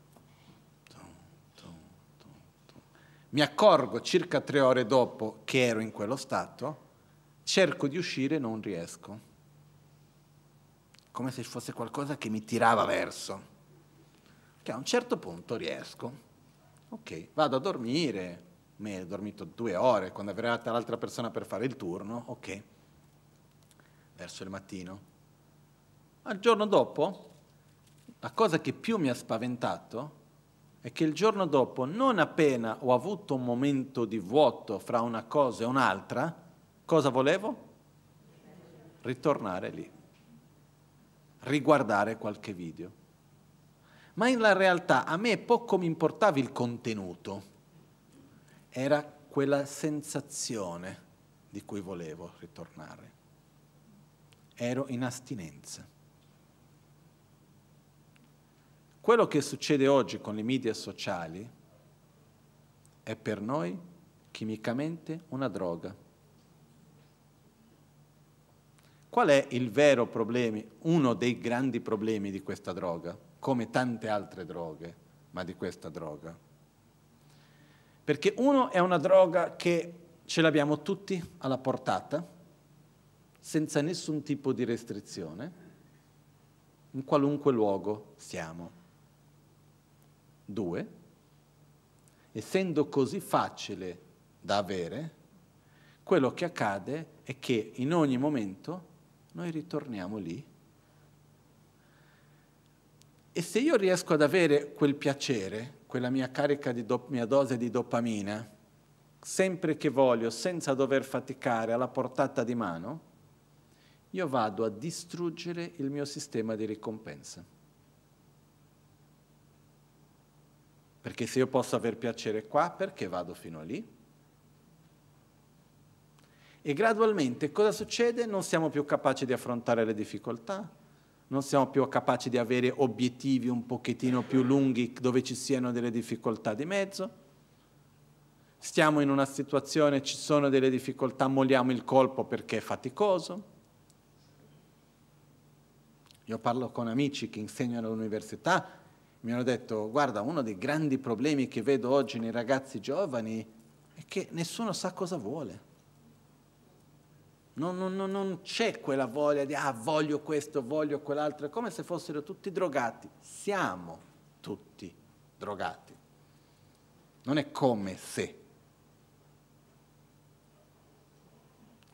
Speaker 3: Mi accorgo circa tre ore dopo che ero in quello stato, cerco di uscire e non riesco. Come se fosse qualcosa che mi tirava verso. Che a un certo punto riesco. Ok, vado a dormire, mi hai dormito due ore, quando è arrivata l'altra persona per fare il turno, ok, verso il mattino. Ma il giorno dopo, la cosa che più mi ha spaventato è che il giorno dopo, non appena ho avuto un momento di vuoto fra una cosa e un'altra, cosa volevo? Ritornare lì, riguardare qualche video. Ma in realtà a me poco mi importava il contenuto era quella sensazione di cui volevo ritornare. Ero in astinenza. Quello che succede oggi con le media sociali è per noi chimicamente una droga. Qual è il vero problema, uno dei grandi problemi di questa droga, come tante altre droghe, ma di questa droga? Perché uno è una droga che ce l'abbiamo tutti alla portata, senza nessun tipo di restrizione, in qualunque luogo siamo. Due, essendo così facile da avere, quello che accade è che in ogni momento noi ritorniamo lì. E se io riesco ad avere quel piacere quella mia carica di do- mia dose di dopamina, sempre che voglio, senza dover faticare, alla portata di mano, io vado a distruggere il mio sistema di ricompensa. Perché se io posso aver piacere qua, perché vado fino a lì? E gradualmente cosa succede? Non siamo più capaci di affrontare le difficoltà, non siamo più capaci di avere obiettivi un pochettino più lunghi dove ci siano delle difficoltà di mezzo. Stiamo in una situazione, ci sono delle difficoltà, molliamo il colpo perché è faticoso. Io parlo con amici che insegnano all'università, mi hanno detto, guarda, uno dei grandi problemi che vedo oggi nei ragazzi giovani è che nessuno sa cosa vuole. Non, non, non, c'è quella voglia di ah, voglio questo, voglio quell'altro, è come se fossero tutti drogati. Siamo tutti drogati. Non è come se.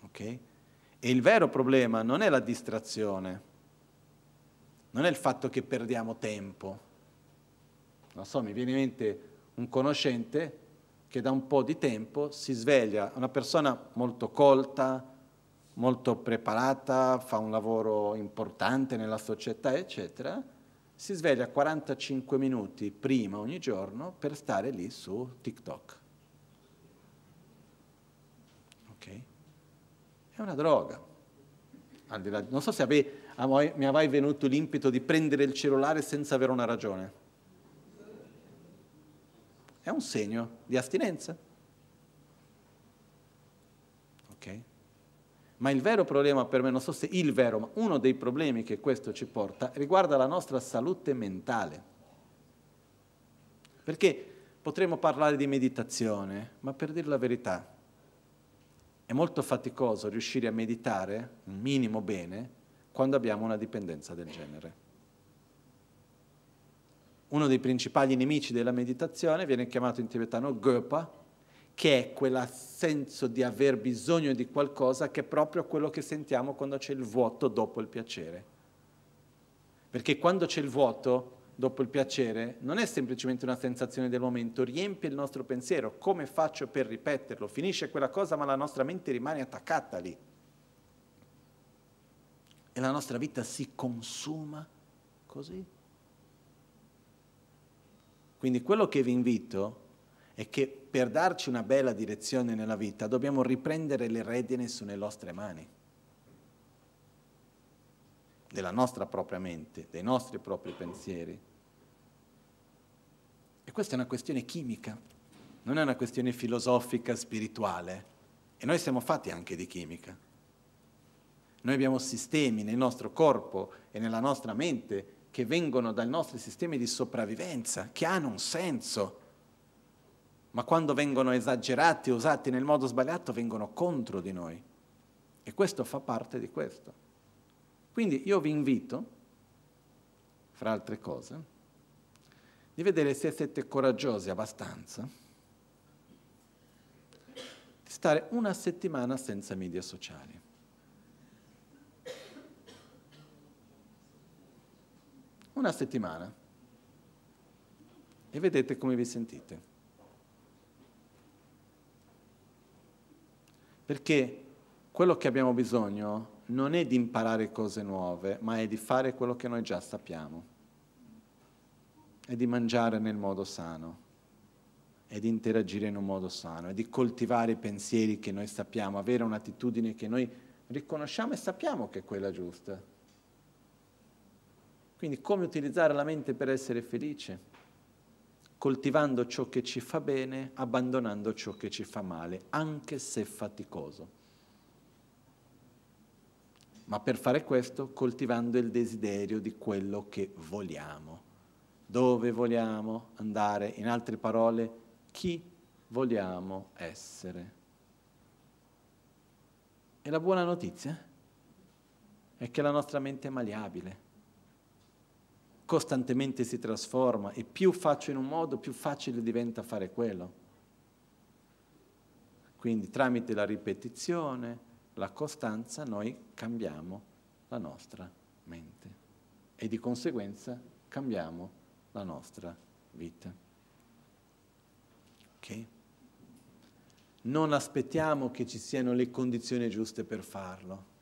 Speaker 3: Ok? E il vero problema non è la distrazione, non è il fatto che perdiamo tempo. Non so, mi viene in mente un conoscente che da un po' di tempo si sveglia, una persona molto colta, molto preparata, fa un lavoro importante nella società, eccetera, si sveglia 45 minuti prima ogni giorno per stare lì su TikTok. Ok? È una droga. non so se ave, voi, mi è mai venuto l'impeto di prendere il cellulare senza avere una ragione. È un segno di astinenza. Ma il vero problema per me, non so se il vero, ma uno dei problemi che questo ci porta riguarda la nostra salute mentale. Perché potremmo parlare di meditazione, ma per dire la verità, è molto faticoso riuscire a meditare un minimo bene quando abbiamo una dipendenza del genere. Uno dei principali nemici della meditazione viene chiamato in tibetano Gopa, che è quel senso di aver bisogno di qualcosa che è proprio quello che sentiamo quando c'è il vuoto dopo il piacere. Perché quando c'è il vuoto dopo il piacere non è semplicemente una sensazione del momento, riempie il nostro pensiero, come faccio per ripeterlo? Finisce quella cosa ma la nostra mente rimane attaccata lì. E la nostra vita si consuma così. Quindi quello che vi invito è che per darci una bella direzione nella vita dobbiamo riprendere le redine sulle nostre mani, della nostra propria mente, dei nostri propri pensieri. E questa è una questione chimica, non è una questione filosofica, spirituale. E noi siamo fatti anche di chimica. Noi abbiamo sistemi nel nostro corpo e nella nostra mente che vengono dai nostri sistemi di sopravvivenza, che hanno un senso, ma quando vengono esagerati, usati nel modo sbagliato, vengono contro di noi. E questo fa parte di questo. Quindi io vi invito, fra altre cose, di vedere se siete coraggiosi abbastanza di stare una settimana senza media sociali. Una settimana. E vedete come vi sentite. Perché quello che abbiamo bisogno non è di imparare cose nuove, ma è di fare quello che noi già sappiamo. È di mangiare nel modo sano, è di interagire in un modo sano, è di coltivare i pensieri che noi sappiamo, avere un'attitudine che noi riconosciamo e sappiamo che è quella giusta. Quindi come utilizzare la mente per essere felice? coltivando ciò che ci fa bene, abbandonando ciò che ci fa male, anche se faticoso. Ma per fare questo coltivando il desiderio di quello che vogliamo. Dove vogliamo andare? In altre parole, chi vogliamo essere? E la buona notizia è che la nostra mente è maleabile costantemente si trasforma e più faccio in un modo, più facile diventa fare quello. Quindi tramite la ripetizione, la costanza, noi cambiamo la nostra mente e di conseguenza cambiamo la nostra vita. Ok? Non aspettiamo che ci siano le condizioni giuste per farlo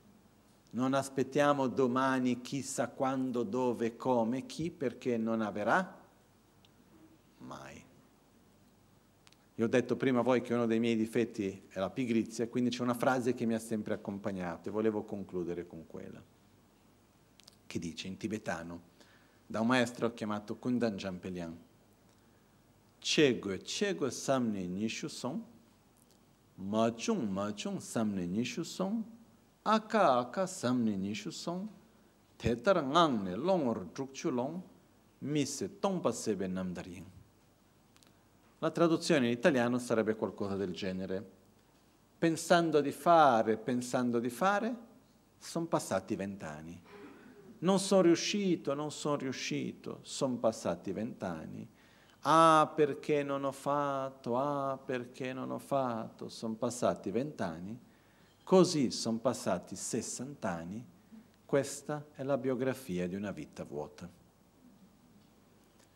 Speaker 3: non aspettiamo domani chissà quando, dove, come, chi, perché non avverrà mai. Io ho detto prima a voi che uno dei miei difetti è la pigrizia, quindi c'è una frase che mi ha sempre accompagnato e volevo concludere con quella, che dice in tibetano, da un maestro chiamato Kundan Jampelian, Cegue, cegue Samne Nishu Song, Ma Chung Ma Chung Samne Nishu Song, 아까 아까 삼니 니슈송 테터 ngang ne longor drukchu long misse tompa sebe namdarin. La traduzione in italiano sarebbe qualcosa del genere. Pensando di fare, pensando di fare, sono passati vent'anni. Non sono riuscito, non sono riuscito, sono passati vent'anni. Ah, perché non ho fatto, ah, perché non ho fatto, sono passati vent'anni Così sono passati 60 anni, questa è la biografia di una vita vuota.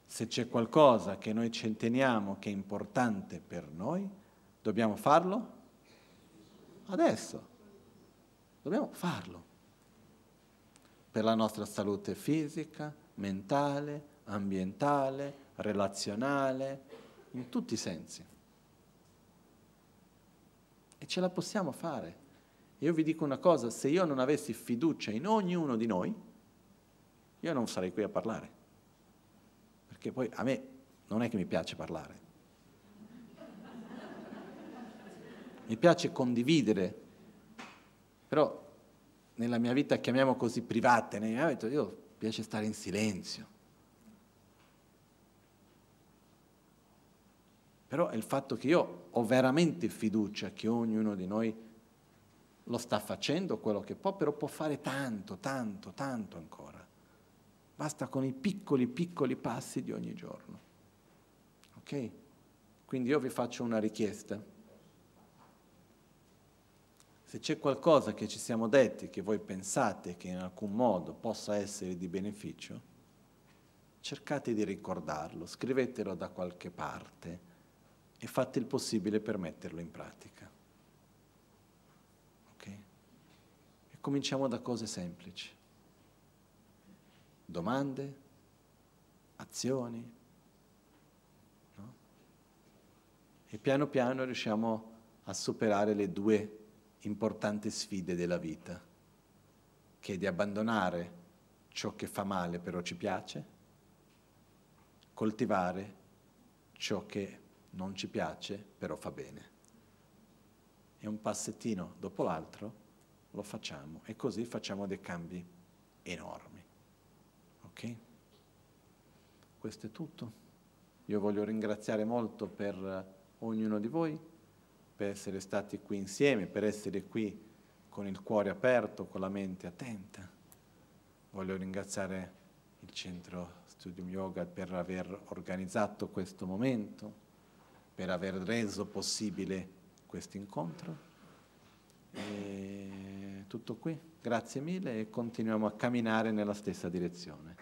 Speaker 3: Se c'è qualcosa che noi ci teniamo che è importante per noi, dobbiamo farlo adesso. Dobbiamo farlo. Per la nostra salute fisica, mentale, ambientale, relazionale, in tutti i sensi. E ce la possiamo fare. Io vi dico una cosa, se io non avessi fiducia in ognuno di noi, io non sarei qui a parlare. Perché poi a me non è che mi piace parlare. Mi piace condividere, però nella mia vita, chiamiamo così, privata, nella mia vita, io piace stare in silenzio. Però è il fatto che io ho veramente fiducia che ognuno di noi lo sta facendo quello che può, però può fare tanto, tanto, tanto ancora. Basta con i piccoli, piccoli passi di ogni giorno. Ok? Quindi io vi faccio una richiesta. Se c'è qualcosa che ci siamo detti, che voi pensate che in alcun modo possa essere di beneficio, cercate di ricordarlo, scrivetelo da qualche parte e fate il possibile per metterlo in pratica. Cominciamo da cose semplici. Domande, azioni. No? E piano piano riusciamo a superare le due importanti sfide della vita, che è di abbandonare ciò che fa male però ci piace, coltivare ciò che non ci piace però fa bene. E un passettino dopo l'altro lo facciamo e così facciamo dei cambi enormi. Ok? Questo è tutto. Io voglio ringraziare molto per eh, ognuno di voi, per essere stati qui insieme, per essere qui con il cuore aperto, con la mente attenta. Voglio ringraziare il centro Studium Yoga per aver organizzato questo momento, per aver reso possibile questo incontro e tutto qui, grazie mille e continuiamo a camminare nella stessa direzione.